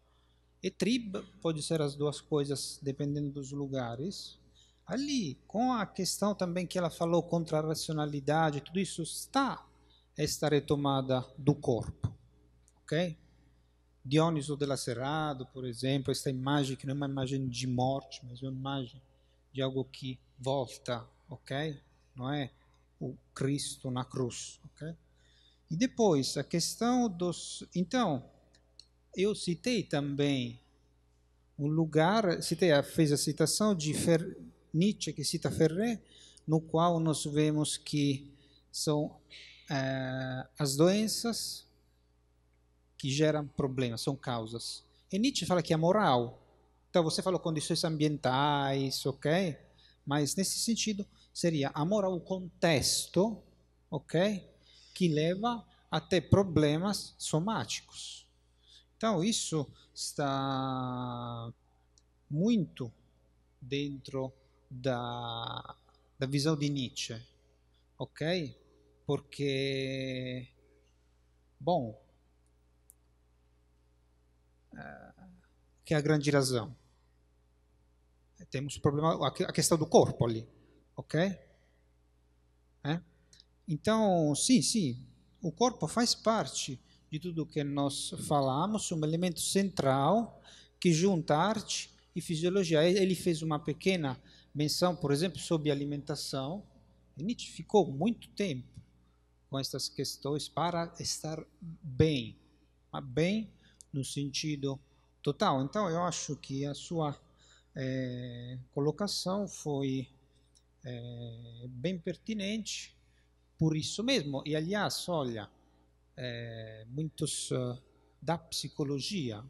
E tribo pode ser as duas coisas, dependendo dos lugares. Ali, com a questão também que ela falou contra a racionalidade, tudo isso está esta retomada do corpo, ok? Dioniso de Lacerado, por exemplo, esta imagem que não é uma imagem de morte, mas é uma imagem de algo que volta, ok? Não é? o Cristo na cruz. Okay? E depois, a questão dos. Então, eu citei também um lugar, citei, fez a citação de Fer, Nietzsche, que cita Ferré, no qual nós vemos que são é, as doenças que geram problemas, são causas. E Nietzsche fala que a é moral. Então, você falou condições ambientais, ok? Mas, nesse sentido, seria amor ao contexto, ok? Que leva a ter problemas somáticos. Então, isso está muito dentro da, da visão de Nietzsche, ok? Porque, bom, eh, que é a grande razão. Temos o problema, a questão do corpo ali. Ok? É? Então, sim, sim, o corpo faz parte de tudo que nós falamos, um elemento central que junta arte e fisiologia. Ele fez uma pequena menção, por exemplo, sobre alimentação. Nietzsche ficou muito tempo com estas questões para estar bem, mas bem no sentido total. Então, eu acho que a sua é, colocação foi é, eh, bem pertinente por isso mesmo. E, aliás, olha, é, muitos eh, da psicologia,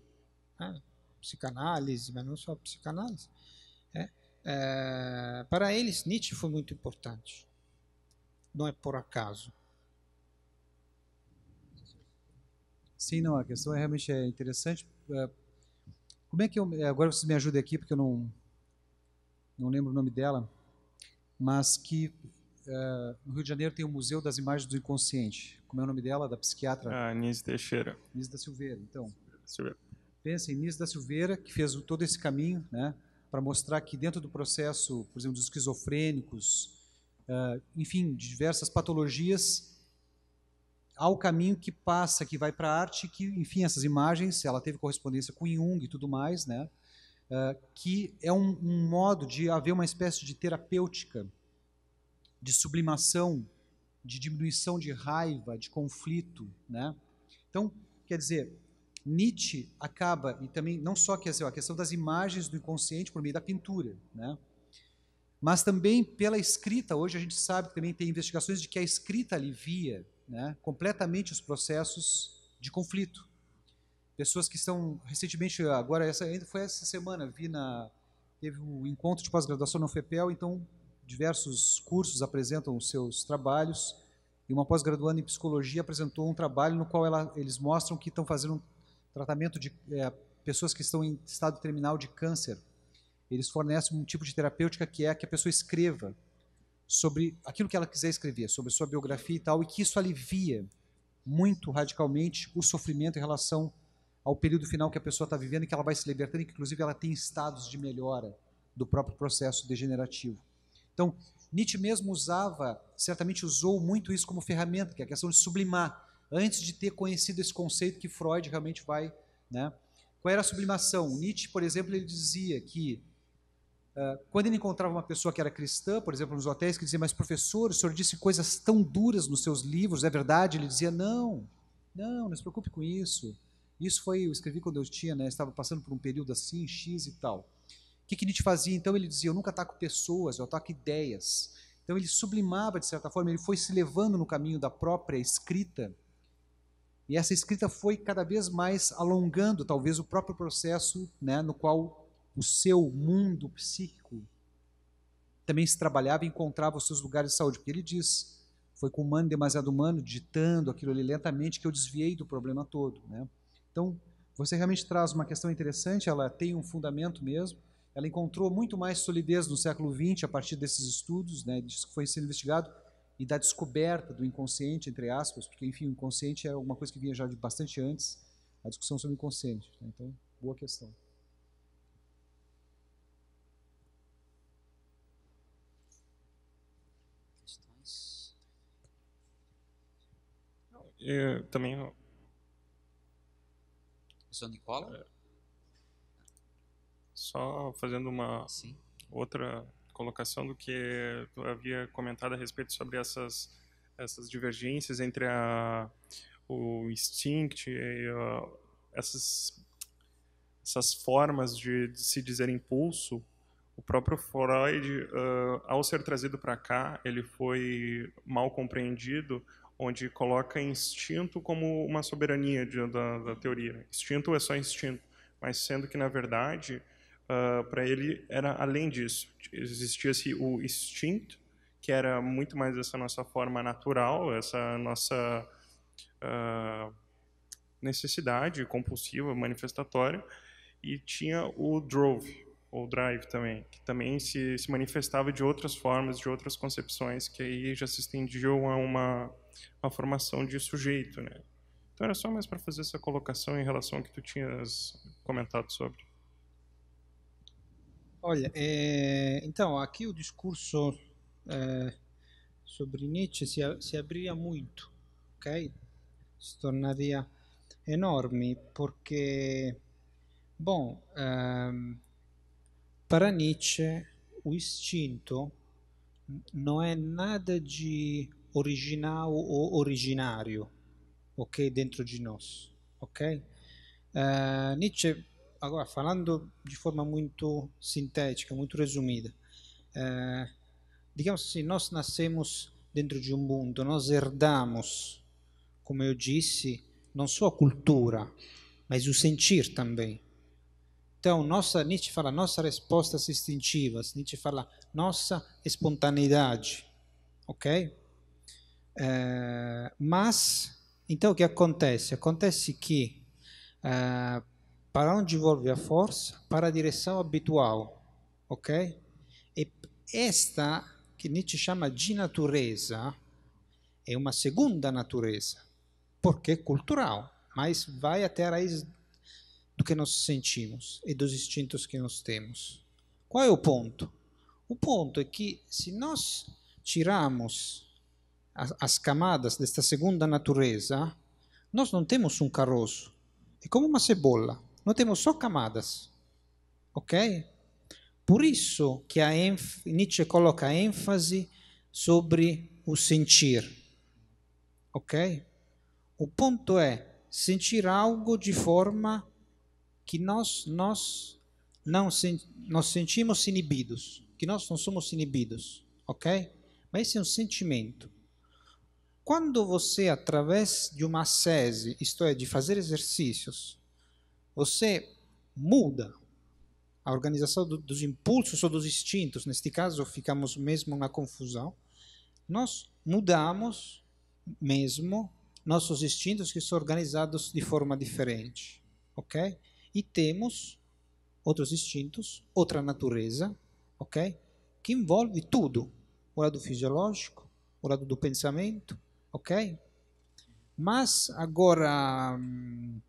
né? psicanálise, mas não só psicanálise, é, é, para eles Nietzsche foi muito importante. Não é por acaso. Sim, não, a questão é realmente é interessante. É, como é que eu. Agora você me ajuda aqui, porque eu não, não lembro o nome dela mas que uh, no Rio de Janeiro tem o Museu das Imagens do Inconsciente. Como é o nome dela, da psiquiatra? Ah, Nise Teixeira. Nise da Silveira, então. Silveira. Pensem, Nise da Silveira, que fez todo esse caminho, né, para mostrar que dentro do processo, por exemplo, dos esquizofrênicos, uh, enfim, de diversas patologias, há o caminho que passa, que vai para a arte, que, enfim, essas imagens, ela teve correspondência com Jung e tudo mais, né, ah, que é um, um, modo de haver uma espécie de terapêutica, de sublimação, de diminuição de raiva, de conflito. Né? Então, quer dizer, Nietzsche acaba, e também não só que a questão das imagens do inconsciente por meio da pintura, né? mas também pela escrita. Hoje a gente sabe que também tem investigações de que a escrita alivia né, completamente os processos de conflito pessoas que estão recentemente agora essa ainda foi essa semana vi na teve um encontro de pós-graduação no FEPEL, então diversos cursos apresentam os seus trabalhos e uma pós-graduanda em psicologia apresentou um trabalho no qual ela, eles mostram que estão fazendo um tratamento de é, pessoas que estão em estado terminal de câncer. Eles fornecem um tipo de terapêutica que é que a pessoa escreva sobre aquilo que ela quiser escrever, sobre sua biografia e tal, e que isso alivia muito radicalmente o sofrimento em relação ao período final que a pessoa está vivendo e que ela vai se libertando, e que inclusive ela tem estados de melhora do próprio processo degenerativo. Então, Nietzsche mesmo usava, certamente usou muito isso como ferramenta, que é a questão de sublimar, antes de ter conhecido esse conceito que Freud realmente vai. Né? Qual era a sublimação? Nietzsche, por exemplo, ele dizia que uh, quando ele encontrava uma pessoa que era cristã, por exemplo, nos hotéis, que dizia, mas professor, o senhor disse coisas tão duras nos seus livros, é verdade? Ele dizia, não, não, não se preocupe com isso isso foi, eu escrevi quando eu tinha, né, estava passando por um período assim, X e tal. O que, que Nietzsche fazia? Então ele dizia, eu nunca ataco pessoas, eu ataco ideias. Então ele sublimava, de certa forma, ele foi se levando no caminho da própria escrita, e essa escrita foi cada vez mais alongando, talvez, o próprio processo né, no qual o seu mundo psíquico também se trabalhava e encontrava os seus lugares de saúde. Porque ele diz, foi com o humano demasiado humano, ditando aquilo ali lentamente, que eu desviei do problema todo. Né? Então, você realmente traz uma questão interessante, ela tem um fundamento mesmo, ela encontrou muito mais solidez no século XX a partir desses estudos, né, disso que foi sendo investigado, e da descoberta do inconsciente, entre aspas, porque, enfim, o inconsciente é alguma coisa que vinha já de bastante antes, a discussão sobre o inconsciente. Né? Então, boa questão. Eu também Professor Nicola? É. Só fazendo uma Sim. outra colocação do que tu havia comentado a respeito sobre essas essas divergências entre a, o instinct e a, essas essas formas de, de, se dizer impulso o próprio Freud uh, ao ser trazido para cá ele foi mal compreendido onde coloca instinto como uma soberania de, da, da, teoria. Instinto é só instinto, mas sendo que, na verdade, uh, ah, para ele era além disso. Existia-se o instinto, que era muito mais essa nossa forma natural, essa nossa uh, necessidade compulsiva, manifestatória, e tinha o drove, ou drive também, que também se, se manifestava de outras formas, de outras concepções, que aí já se estendiam a uma a formação de sujeito, né? Então era só mais para fazer essa colocação em relação ao que tu tinhas comentado sobre. Olha, é, então aqui o discurso é, sobre Nietzsche se, se muito, ok? Se tornaria enorme porque, bom, ehm, para Nietzsche o instinto não é nada de original ou originário, ok? Dentro de nós, ok? Uh, Nietzsche, agora falando de forma muito sintética, muito resumida, uh, eh, digamos assim, nós nascemos dentro de um mundo, nós herdamos, como eu disse, não só a cultura, mas o sentir também. Então, nossa, Nietzsche fala nossa resposta é instintivas, Nietzsche fala nossa espontaneidade, ok? É, mas, então o que acontece? Acontece que é, para onde envolve a força? Para a direção habitual, ok? E esta, que Nietzsche chama de natureza, é uma segunda natureza, porque é cultural, mas vai até a raiz do que nós sentimos e dos instintos que nós temos. Qual é o ponto? O ponto é que se nós tirarmos as, as camadas desta segunda natureza, nós não temos um caroço. É como uma cebola. Nós temos só camadas. Ok? Por isso que Nietzsche coloca ênfase sobre o sentir. Ok? O ponto é sentir algo de forma que nós, nós não nós sentimos inibidos, que nós não somos inibidos, ok? Mas esse é um sentimento. Quando você, através de uma sese, isto é, de fazer exercícios, você muda a organização do, dos impulsos ou dos instintos, neste caso ficamos mesmo na confusão, nós mudamos mesmo nossos instintos que são organizados de forma diferente, ok? E temos outros instintos, outra natureza, ok? Que envolve tudo, o lado fisiológico, o lado do pensamento, Ok? Mas, agora. Hum,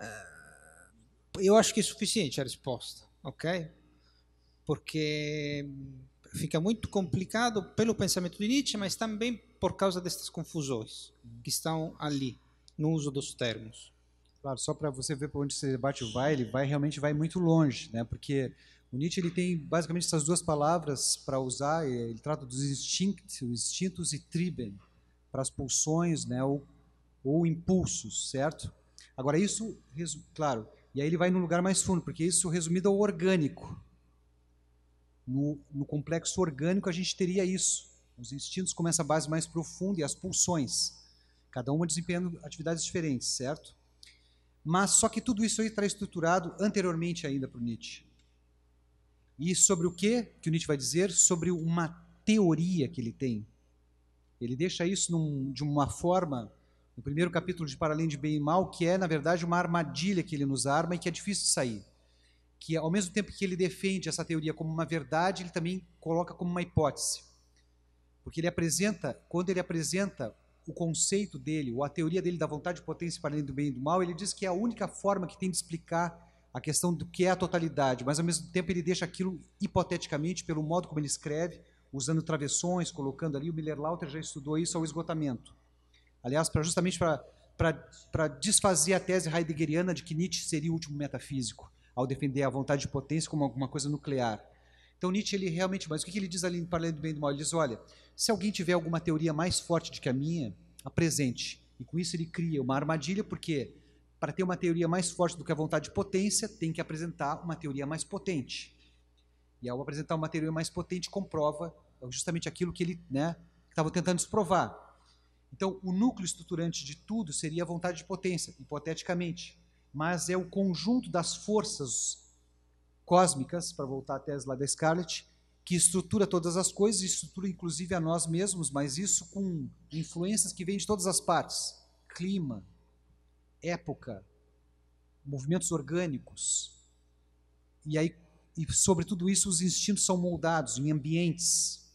eh, eu acho que é suficiente a resposta, ok? Porque hum, fica muito complicado pelo pensamento de Nietzsche, mas também por causa destas confusões que estão ali no uso dos termos. Claro, só para você ver para onde esse debate vai, ele vai realmente vai muito longe, né? Porque o Nietzsche ele tem basicamente essas duas palavras para usar, ele trata dos instintos, instintos e triben, para as pulsões né, ou, ou impulsos, certo? Agora, isso, claro, e aí ele vai num lugar mais fundo, porque isso resumido ao orgânico. No, no complexo orgânico a gente teria isso. Os instintos como essa base mais profunda e as pulsões, cada uma desempenhando atividades diferentes, certo? Mas só que tudo isso aí está estruturado anteriormente ainda para o Nietzsche. E sobre o que que o Nietzsche vai dizer? Sobre uma teoria que ele tem. Ele deixa isso num, de uma forma, no primeiro capítulo de Para Além de Bem e Mal, que é, na verdade, uma armadilha que ele nos arma e que é difícil de sair. Que, ao mesmo tempo que ele defende essa teoria como uma verdade, ele também coloca como uma hipótese. Porque ele apresenta, quando ele apresenta o conceito dele, ou a teoria dele da vontade de potência para além do bem e do mal, ele diz que é a única forma que tem de explicar a questão do que é a totalidade, mas ao mesmo tempo ele deixa aquilo hipoteticamente, pelo modo como ele escreve, usando travessões, colocando ali. O Miller-Lauter já estudou isso ao é esgotamento. Aliás, pra, justamente para desfazer a tese heideggeriana de que Nietzsche seria o último metafísico, ao defender a vontade de potência como alguma coisa nuclear. Então Nietzsche ele realmente, mas o que ele diz ali para além do bem e do mal? Ele diz: olha, se alguém tiver alguma teoria mais forte do que a minha, apresente. E com isso ele cria uma armadilha, porque para ter uma teoria mais forte do que a vontade de potência, tem que apresentar uma teoria mais potente. E ao apresentar uma teoria mais potente, comprova justamente aquilo que ele né, estava tentando desprovar. Então, o núcleo estruturante de tudo seria a vontade de potência, hipoteticamente, mas é o conjunto das forças cósmicas, para voltar à tese lá da Scarlett, que estrutura todas as coisas, estrutura inclusive a nós mesmos, mas isso com influências que vêm de todas as partes: clima, época, movimentos orgânicos. E aí, e sobre tudo isso, os instintos são moldados em ambientes,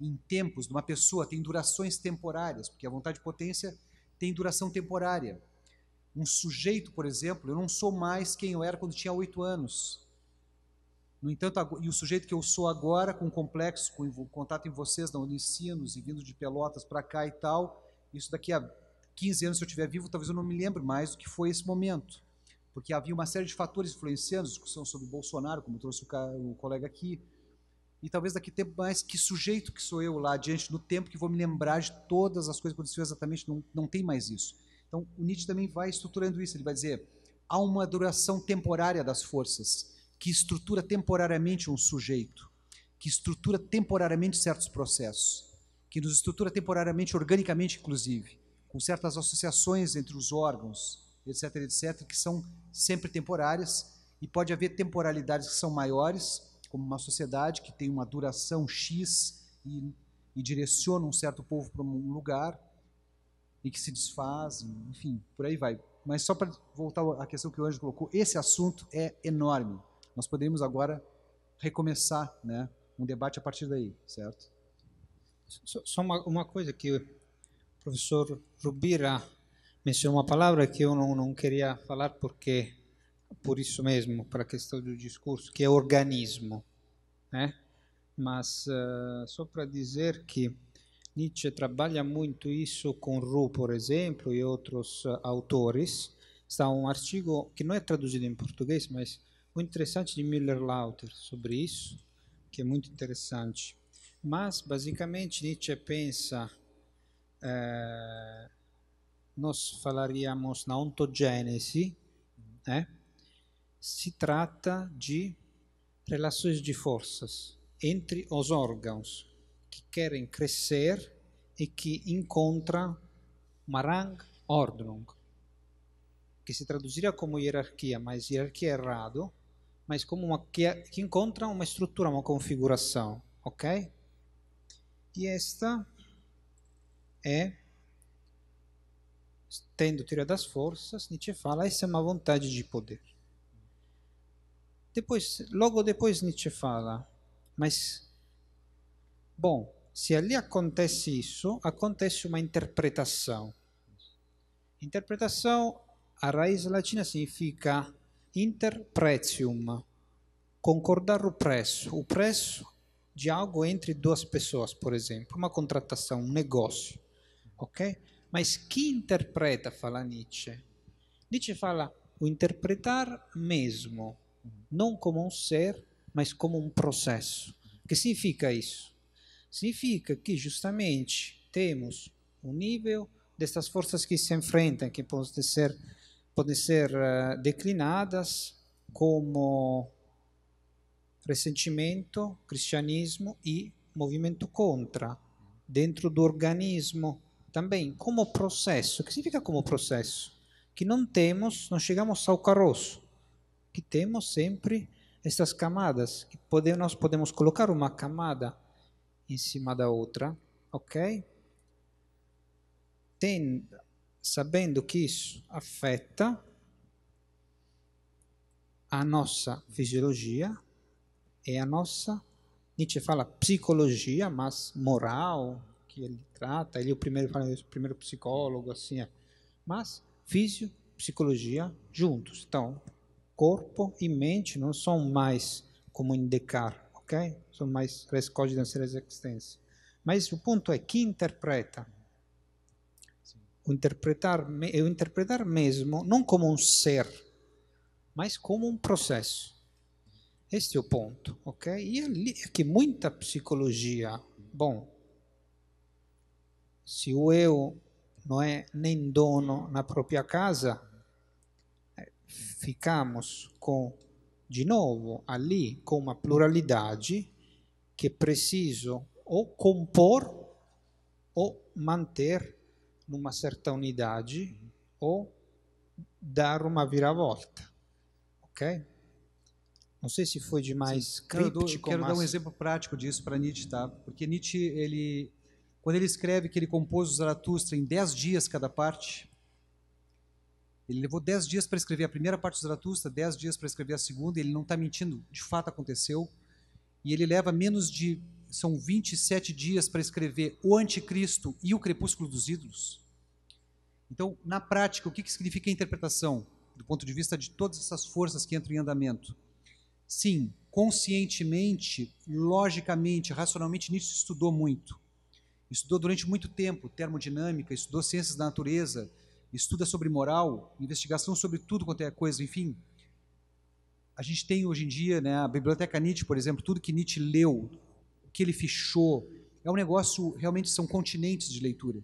em tempos de uma pessoa, tem durações temporárias, porque a vontade de potência tem duração temporária. Um sujeito, por exemplo, eu não sou mais quem eu era quando tinha oito anos. No entanto, e o sujeito que eu sou agora, com o complexo, com o contato em vocês, não, ensinos e vindo de Pelotas para cá e tal, isso daqui a 15 anos, se eu estiver vivo, talvez eu não me lembre mais do que foi esse momento. Porque havia uma série de fatores influenciando, a discussão sobre Bolsonaro, como trouxe o, o colega aqui. E talvez daqui tempo mais, que sujeito que sou eu lá diante no tempo que vou me lembrar de todas as coisas que aconteceu exatamente, não, não tem mais isso. Então, o Nietzsche também vai estruturando isso. Ele vai dizer: há uma duração temporária das forças, que estrutura temporariamente um sujeito, que estrutura temporariamente certos processos, que nos estrutura temporariamente, organicamente, inclusive com certas associações entre os órgãos, etc, etc, que são sempre temporárias e pode haver temporalidades que são maiores, como uma sociedade que tem uma duração X e, e direciona um certo povo para um lugar e que se desfaz, enfim, por aí vai. Mas só para voltar à questão que o Anjo colocou, esse assunto é enorme. Nós podemos agora recomeçar né, um debate a partir daí, certo? Só uma, uma coisa que professor Rubira mencionou uma palavra que eu não, não queria falar porque por isso mesmo, para a questão do discurso, que é organismo, né? Mas uh, só para dizer que Nietzsche trabalha muito isso com Ru, por exemplo, e outros uh, autores. Está um artigo que não é traduzido em português, mas muito interessante de Miller lauter sobre isso, que é muito interessante. Mas, basicamente, Nietzsche pensa eh, nós falaríamos na ontogênese, eh? né? se trata de relações de forças entre os órgãos que querem crescer e que encontram uma Ordnung, que se traduziria como hierarquia, mas hierarquia é errado, mas como uma que, que encontra uma estrutura, uma configuração, ok? E esta é tendo tirado as forças, Nietzsche fala, essa é uma vontade de poder. Depois, logo depois Nietzsche fala, mas bom, se ali acontece isso, acontece uma interpretação. Interpretação, a raiz latina significa interpretium, concordar o preço. O preço de algo entre duas pessoas, por exemplo, uma contratação, um negócio ok? Mas quem interpreta, fala Nietzsche? Nietzsche fala o interpretar mesmo, não como um ser, mas como um processo. O que significa isso? Significa que justamente temos um nível destas forças que se enfrentam, que podem ser, podem ser eh, declinadas como ressentimento, cristianismo e movimento contra, dentro do organismo também como processo. O que significa como processo? Que não temos, não chegamos ao carroço, que temos sempre estas camadas, que pode, nós podemos colocar uma camada em cima da outra, ok? Tem, sabendo que isso afeta a nossa fisiologia e a nossa, Nietzsche fala psicologia, mas moral, que ele trata, ele é o primeiro, o primeiro psicólogo, assim, é. mas físio, psicologia juntos. Então, corpo e mente não são mais como indicar, ok? São mais rescódios da existência. Mas o ponto é que interpreta. O interpretar, o interpretar mesmo não como um ser, mas como um processo. Este é o ponto, ok? E é que muita psicologia, bom, se eh, o eu não é nem dono na própria casa, ficamos com, de novo, ali com uma pluralidade que preciso ou compor ou manter numa certa unidade ou dar uma viravolta. Ok? Não sei se foi demais Sim, críptico, quero, mas... quero dar um exemplo prático disso para Nietzsche, tá? Porque Nietzsche, ele, quando ele escreve que ele compôs o Zaratustra em dez dias cada parte, ele levou dez dias para escrever a primeira parte do Zaratustra, dez dias para escrever a segunda, e ele não está mentindo, de fato aconteceu. E ele leva menos de, são 27 dias para escrever o Anticristo e o Crepúsculo dos Ídolos. Então, na prática, o que, que significa a interpretação, do ponto de vista de todas essas forças que entram em andamento? Sim, conscientemente, logicamente, racionalmente, Nietzsche estudou muito. Estudou durante muito tempo termodinâmica, estudou ciências da natureza, estuda sobre moral, investigação sobre tudo quanto é coisa, enfim. A gente tem hoje em dia né, a biblioteca Nietzsche, por exemplo, tudo que Nietzsche leu, o que ele fechou, é um negócio, realmente são continentes de leitura.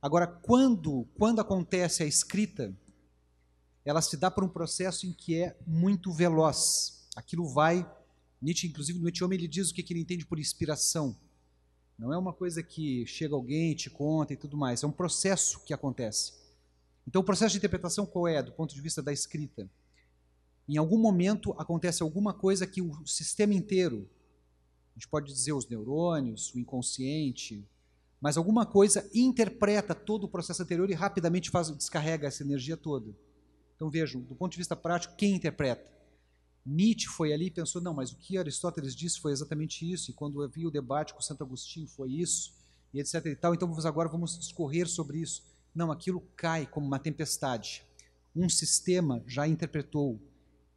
Agora, quando, quando acontece a escrita, ela se dá por um processo em que é muito veloz. Aquilo vai. Nietzsche, inclusive, no Etiome, ele diz o que ele entende por inspiração. Não é uma coisa que chega alguém, te conta e tudo mais. É um processo que acontece. Então, o processo de interpretação qual é, do ponto de vista da escrita? Em algum momento acontece alguma coisa que o sistema inteiro, a gente pode dizer os neurônios, o inconsciente, mas alguma coisa interpreta todo o processo anterior e rapidamente faz, descarrega essa energia toda. Então, vejam, do ponto de vista prático, quem interpreta? Nietzsche foi ali e pensou: não, mas o que Aristóteles disse foi exatamente isso, e quando eu vi o debate com Santo Agostinho foi isso, e etc. E tal, então agora vamos discorrer sobre isso. Não, aquilo cai como uma tempestade. Um sistema já interpretou,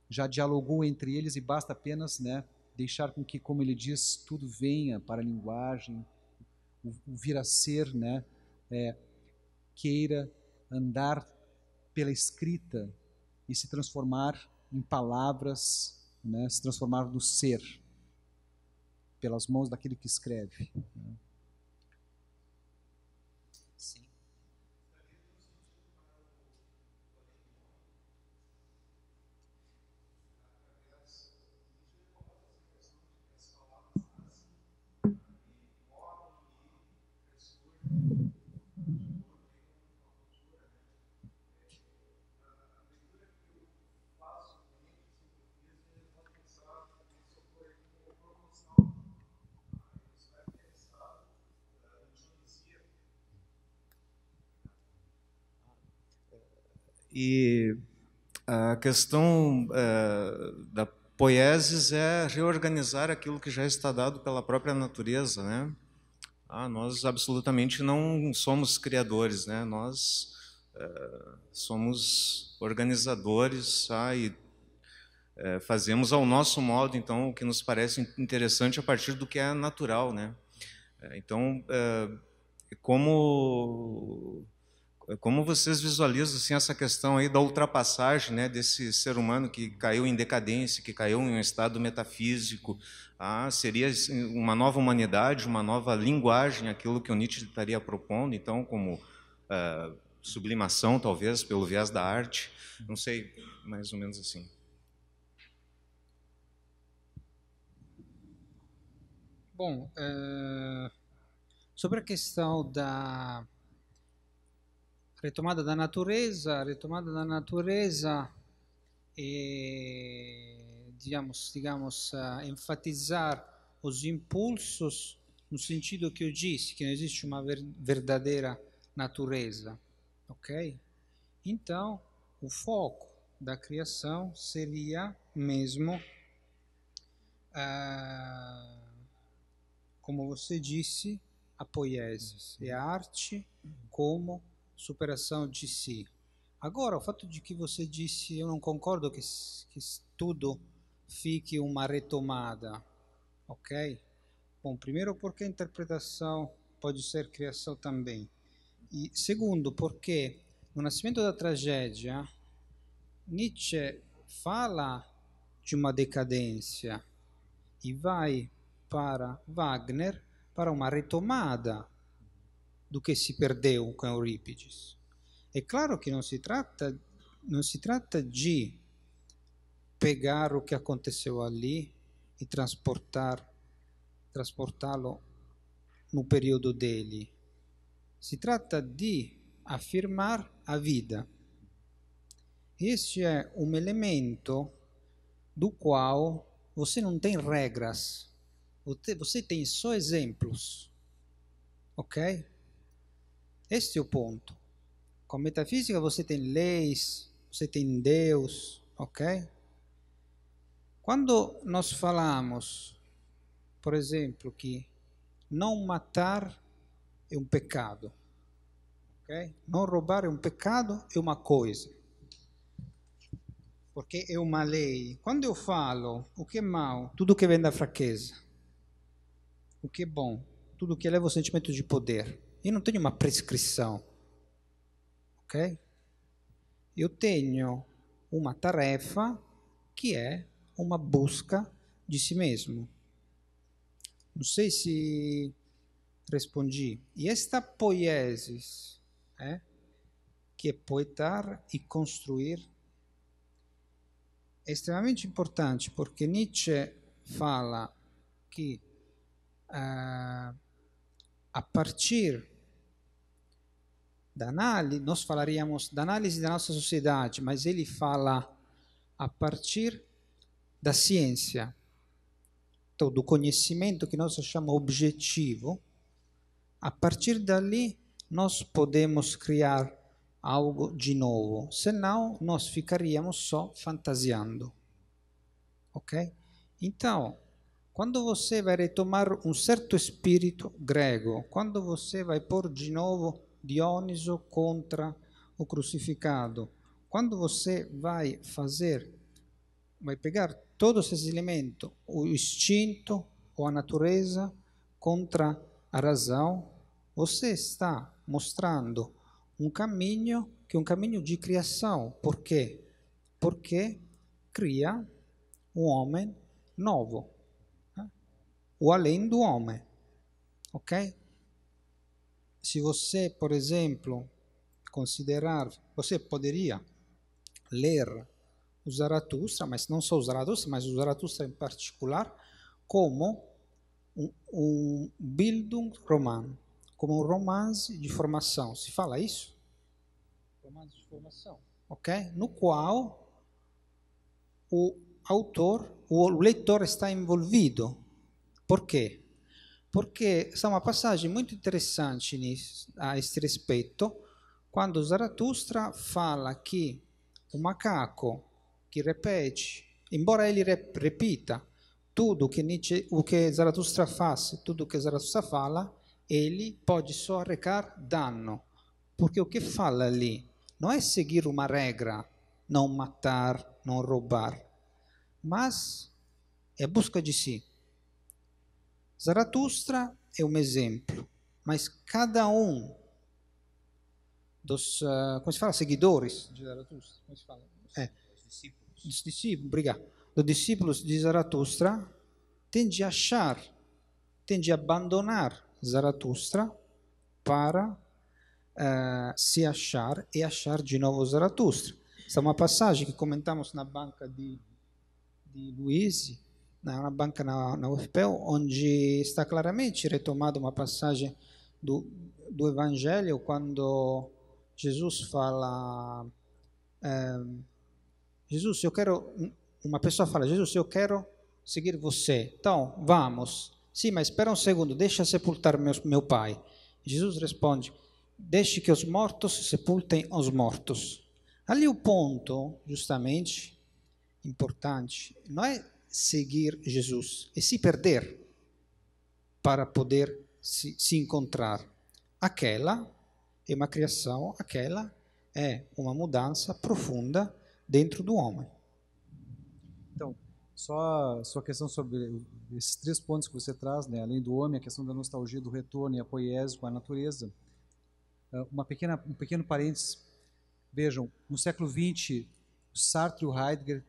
já dialogou entre eles e basta apenas né, deixar com que, como ele diz, tudo venha para a linguagem, o, o vir a ser, né, é, queira andar pela escrita e se transformar em palavras, né, se transformar no ser pelas mãos daquele que escreve. Né? E a questão uh, da poieses é reorganizar aquilo que já está dado pela própria natureza, né? Ah, nós absolutamente não somos criadores, né? Nós uh, somos organizadores, ah, e eh, fazemos ao nosso modo, então, o que nos parece interessante a partir do que é natural, né? Então, como é como vocês visualizam assim, essa questão aí da ultrapassagem né, desse ser humano que caiu em decadência, que caiu em um estado metafísico? Ah, seria assim, uma nova humanidade, uma nova linguagem, aquilo que o Nietzsche estaria propondo, então, como ah, sublimação, talvez, pelo viés da arte? Não sei, mais ou menos assim. Bom, é... sobre a questão da retomada da natureza, retomada da natureza e digamos, digamos uh, enfatizar os impulsos no sentido que eu disse, que não existe uma ver verdadeira natureza, ok? Então, o foco da criação seria mesmo, uh, como você disse, a poiesis, e é a arte como superação de si. Agora, o fato de que você disse, eu não concordo que, que tudo fique uma retomada, ok? Bom, primeiro porque a interpretação pode ser criação também. E segundo, porque no Nascimento da Tragédia, Nietzsche fala de uma decadência e vai para Wagner para uma retomada do que si perdeu com Eurípides. É claro que não se trata não se trata de pegar o que aconteceu ali e transportar transportá-lo no período dele. Se trata de afirmar a vida. Esse é um elemento do qual você não tem regras, você tem só exemplos, ok? Este é o ponto. Com a metafísica você tem leis, você tem Deus, ok? Quando nós falamos, por exemplo, que não matar é um pecado, ok? Não roubar é um pecado, é uma coisa porque é uma lei. Quando eu falo o que é mal, tudo que vem da fraqueza, o que é bom, tudo que eleva o sentimento de poder. Eu não tenho uma prescrição, ok? Eu tenho uma tarefa que é uma busca de si mesmo. Não sei se respondi. E esta poiesis, é, que é poetar e construir, é extremamente importante, porque Nietzsche fala que uh, a partir da análise, nós falaríamos da análise da nossa sociedade, mas ele fala a partir da ciência, do conhecimento que nós achamos objetivo, a partir dali nós podemos criar algo de novo, senão nós ficaríamos só fantasiando. Ok? Então, quando você vai retomar um certo espírito grego, quando você vai pôr de novo Dioniso contra o crucificado. Quando você vai fazer, vai pegar todos esses elementos, o instinto ou a natureza contra a razão, você está mostrando um caminho que é um caminho de criação. Por quê? Porque cria um homem novo, né? o além do homem, ok? Se você, por exemplo, considerar, você poderia ler o Zaratustra, mas não só o Zaratustra, mas o Zaratustra em particular, como um, um Bildungsroman, como um romance de formação. Se fala isso? Romance de formação. Ok? No qual o autor, o leitor está envolvido. Por quê? Porque há uma passagem muito interessante a este respeito, quando Zaratustra fala que o macaco que repete, embora ele repita tudo o que Zaratustra faz, tudo que Zaratustra fala, ele pode só arrecar dano. Porque o que fala ali não é seguir uma regra, não matar, não roubar, mas é busca de si. Zaratustra é um exemplo, mas cada um dos, ah, como se fala, seguidores de Zaratustra, como se fala? É, discípulos. Dos discípulos, obrigado. Dos discípulos de Zaratustra tende a achar, tende a abandonar Zaratustra para uh, se achar e achar de novo Zaratustra. Essa é uma passagem que comentamos na banca de, de Luiz, na banca na, na UFPEL, onde está claramente retomada uma passagem do, do Evangelho quando Jesus fala eh, Jesus, eu quero uma pessoa fala Jesus, eu quero seguir você. Então, vamos. Sim, mas espera um segundo, deixa sepultar meu, meu pai. Jesus responde: Deixe que os mortos sepultem os mortos. Ali o ponto, justamente, importante, não é seguir Jesus e se perder para poder se, se encontrar. Aquela é uma criação, aquela é uma mudança profunda dentro do homem. Então, só sua questão sobre esses três pontos que você traz, né? além do homem, a questão da nostalgia, do retorno e a poiese com a natureza. Ah, uma pequena, um pequeno parênteses. Vejam, no século XX, Sartre e Heidegger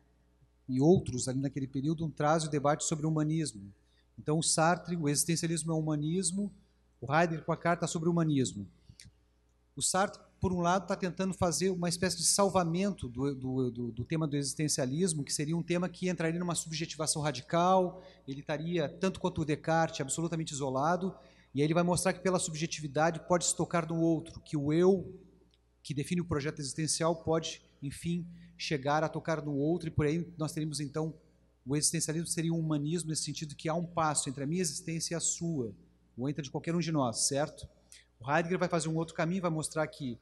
e outros ali naquele período um traz o debate sobre o humanismo. Então o Sartre, o existencialismo é o humanismo, o Heidegger com a carta sobre o humanismo. O Sartre, por um lado, está tentando fazer uma espécie de salvamento do, do, do, do, tema do existencialismo, que seria um tema que entraria numa subjetivação radical, ele estaria, tanto quanto o Descartes, absolutamente isolado, e aí ele vai mostrar que pela subjetividade pode se tocar no outro, que o eu, que define o projeto existencial, pode, enfim, chegar a tocar no outro, e por aí nós teríamos então o existencialismo seria um humanismo nesse sentido que há um passo entre a minha existência e a sua, ou entre de qualquer um de nós, certo? O Heidegger vai fazer um outro caminho, vai mostrar que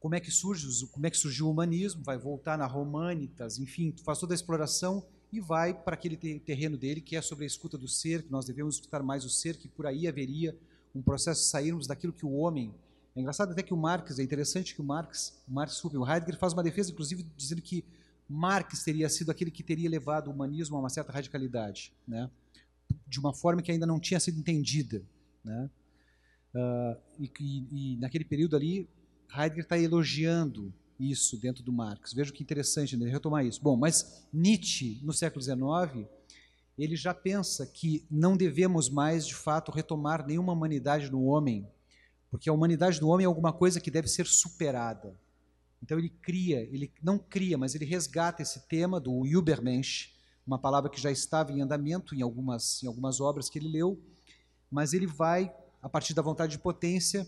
como é que surge, como é que surgiu o humanismo, vai voltar na Romanitas, enfim, faz toda a exploração e vai para aquele terreno dele que é sobre a escuta do ser, que nós devemos escutar mais o ser, que por aí haveria um processo de sairmos daquilo que o homem é engraçado até que o Marx, é interessante que o Marx, o Marx, o Heidegger faz uma defesa, inclusive, dizendo que Marx teria sido aquele que teria levado o humanismo a uma certa radicalidade, né? de uma forma que ainda não tinha sido entendida. Né? Uh, e, e, e, naquele período ali, Heidegger está elogiando isso dentro do Marx. Veja que interessante, né? retomar isso. Bom, mas Nietzsche, no século XIX, ele já pensa que não devemos mais, de fato, retomar nenhuma humanidade no homem porque a humanidade do homem é alguma coisa que deve ser superada. Então ele cria, ele não cria, mas ele resgata esse tema do Übermensch, uma palavra que já estava em andamento em algumas, em algumas obras que ele leu, mas ele vai, a partir da vontade de potência,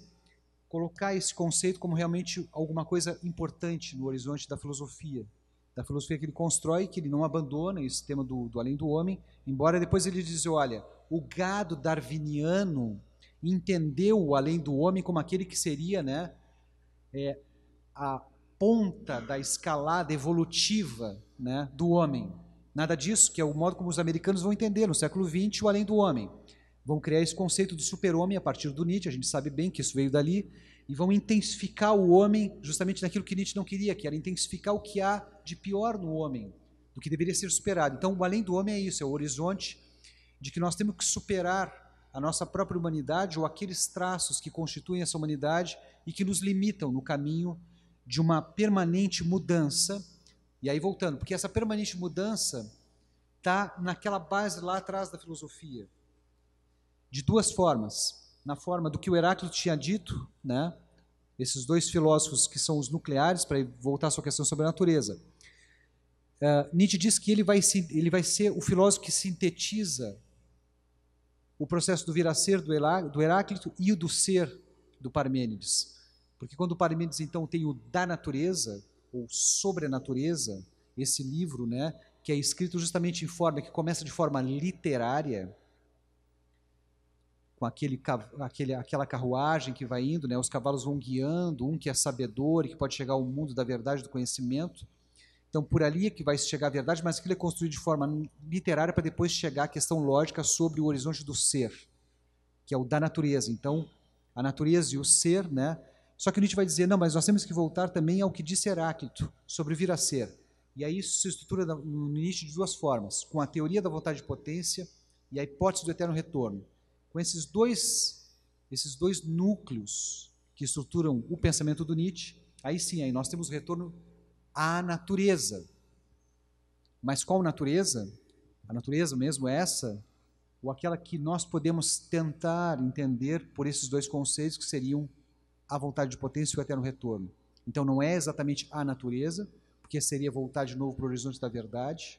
colocar esse conceito como realmente alguma coisa importante no horizonte da filosofia, da filosofia que ele constrói, que ele não abandona, esse tema do, do além do homem, embora depois ele diz, olha, o gado darwiniano entendeu o além do homem como aquele que seria né, é, a ponta da escalada evolutiva né, do homem. Nada disso, que é o modo como os americanos vão entender no século XX o além do homem. Vão criar esse conceito do super-homem a partir do Nietzsche, a gente sabe bem que isso veio dali, e vão intensificar o homem justamente naquilo que Nietzsche não queria, que era intensificar o que há de pior no homem, do que deveria ser superado. Então, o além do homem é isso, é o horizonte de que nós temos que superar a nossa própria humanidade ou aqueles traços que constituem essa humanidade e que nos limitam no caminho de uma permanente mudança. E aí voltando, porque essa permanente mudança está naquela base lá atrás da filosofia, de duas formas. Na forma do que o Heráclito tinha dito, né? esses dois filósofos que são os nucleares, para voltar à sua questão sobre a natureza. Uh, Nietzsche diz que ele vai, ele vai ser o filósofo que sintetiza o processo do vir a ser do, Heráclito e o do ser do Parmênides. Porque quando o Parmênides então tem o da natureza, ou sobre a natureza, esse livro, né, que é escrito justamente em forma, que começa de forma literária, com aquele, aquele, aquela carruagem que vai indo, né, os cavalos vão guiando, um que é sabedor e que pode chegar ao mundo da verdade, do conhecimento, então, por ali é que vai chegar a verdade, mas aquilo é construído de forma literária para depois chegar à questão lógica sobre o horizonte do ser, que é o da natureza. Então, a natureza e o ser, né? Só que Nietzsche vai dizer, não, mas nós temos que voltar também ao que disse Heráclito sobre vir a ser. E aí isso se estrutura no Nietzsche de duas formas, com a teoria da vontade de potência e a hipótese do eterno retorno. Com esses dois, esses dois núcleos que estruturam o pensamento do Nietzsche, aí sim, aí nós temos o retorno à natureza. Mas qual natureza? A natureza mesmo é essa, ou aquela que nós podemos tentar entender por esses dois conceitos que seriam a vontade de potência e o eterno retorno. Então não é exatamente a natureza, porque seria voltar de novo para o horizonte da verdade,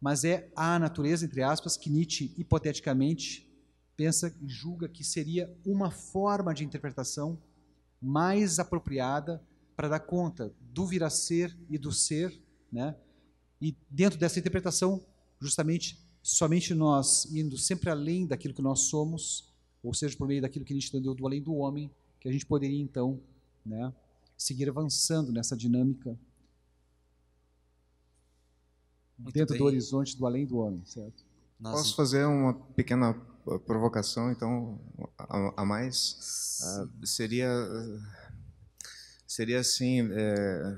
mas é a natureza, entre aspas, que Nietzsche hipoteticamente pensa e julga que seria uma forma de interpretação mais apropriada para dar conta do vir a ser e do ser, né? E dentro dessa interpretação, justamente, somente nós indo sempre além daquilo que nós somos, ou seja, por meio daquilo que a gente entendeu do além do homem, que a gente poderia então, né, seguir avançando nessa dinâmica Muito dentro bem. do horizonte do além do homem, certo? Nossa. Posso fazer uma pequena provocação, então, a, a mais? Uh, seria uh seria assim: é,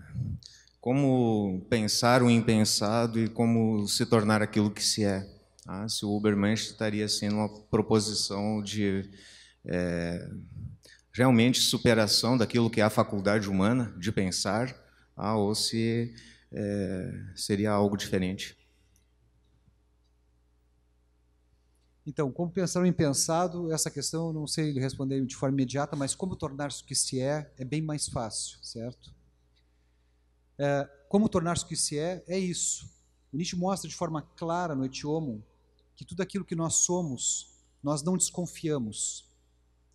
como pensar o impensado e como se tornar aquilo que se é. Ah, se o Ubermensch estaria assim numa proposição de é, realmente superação daquilo que é a faculdade humana de pensar, ah, ou se é, seria algo diferente. Então, como pensar o impensado, essa questão não sei responder de forma imediata, mas como tornar-se o que se é é bem mais fácil, certo? É, como tornar-se o que se é é isso. O Nietzsche mostra de forma clara no Etiomo que tudo aquilo que nós somos, nós não desconfiamos.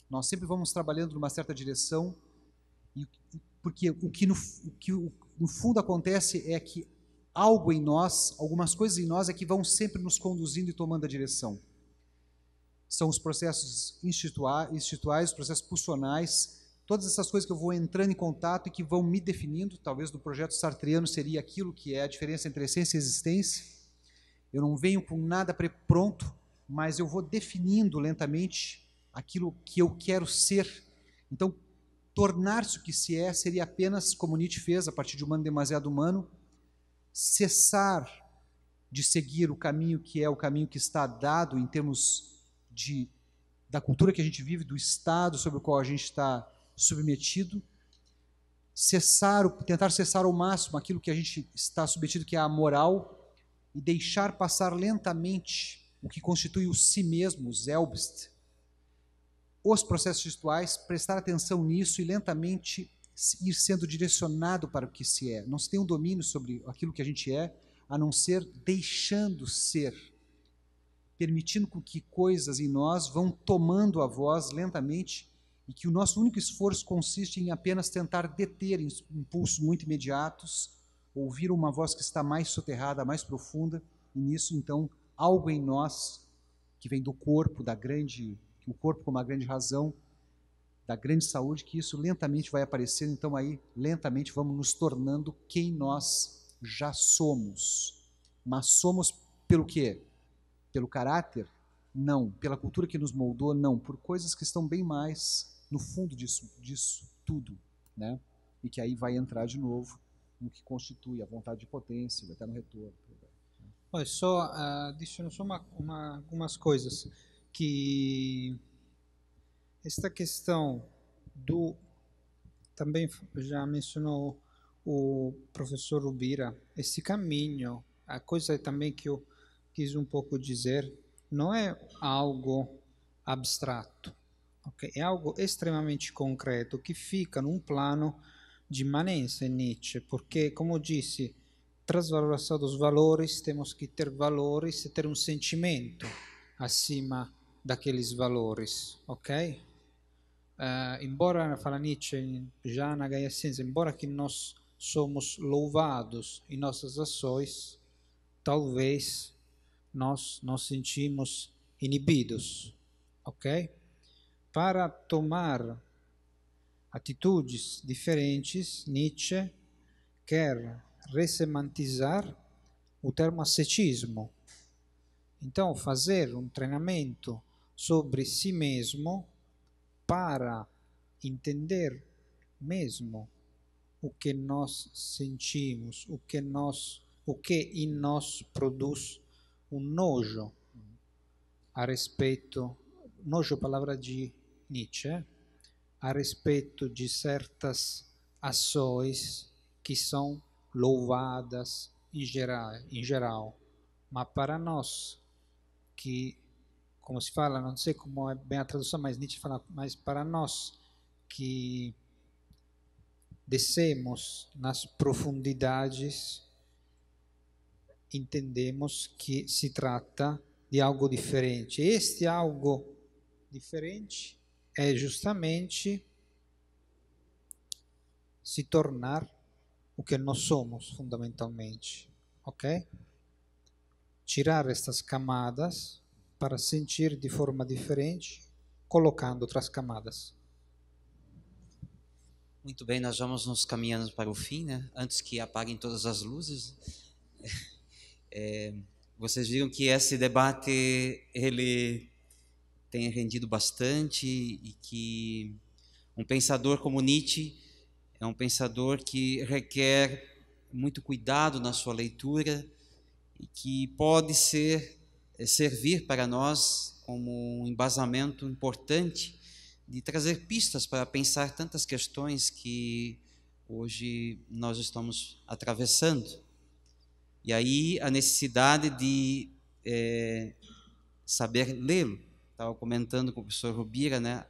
Nós sempre vamos trabalhando numa certa direção, e, porque o que, no, o que no fundo acontece é que algo em nós, algumas coisas em nós é que vão sempre nos conduzindo e tomando a direção são os processos instituais, os processos pulsionais, todas essas coisas que eu vou entrando em contato e que vão me definindo, talvez do projeto sartreano seria aquilo que é a diferença entre essência e existência. Eu não venho com nada pronto, mas eu vou definindo lentamente aquilo que eu quero ser. Então, tornar-se o que se é seria apenas, como Nietzsche fez, a partir de humano demasiado humano, cessar de seguir o caminho que é o caminho que está dado em termos de, da cultura que a gente vive, do Estado sobre o qual a gente está submetido, cessar, tentar cessar ao máximo aquilo que a gente está submetido, que é a moral, e deixar passar lentamente o que constitui o si mesmo, o Selbst, os processos rituais, prestar atenção nisso e lentamente ir sendo direcionado para o que se é. Não se tem um domínio sobre aquilo que a gente é, a não ser deixando ser permitindo que coisas em nós vão tomando a voz lentamente e que o nosso único esforço consiste em apenas tentar deter impulsos muito imediatos, ouvir uma voz que está mais soterrada, mais profunda, e nisso então algo em nós que vem do corpo, da grande, o corpo como a grande razão da grande saúde, que isso lentamente vai aparecendo, então aí lentamente vamos nos tornando quem nós já somos. Mas somos pelo quê? Pelo caráter? Não. Pela cultura que nos moldou? Não. Por coisas que estão bem mais no fundo disso, disso tudo, né? E que aí vai entrar de novo no que constitui a vontade de potência, vai estar no retorno. Olha, só uh, ah, adiciono só uma, uma, algumas coisas que esta questão do também já mencionou o professor Rubira esse caminho a coisa também que eu quis um pouco dizer, não é algo abstrato, okay? é algo extremamente concreto que fica num plano de imanência em Nietzsche, porque, como disse, transvaloração dos valores, temos que ter valores e ter um sentimento acima daqueles valores, ok? Uh, embora, fala Nietzsche, já na Gaia Ciência, embora que nós somos louvados em nossas ações, talvez nós nos sentimos inibidos, ok? Para tomar atitudes diferentes, Nietzsche quer ressemantizar o termo ascetismo. Então, fazer um treinamento sobre si mesmo para entender mesmo o que nós sentimos, o que nós, o que em nós produz un nojo a respeito, nojo palavra de Nietzsche, eh? a respeito de certas ações que são louvadas em geral, em geral. mas para nós que como se fala, não sei como é bem a tradução, mas Nietzsche fala, mas para nós que descemos nas profundidades entendemos que se trata de algo diferente. Este algo diferente é justamente se tornar o que nós somos, fundamentalmente. Ok? Tirar estas camadas para sentir de forma diferente, colocando outras camadas. Muito bem, nós vamos nos caminhando para o fim, né? Antes que apaguem todas as luzes. É, vocês viram que esse debate ele tem rendido bastante e que um pensador como Nietzsche é um pensador que requer muito cuidado na sua leitura e que pode ser é, servir para nós como um embasamento importante de trazer pistas para pensar tantas questões que hoje nós estamos atravessando. E aí a necessidade de é, saber lê-lo. Estava comentando com o professor Rubira, né?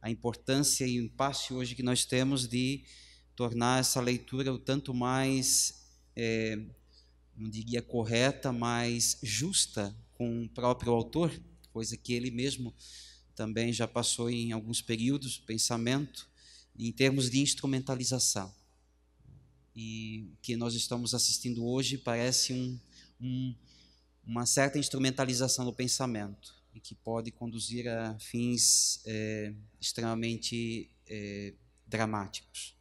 A importância e o impasse hoje que nós temos de tornar essa leitura o tanto mais, é, não diria correta, mas justa com o próprio autor, coisa que ele mesmo também já passou em alguns períodos, pensamento, em termos de instrumentalização. E o que nós estamos assistindo hoje parece um, um, uma certa instrumentalização do pensamento e que pode conduzir a fins é, extremamente é, dramáticos.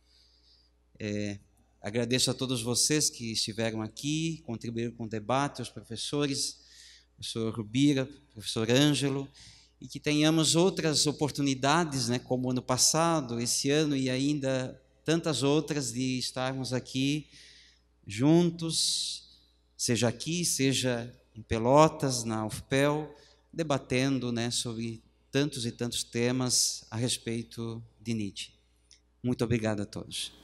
É, agradeço a todos vocês que estiveram aqui, contribuíram com o debate, os professores, professor Rubira, professor Ângelo, e que tenhamos outras oportunidades, né, como ano passado, esse ano e ainda tantas outras de estarmos aqui juntos, seja aqui, seja em Pelotas, na UFPEL, debatendo né, sobre tantos e tantos temas a respeito de Nietzsche. Muito obrigado a todos.